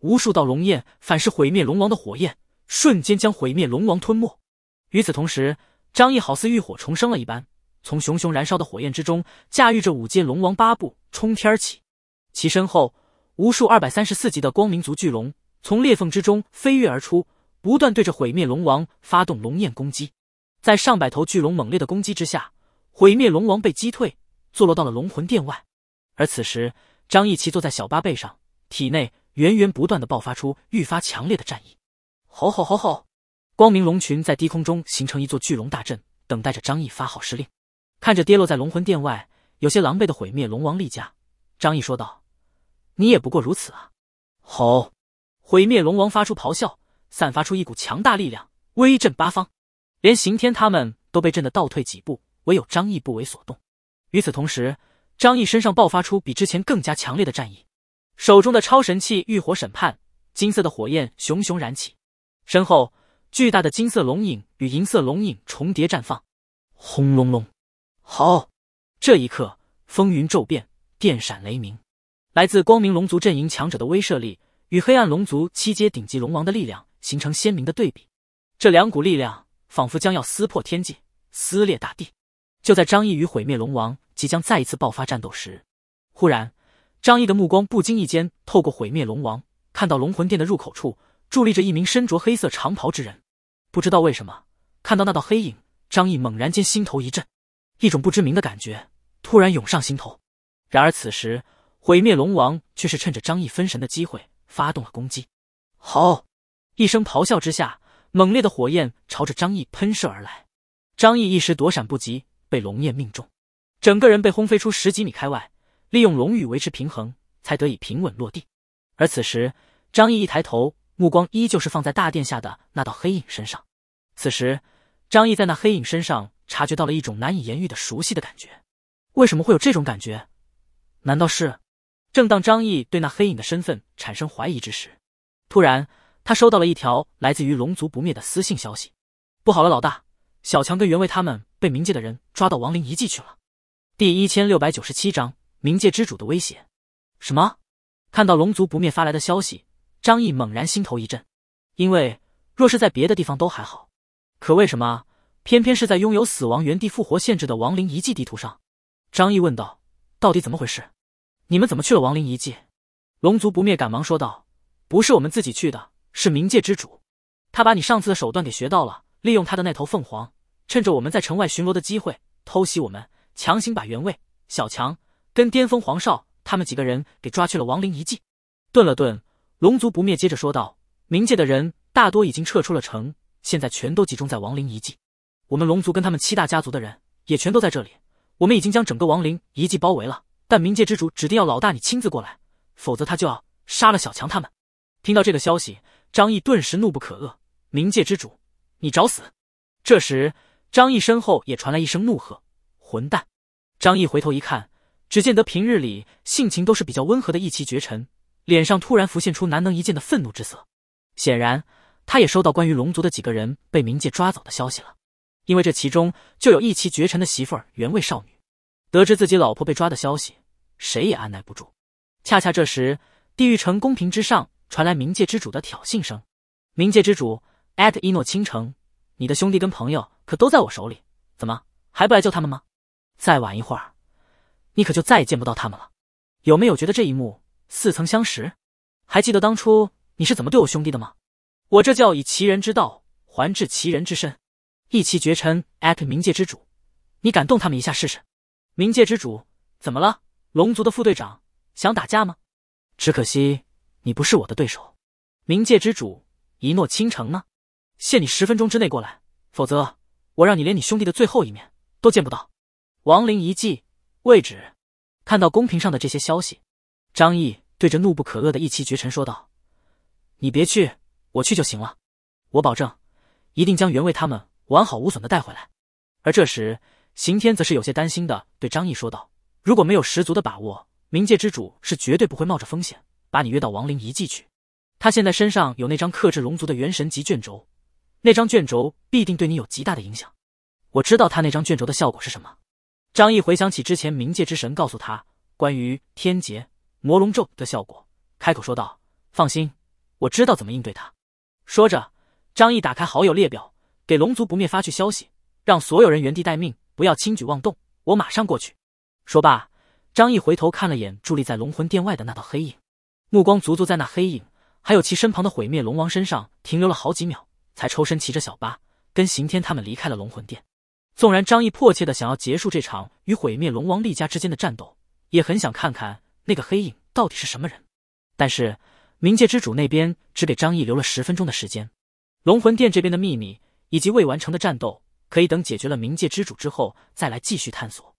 无数道龙焰反噬毁灭龙王的火焰，瞬间将毁灭龙王吞没。与此同时，张毅好似浴火重生了一般，从熊熊燃烧的火焰之中，驾驭着五阶龙王八部冲天而起，其身后无数二百三十四级的光明族巨龙从裂缝之中飞跃而出。不断对着毁灭龙王发动龙焰攻击，在上百头巨龙猛烈的攻击之下，毁灭龙王被击退，坐落到了龙魂殿外。而此时，张逸奇坐在小八背上，体内源源不断的爆发出愈发强烈的战意。吼吼吼吼！光明龙群在低空中形成一座巨龙大阵，等待着张毅发号施令。看着跌落在龙魂殿外有些狼狈的毁灭龙王厉家，张毅说道：“你也不过如此啊！”吼！毁灭龙王发出咆哮。散发出一股强大力量，威震八方，连刑天他们都被震得倒退几步，唯有张毅不为所动。与此同时，张毅身上爆发出比之前更加强烈的战意，手中的超神器浴火审判，金色的火焰熊熊燃起，身后巨大的金色龙影与银色龙影重叠绽放，轰隆隆！好，这一刻风云骤变，电闪雷鸣，来自光明龙族阵营强者的威慑力与黑暗龙族七阶顶级龙王的力量。形成鲜明的对比，这两股力量仿佛将要撕破天际，撕裂大地。就在张毅与毁灭龙王即将再一次爆发战斗时，忽然，张毅的目光不经意间透过毁灭龙王，看到龙魂殿的入口处伫立着一名身着黑色长袍之人。不知道为什么，看到那道黑影，张毅猛然间心头一震，一种不知名的感觉突然涌上心头。然而此时，毁灭龙王却是趁着张毅分神的机会发动了攻击。好。一声咆哮之下，猛烈的火焰朝着张毅喷射而来。张毅一时躲闪不及，被龙焰命中，整个人被轰飞出十几米开外。利用龙羽维持平衡，才得以平稳落地。而此时，张毅一抬头，目光依旧是放在大殿下的那道黑影身上。此时，张毅在那黑影身上察觉到了一种难以言喻的熟悉的感觉。为什么会有这种感觉？难道是……正当张毅对那黑影的身份产生怀疑之时，突然。他收到了一条来自于龙族不灭的私信消息，不好了，老大，小强跟袁卫他们被冥界的人抓到亡灵遗迹去了。第一千六百九十七章冥界之主的威胁。什么？看到龙族不灭发来的消息，张毅猛然心头一震，因为若是在别的地方都还好，可为什么偏偏是在拥有死亡原地复活限制的亡灵遗迹地图上？张毅问道：“到底怎么回事？你们怎么去了亡灵遗迹？”龙族不灭赶忙说道：“不是我们自己去的。”是冥界之主，他把你上次的手段给学到了，利用他的那头凤凰，趁着我们在城外巡逻的机会偷袭我们，强行把原位、小强跟巅峰黄少他们几个人给抓去了亡灵遗迹。顿了顿，龙族不灭接着说道：“冥界的人大多已经撤出了城，现在全都集中在亡灵遗迹。我们龙族跟他们七大家族的人也全都在这里。我们已经将整个亡灵遗迹包围了，但冥界之主指定要老大你亲自过来，否则他就要杀了小强他们。”听到这个消息。张毅顿时怒不可遏：“冥界之主，你找死！”这时，张毅身后也传来一声怒喝：“混蛋！”张毅回头一看，只见得平日里性情都是比较温和的一骑绝尘，脸上突然浮现出难能一见的愤怒之色。显然，他也收到关于龙族的几个人被冥界抓走的消息了，因为这其中就有一骑绝尘的媳妇儿原位少女。得知自己老婆被抓的消息，谁也按耐不住。恰恰这时，地狱城公屏之上。传来冥界之主的挑衅声。冥界之主艾特一诺倾城，你的兄弟跟朋友可都在我手里，怎么还不来救他们吗？再晚一会儿，你可就再也见不到他们了。有没有觉得这一幕似曾相识？还记得当初你是怎么对我兄弟的吗？我这叫以其人之道还治其人之身，一骑绝尘艾特冥界之主，你敢动他们一下试试？冥界之主，怎么了？龙族的副队长想打架吗？只可惜。你不是我的对手，冥界之主一诺倾城呢，限你十分钟之内过来，否则我让你连你兄弟的最后一面都见不到。亡灵遗迹位置，看到公屏上的这些消息，张毅对着怒不可遏的一骑绝尘说道：“你别去，我去就行了，我保证一定将原位他们完好无损的带回来。”而这时，刑天则是有些担心的对张毅说道：“如果没有十足的把握，冥界之主是绝对不会冒着风险。”把你约到亡灵遗迹去，他现在身上有那张克制龙族的元神级卷轴，那张卷轴必定对你有极大的影响。我知道他那张卷轴的效果是什么。张毅回想起之前冥界之神告诉他关于天劫魔龙咒的效果，开口说道：“放心，我知道怎么应对他。”说着，张毅打开好友列表，给龙族不灭发去消息，让所有人原地待命，不要轻举妄动，我马上过去。说罢，张毅回头看了眼伫立在龙魂殿外的那道黑影。目光足足在那黑影，还有其身旁的毁灭龙王身上停留了好几秒，才抽身骑着小八，跟刑天他们离开了龙魂殿。纵然张毅迫切的想要结束这场与毁灭龙王厉家之间的战斗，也很想看看那个黑影到底是什么人。但是冥界之主那边只给张毅留了十分钟的时间，龙魂殿这边的秘密以及未完成的战斗，可以等解决了冥界之主之后再来继续探索。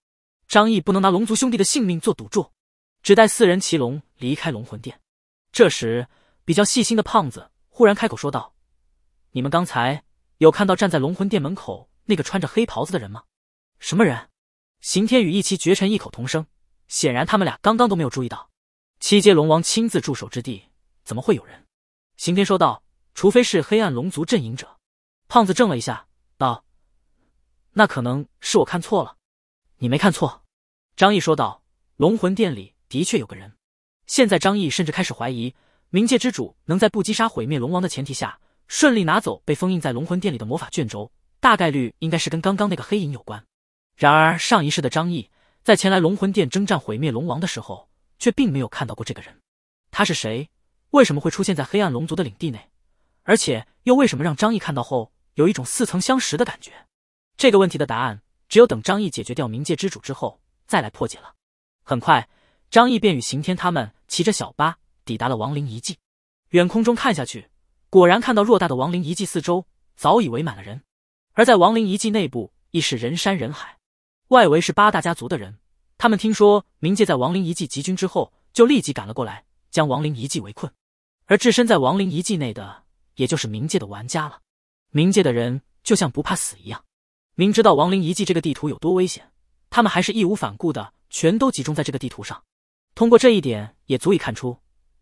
张毅不能拿龙族兄弟的性命做赌注，只带四人骑龙离开龙魂殿。这时，比较细心的胖子忽然开口说道：“你们刚才有看到站在龙魂殿门口那个穿着黑袍子的人吗？”“什么人？”刑天与一骑绝尘异口同声。显然，他们俩刚刚都没有注意到七阶龙王亲自驻守之地怎么会有人。刑天说道：“除非是黑暗龙族阵营者。”胖子怔了一下，道：“那可能是我看错了。”“你没看错。”张毅说道：“龙魂殿里的确有个人。”现在，张毅甚至开始怀疑，冥界之主能在不击杀毁灭龙王的前提下，顺利拿走被封印在龙魂殿里的魔法卷轴，大概率应该是跟刚刚那个黑影有关。然而，上一世的张毅在前来龙魂殿征战毁灭龙王的时候，却并没有看到过这个人。他是谁？为什么会出现在黑暗龙族的领地内？而且又为什么让张毅看到后有一种似曾相识的感觉？这个问题的答案，只有等张毅解决掉冥界之主之后，再来破解了。很快。张毅便与刑天他们骑着小巴抵达了亡灵遗迹。远空中看下去，果然看到偌大的亡灵遗迹四周早已围满了人，而在亡灵遗迹内部亦是人山人海。外围是八大家族的人，他们听说冥界在亡灵遗迹集军之后，就立即赶了过来，将亡灵遗迹围困。而置身在亡灵遗迹内的，也就是冥界的玩家了。冥界的人就像不怕死一样，明知道亡灵遗迹这个地图有多危险，他们还是义无反顾的全都集中在这个地图上。通过这一点也足以看出，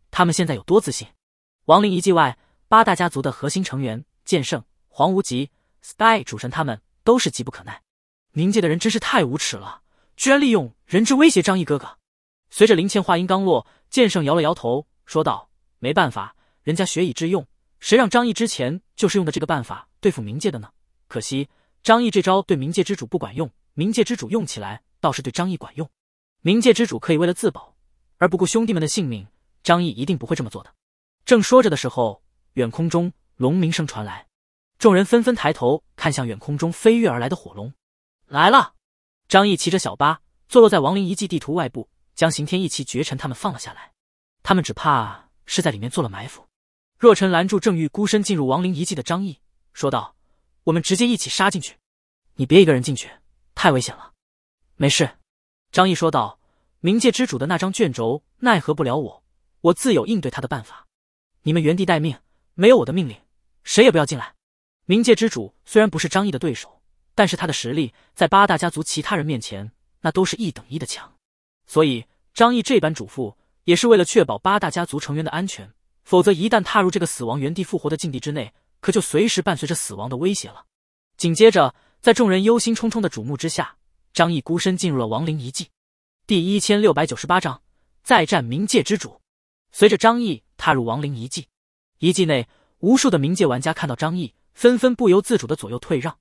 他们现在有多自信。亡灵遗迹外，八大家族的核心成员剑圣黄无极、Sky 主神，他们都是急不可耐。冥界的人真是太无耻了，居然利用人质威胁张毅哥哥。随着林倩话音刚落，剑圣摇了摇头，说道：“没办法，人家学以致用，谁让张毅之前就是用的这个办法对付冥界的呢？可惜张毅这招对冥界之主不管用，冥界之主用起来倒是对张毅管用。冥界之主可以为了自保。”而不顾兄弟们的性命，张毅一定不会这么做的。正说着的时候，远空中龙鸣声传来，众人纷纷抬头看向远空中飞跃而来的火龙。来了！张毅骑着小八，坐落在亡灵遗迹地图外部，将刑天、一骑绝尘他们放了下来。他们只怕是在里面做了埋伏。若尘拦住正欲孤身进入亡灵遗迹的张毅，说道：“我们直接一起杀进去，你别一个人进去，太危险了。”“没事。”张毅说道。冥界之主的那张卷轴奈何不了我，我自有应对他的办法。你们原地待命，没有我的命令，谁也不要进来。冥界之主虽然不是张毅的对手，但是他的实力在八大家族其他人面前那都是一等一的强，所以张毅这般嘱咐也是为了确保八大家族成员的安全。否则，一旦踏入这个死亡原地复活的境地之内，可就随时伴随着死亡的威胁了。紧接着，在众人忧心忡忡的瞩目之下，张毅孤身进入了亡灵遗迹。第一千六百九十八章再战冥界之主。随着张毅踏入亡灵遗迹，遗迹内无数的冥界玩家看到张毅，纷纷不由自主的左右退让，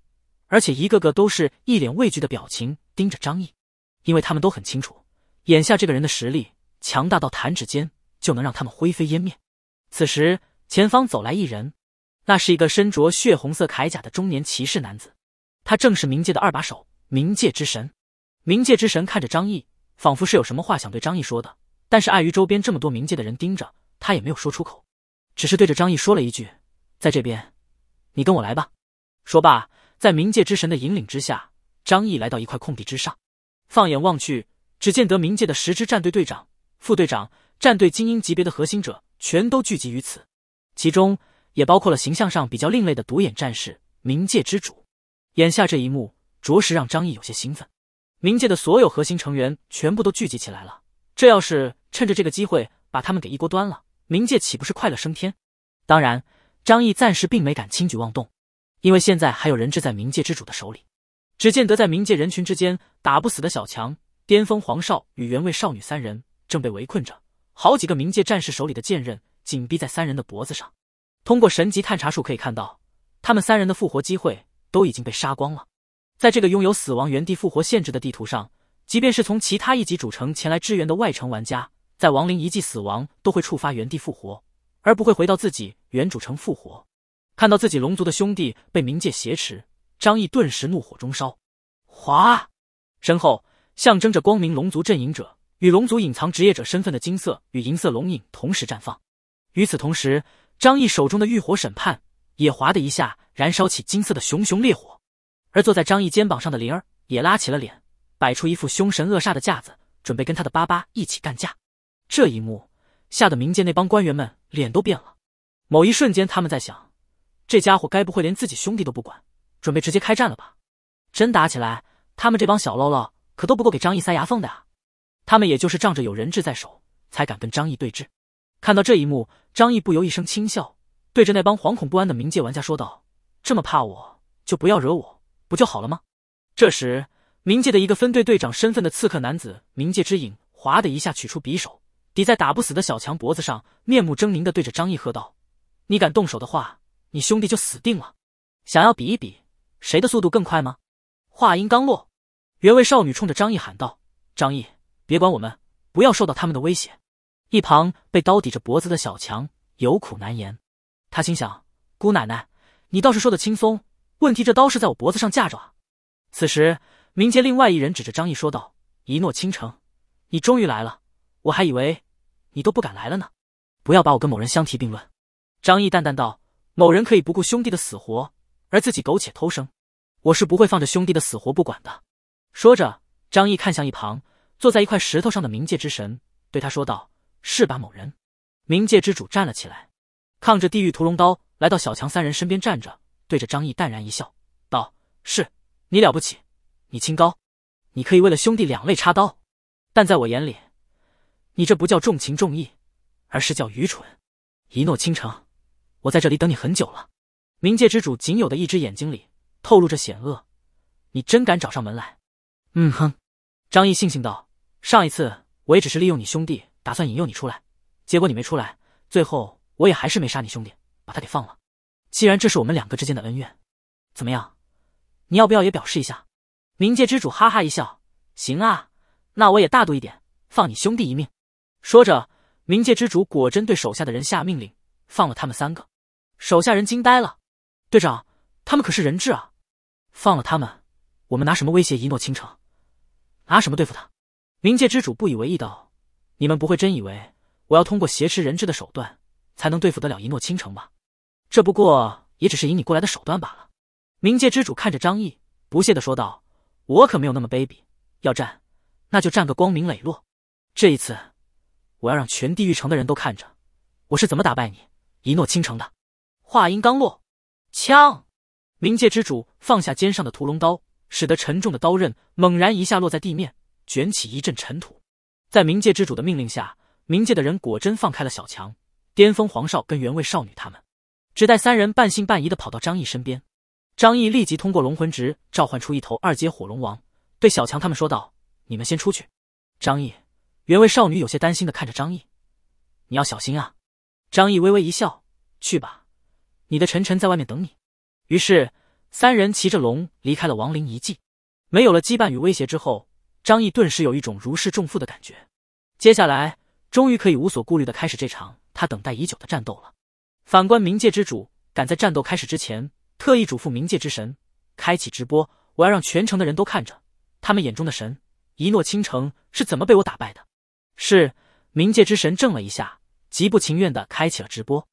而且一个个都是一脸畏惧的表情盯着张毅，因为他们都很清楚，眼下这个人的实力强大到弹指间就能让他们灰飞烟灭。此时，前方走来一人，那是一个身着血红色铠甲的中年骑士男子，他正是冥界的二把手——冥界之神。冥界之神看着张毅。仿佛是有什么话想对张毅说的，但是碍于周边这么多冥界的人盯着，他也没有说出口，只是对着张毅说了一句：“在这边，你跟我来吧。”说罢，在冥界之神的引领之下，张毅来到一块空地之上。放眼望去，只见得冥界的十支战队队长、副队长、战队精英级别的核心者全都聚集于此，其中也包括了形象上比较另类的独眼战士——冥界之主。眼下这一幕，着实让张毅有些兴奋。冥界的所有核心成员全部都聚集起来了，这要是趁着这个机会把他们给一锅端了，冥界岂不是快乐升天？当然，张毅暂时并没敢轻举妄动，因为现在还有人质在冥界之主的手里。只见得在冥界人群之间，打不死的小强、巅峰黄少与原位少女三人正被围困着，好几个冥界战士手里的剑刃紧逼在三人的脖子上。通过神级探查术可以看到，他们三人的复活机会都已经被杀光了。在这个拥有死亡原地复活限制的地图上，即便是从其他一级主城前来支援的外城玩家，在亡灵遗迹死亡都会触发原地复活，而不会回到自己原主城复活。看到自己龙族的兄弟被冥界挟持，张毅顿时怒火中烧，哗！身后象征着光明龙族阵营者与龙族隐藏职业者身份的金色与银色龙影同时绽放。与此同时，张毅手中的浴火审判也划的一下燃烧起金色的熊熊烈火。而坐在张毅肩膀上的灵儿也拉起了脸，摆出一副凶神恶煞的架子，准备跟他的巴巴一起干架。这一幕吓得冥界那帮官员们脸都变了。某一瞬间，他们在想：这家伙该不会连自己兄弟都不管，准备直接开战了吧？真打起来，他们这帮小喽啰可都不够给张毅塞牙缝的啊！他们也就是仗着有人质在手，才敢跟张毅对峙。看到这一幕，张毅不由一声轻笑，对着那帮惶恐不安的冥界玩家说道：“这么怕我，就不要惹我。”不就好了吗？这时，冥界的一个分队队长身份的刺客男子，冥界之影，滑的一下取出匕首，抵在打不死的小强脖子上，面目狰狞的对着张毅喝道：“你敢动手的话，你兄弟就死定了！想要比一比谁的速度更快吗？”话音刚落，原位少女冲着张毅喊道：“张毅，别管我们，不要受到他们的威胁。”一旁被刀抵着脖子的小强有苦难言，他心想：“姑奶奶，你倒是说的轻松。”问题，这刀是在我脖子上架着啊！此时，冥界另外一人指着张毅说道：“一诺倾城，你终于来了，我还以为你都不敢来了呢。不要把我跟某人相提并论。”张毅淡淡道：“某人可以不顾兄弟的死活，而自己苟且偷生，我是不会放着兄弟的死活不管的。”说着，张毅看向一旁坐在一块石头上的冥界之神，对他说道：“是吧，某人？”冥界之主站了起来，抗着地狱屠龙刀来到小强三人身边站着。对着张毅淡然一笑，道：“是你了不起，你清高，你可以为了兄弟两肋插刀，但在我眼里，你这不叫重情重义，而是叫愚蠢。一诺倾城，我在这里等你很久了。”冥界之主仅有的一只眼睛里透露着险恶，你真敢找上门来？嗯哼，张毅悻悻道：“上一次我也只是利用你兄弟，打算引诱你出来，结果你没出来，最后我也还是没杀你兄弟，把他给放了。”既然这是我们两个之间的恩怨，怎么样？你要不要也表示一下？冥界之主哈哈一笑：“行啊，那我也大度一点，放你兄弟一命。”说着，冥界之主果真对手下的人下命令，放了他们三个。手下人惊呆了：“队长，他们可是人质啊！放了他们，我们拿什么威胁一诺倾城？拿什么对付他？”冥界之主不以为意道：“你们不会真以为我要通过挟持人质的手段才能对付得了一诺倾城吧？”这不过也只是引你过来的手段罢了。冥界之主看着张毅，不屑的说道：“我可没有那么卑鄙，要战，那就战个光明磊落。这一次，我要让全地狱城的人都看着，我是怎么打败你一诺倾城的。”话音刚落，枪！冥界之主放下肩上的屠龙刀，使得沉重的刀刃猛然一下落在地面，卷起一阵尘土。在冥界之主的命令下，冥界的人果真放开了小强、巅峰皇少跟原位少女他们。只待三人半信半疑的跑到张毅身边，张毅立即通过龙魂值召唤出一头二阶火龙王，对小强他们说道：“你们先出去。”张毅原位少女有些担心的看着张毅：“你要小心啊！”张毅微微一笑：“去吧，你的晨晨在外面等你。”于是三人骑着龙离开了亡灵遗迹。没有了羁绊与威胁之后，张毅顿时有一种如释重负的感觉。接下来，终于可以无所顾虑的开始这场他等待已久的战斗了。反观冥界之主，敢在战斗开始之前，特意嘱咐冥界之神开启直播，我要让全城的人都看着，他们眼中的神一诺倾城是怎么被我打败的。是冥界之神怔了一下，极不情愿的开启了直播。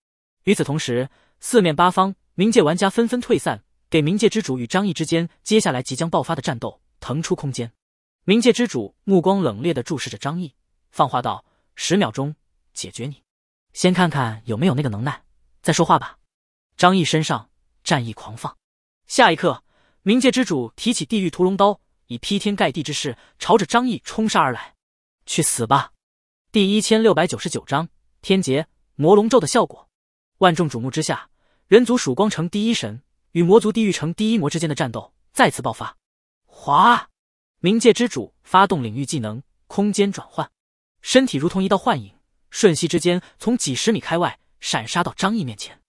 与此同时，四面八方冥界玩家纷纷退散，给冥界之主与张毅之间接下来即将爆发的战斗腾出空间。冥界之主目光冷冽的注视着张毅，放话道：“十秒钟解决你，先看看有没有那个能耐。”再说话吧。张毅身上战意狂放，下一刻，冥界之主提起地狱屠龙刀，以劈天盖地之势朝着张毅冲杀而来。去死吧！第一千六百九十九章天劫魔龙咒的效果。万众瞩目之下，人族曙光城第一神与魔族地狱城第一魔之间的战斗再次爆发。哗！冥界之主发动领域技能空间转换，身体如同一道幻影，瞬息之间从几十米开外。闪杀到张毅面前，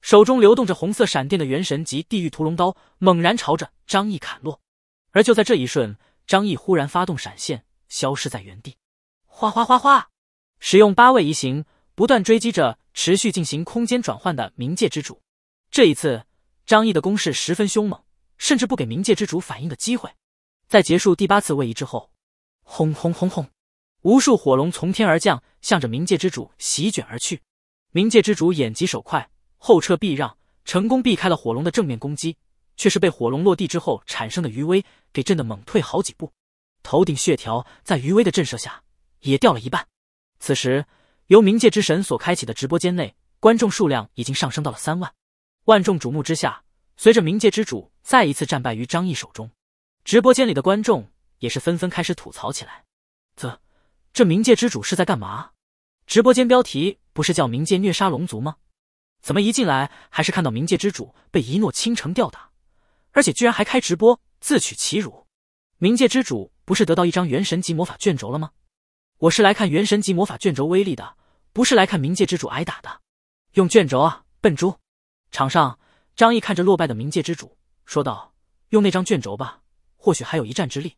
手中流动着红色闪电的元神及地狱屠龙刀猛然朝着张毅砍落。而就在这一瞬，张毅忽然发动闪现，消失在原地。哗哗哗哗，使用八位移形，不断追击着持续进行空间转换的冥界之主。这一次，张毅的攻势十分凶猛，甚至不给冥界之主反应的机会。在结束第八次位移之后，轰轰轰轰，无数火龙从天而降，向着冥界之主席卷而去。冥界之主眼疾手快，后撤避让，成功避开了火龙的正面攻击，却是被火龙落地之后产生的余威给震得猛退好几步，头顶血条在余威的震慑下也掉了一半。此时，由冥界之神所开启的直播间内，观众数量已经上升到了三万。万众瞩目之下，随着冥界之主再一次战败于张毅手中，直播间里的观众也是纷纷开始吐槽起来：“啧，这冥界之主是在干嘛？”直播间标题。不是叫冥界虐杀龙族吗？怎么一进来还是看到冥界之主被一诺倾城吊打，而且居然还开直播自取其辱？冥界之主不是得到一张元神级魔法卷轴了吗？我是来看元神级魔法卷轴威力的，不是来看冥界之主挨打的。用卷轴啊，笨猪！场上，张毅看着落败的冥界之主说道：“用那张卷轴吧，或许还有一战之力。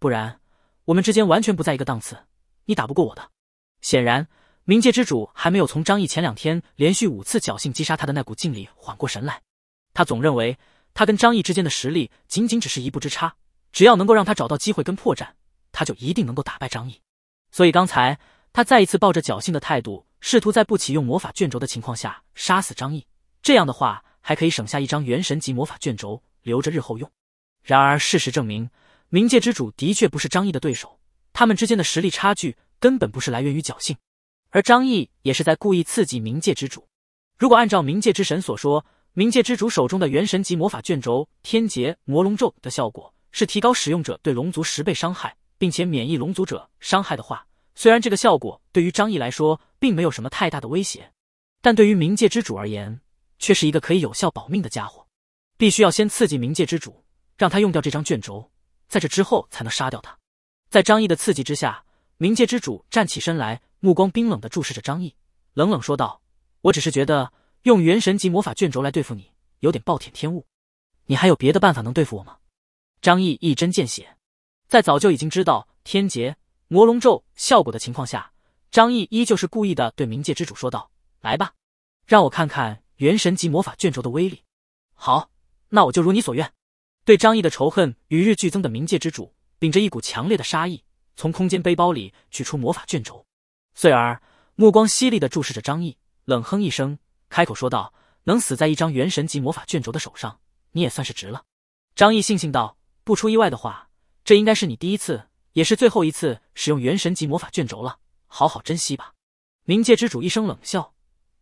不然，我们之间完全不在一个档次，你打不过我的。”显然。冥界之主还没有从张毅前两天连续五次侥幸击杀他的那股劲里缓过神来，他总认为他跟张毅之间的实力仅仅只是一步之差，只要能够让他找到机会跟破绽，他就一定能够打败张毅。所以刚才他再一次抱着侥幸的态度，试图在不启用魔法卷轴的情况下杀死张毅，这样的话还可以省下一张元神级魔法卷轴留着日后用。然而事实证明，冥界之主的确不是张毅的对手，他们之间的实力差距根本不是来源于侥幸。而张毅也是在故意刺激冥界之主。如果按照冥界之神所说，冥界之主手中的元神级魔法卷轴“天劫魔龙咒”的效果是提高使用者对龙族十倍伤害，并且免疫龙族者伤害的话，虽然这个效果对于张毅来说并没有什么太大的威胁，但对于冥界之主而言却是一个可以有效保命的家伙。必须要先刺激冥界之主，让他用掉这张卷轴，在这之后才能杀掉他。在张毅的刺激之下，冥界之主站起身来。目光冰冷的注视着张毅，冷冷说道：“我只是觉得用元神级魔法卷轴来对付你，有点暴殄天物。你还有别的办法能对付我吗？”张毅一针见血，在早就已经知道天劫魔龙咒效果的情况下，张毅依旧是故意的对冥界之主说道：“来吧，让我看看元神级魔法卷轴的威力。”好，那我就如你所愿。对张毅的仇恨与日俱增的冥界之主，秉着一股强烈的杀意，从空间背包里取出魔法卷轴。穗儿目光犀利的注视着张毅，冷哼一声，开口说道：“能死在一张元神级魔法卷轴的手上，你也算是值了。”张毅悻悻道：“不出意外的话，这应该是你第一次，也是最后一次使用元神级魔法卷轴了，好好珍惜吧。”冥界之主一声冷笑：“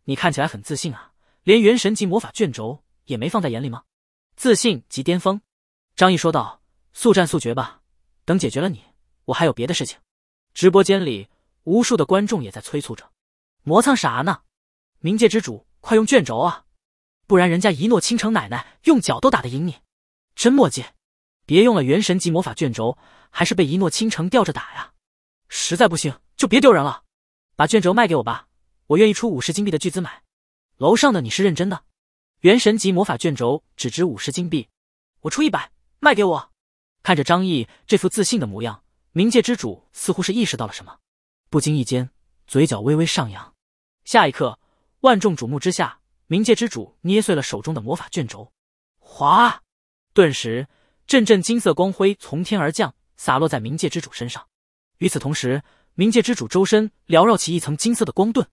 你看起来很自信啊，连元神级魔法卷轴也没放在眼里吗？”自信即巅峰，张毅说道：“速战速决吧，等解决了你，我还有别的事情。”直播间里。无数的观众也在催促着：“磨蹭啥呢？冥界之主，快用卷轴啊！不然人家一诺倾城奶奶用脚都打得赢你，真墨迹！别用了，元神级魔法卷轴还是被一诺倾城吊着打呀！实在不行就别丢人了，把卷轴卖给我吧，我愿意出五十金币的巨资买。楼上的你是认真的？元神级魔法卷轴只值五十金币，我出一百，卖给我。”看着张毅这副自信的模样，冥界之主似乎是意识到了什么。不经意间，嘴角微微上扬。下一刻，万众瞩目之下，冥界之主捏碎了手中的魔法卷轴。哗！顿时，阵阵金色光辉从天而降，洒落在冥界之主身上。与此同时，冥界之主周身缭绕起一层金色的光盾。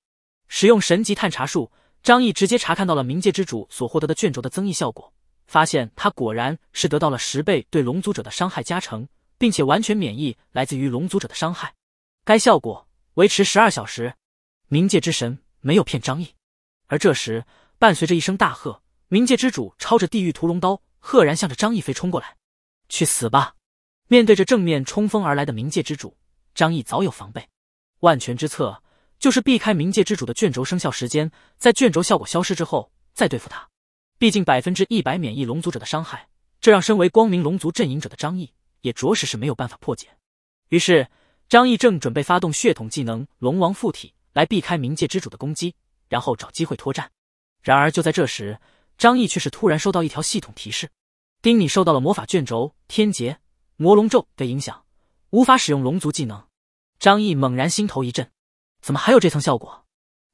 使用神级探查术，张毅直接查看到了冥界之主所获得的卷轴的增益效果，发现他果然是得到了十倍对龙族者的伤害加成，并且完全免疫来自于龙族者的伤害。该效果。维持十二小时，冥界之神没有骗张毅。而这时，伴随着一声大喝，冥界之主抄着地狱屠龙刀，赫然向着张毅飞冲过来：“去死吧！”面对着正面冲锋而来的冥界之主，张毅早有防备。万全之策就是避开冥界之主的卷轴生效时间，在卷轴效果消失之后再对付他。毕竟百分之一百免疫龙族者的伤害，这让身为光明龙族阵营者的张毅也着实是没有办法破解。于是。张毅正准备发动血统技能“龙王附体”来避开冥界之主的攻击，然后找机会脱战。然而就在这时，张毅却是突然收到一条系统提示：“丁，你受到了魔法卷轴‘天劫魔龙咒’的影响，无法使用龙族技能。”张毅猛然心头一震，怎么还有这层效果？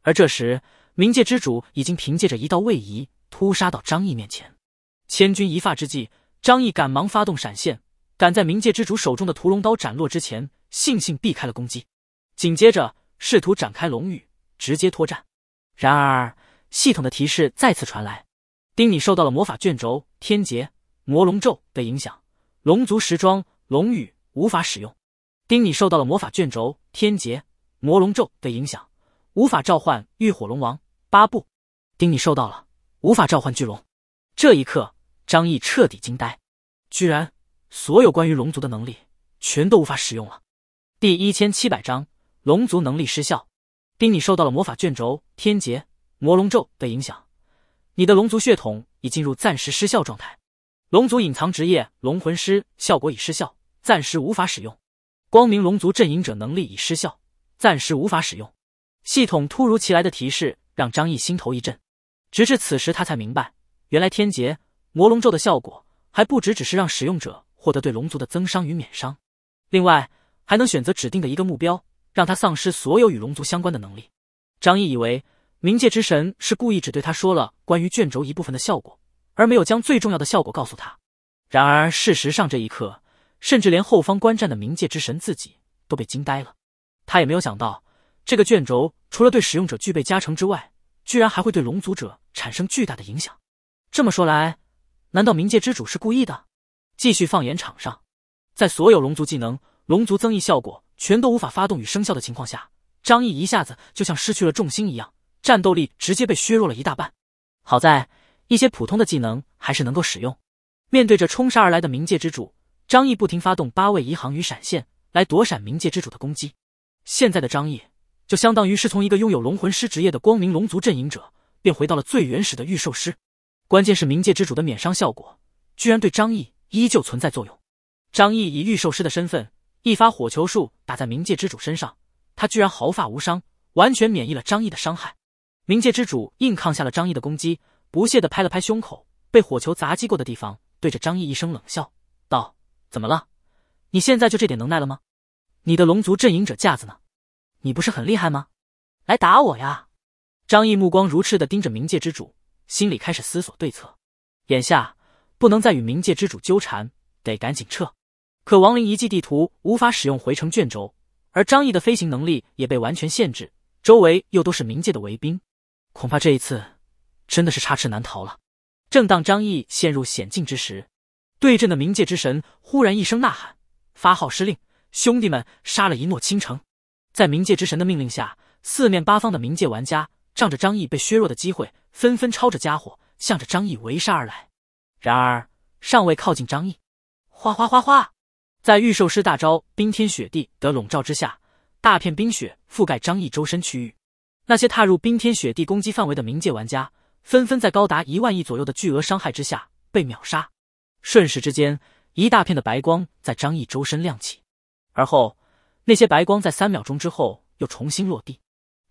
而这时，冥界之主已经凭借着一道位移突杀到张毅面前。千钧一发之际，张毅赶忙发动闪现，赶在冥界之主手中的屠龙刀斩落之前。悻悻避开了攻击，紧接着试图展开龙语，直接脱战。然而，系统的提示再次传来：丁你受到了魔法卷轴、天劫、魔龙咒的影响，龙族时装龙语无法使用。丁你受到了魔法卷轴、天劫、魔龙咒的影响，无法召唤浴火龙王八部。丁你受到了无法召唤巨龙。这一刻，张毅彻底惊呆，居然所有关于龙族的能力全都无法使用了。第一千七百章龙族能力失效。丁，你受到了魔法卷轴、天劫、魔龙咒的影响，你的龙族血统已进入暂时失效状态。龙族隐藏职业龙魂师效果已失效，暂时无法使用。光明龙族阵营者能力已失效，暂时无法使用。系统突如其来的提示让张毅心头一震，直至此时他才明白，原来天劫魔龙咒的效果还不止只是让使用者获得对龙族的增伤与免伤，另外。还能选择指定的一个目标，让他丧失所有与龙族相关的能力。张毅以为冥界之神是故意只对他说了关于卷轴一部分的效果，而没有将最重要的效果告诉他。然而事实上，这一刻，甚至连后方观战的冥界之神自己都被惊呆了。他也没有想到，这个卷轴除了对使用者具备加成之外，居然还会对龙族者产生巨大的影响。这么说来，难道冥界之主是故意的？继续放眼场上，在所有龙族技能。龙族增益效果全都无法发动与生效的情况下，张毅一下子就像失去了重心一样，战斗力直接被削弱了一大半。好在一些普通的技能还是能够使用。面对着冲杀而来的冥界之主，张毅不停发动八位移行与闪现来躲闪冥界之主的攻击。现在的张毅就相当于是从一个拥有龙魂师职业的光明龙族阵营者，变回到了最原始的御兽师。关键是冥界之主的免伤效果，居然对张毅依旧存在作用。张毅以御兽师的身份。一发火球术打在冥界之主身上，他居然毫发无伤，完全免疫了张毅的伤害。冥界之主硬抗下了张毅的攻击，不屑的拍了拍胸口被火球砸击过的地方，对着张毅一声冷笑道：“怎么了？你现在就这点能耐了吗？你的龙族阵营者架子呢？你不是很厉害吗？来打我呀！”张毅目光如炽的盯着冥界之主，心里开始思索对策。眼下不能再与冥界之主纠缠，得赶紧撤。可亡灵遗迹地图无法使用回城卷轴，而张毅的飞行能力也被完全限制，周围又都是冥界的围兵，恐怕这一次真的是插翅难逃了。正当张毅陷入险境之时，对阵的冥界之神忽然一声呐喊，发号施令：“兄弟们，杀了一诺倾城！”在冥界之神的命令下，四面八方的冥界玩家仗着张毅被削弱的机会，纷纷抄着家伙，向着张毅围杀而来。然而，尚未靠近张毅，哗哗哗哗。在御兽师大招“冰天雪地”的笼罩之下，大片冰雪覆盖张毅周身区域。那些踏入冰天雪地攻击范围的冥界玩家，纷纷在高达一万亿左右的巨额伤害之下被秒杀。瞬时之间，一大片的白光在张毅周身亮起，而后那些白光在三秒钟之后又重新落地，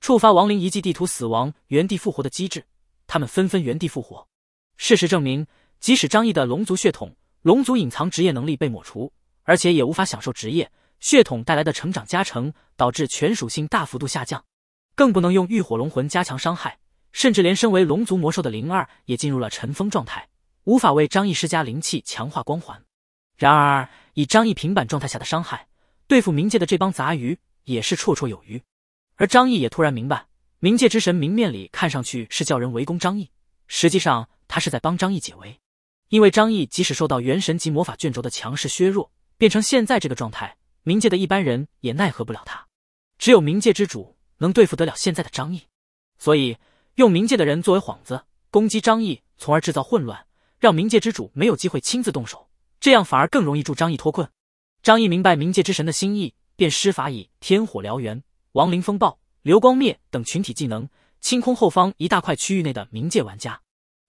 触发亡灵遗迹地图死亡原地复活的机制，他们纷纷原地复活。事实证明，即使张毅的龙族血统、龙族隐藏职业能力被抹除。而且也无法享受职业血统带来的成长加成，导致全属性大幅度下降，更不能用浴火龙魂加强伤害。甚至连身为龙族魔兽的灵儿也进入了尘封状态，无法为张毅施加灵气强化光环。然而，以张毅平板状态下的伤害，对付冥界的这帮杂鱼也是绰绰有余。而张毅也突然明白，冥界之神明面里看上去是叫人围攻张毅，实际上他是在帮张毅解围，因为张毅即使受到元神级魔法卷轴的强势削弱。变成现在这个状态，冥界的一般人也奈何不了他，只有冥界之主能对付得了现在的张毅。所以，用冥界的人作为幌子攻击张毅，从而制造混乱，让冥界之主没有机会亲自动手，这样反而更容易助张毅脱困。张毅明白冥界之神的心意，便施法以天火燎原、亡灵风暴、流光灭等群体技能清空后方一大块区域内的冥界玩家，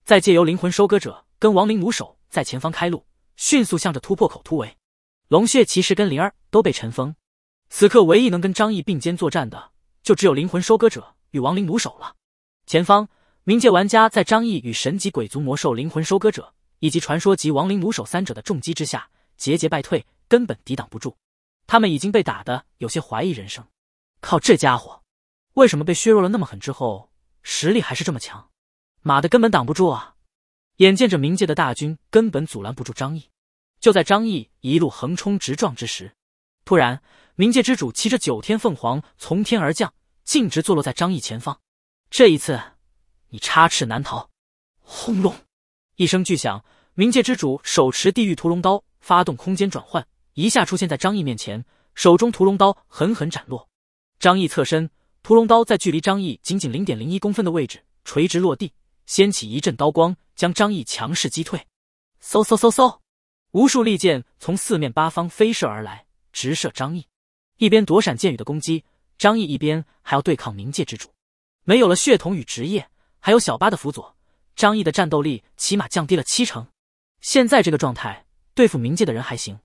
再借由灵魂收割者跟亡灵弩手在前方开路，迅速向着突破口突围。龙血骑士跟灵儿都被尘封，此刻唯一能跟张毅并肩作战的，就只有灵魂收割者与亡灵弩手了。前方冥界玩家在张毅与神级鬼族魔兽灵魂收割者以及传说级亡灵弩手三者的重击之下节节败退，根本抵挡不住。他们已经被打的有些怀疑人生。靠这家伙，为什么被削弱了那么狠之后，实力还是这么强？妈的，根本挡不住啊！眼见着冥界的大军根本阻拦不住张毅。就在张毅一路横冲直撞之时，突然，冥界之主骑着九天凤凰从天而降，径直坐落在张毅前方。这一次，你插翅难逃！轰隆！一声巨响，冥界之主手持地狱屠龙刀，发动空间转换，一下出现在张毅面前，手中屠龙刀狠狠斩落。张毅侧身，屠龙刀在距离张毅仅仅零点零一公分的位置垂直落地，掀起一阵刀光，将张毅强势击退。嗖嗖嗖嗖！无数利剑从四面八方飞射而来，直射张毅。一边躲闪剑雨的攻击，张毅一边还要对抗冥界之主。没有了血统与职业，还有小八的辅佐，张毅的战斗力起码降低了七成。现在这个状态，对付冥界的人还行，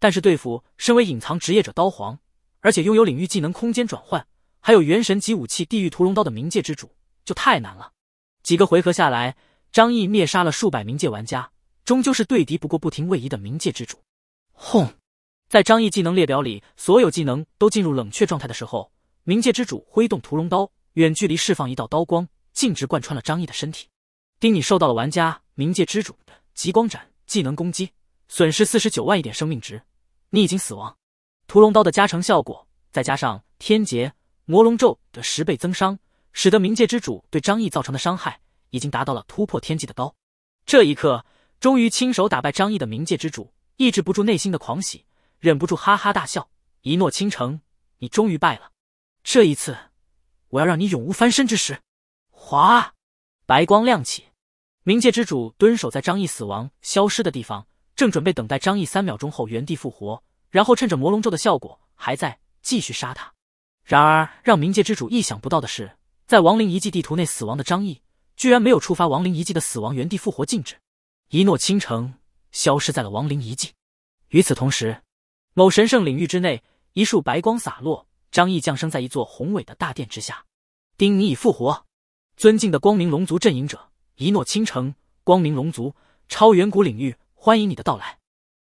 但是对付身为隐藏职业者刀皇，而且拥有领域技能空间转换，还有元神级武器地狱屠龙刀的冥界之主，就太难了。几个回合下来，张毅灭杀了数百冥界玩家。终究是对敌不过不停位移的冥界之主。轰！在张毅技能列表里所有技能都进入冷却状态的时候，冥界之主挥动屠龙刀，远距离释放一道刀光，径直贯穿了张毅的身体。丁，你受到了玩家冥界之主的极光斩技能攻击，损失四十九万一点生命值，你已经死亡。屠龙刀的加成效果，再加上天劫魔龙咒的十倍增伤，使得冥界之主对张毅造成的伤害已经达到了突破天际的高。这一刻。终于亲手打败张毅的冥界之主，抑制不住内心的狂喜，忍不住哈哈大笑。一诺倾城，你终于败了！这一次，我要让你永无翻身之时！哗，白光亮起，冥界之主蹲守在张毅死亡消失的地方，正准备等待张毅三秒钟后原地复活，然后趁着魔龙咒的效果还在，继续杀他。然而，让冥界之主意想不到的是，在亡灵遗迹地图内死亡的张毅，居然没有触发亡灵遗迹的死亡原地复活禁制。一诺倾城消失在了亡灵遗迹。与此同时，某神圣领域之内，一束白光洒落，张毅降生在一座宏伟的大殿之下。丁，你已复活，尊敬的光明龙族阵营者，一诺倾城，光明龙族超远古领域，欢迎你的到来。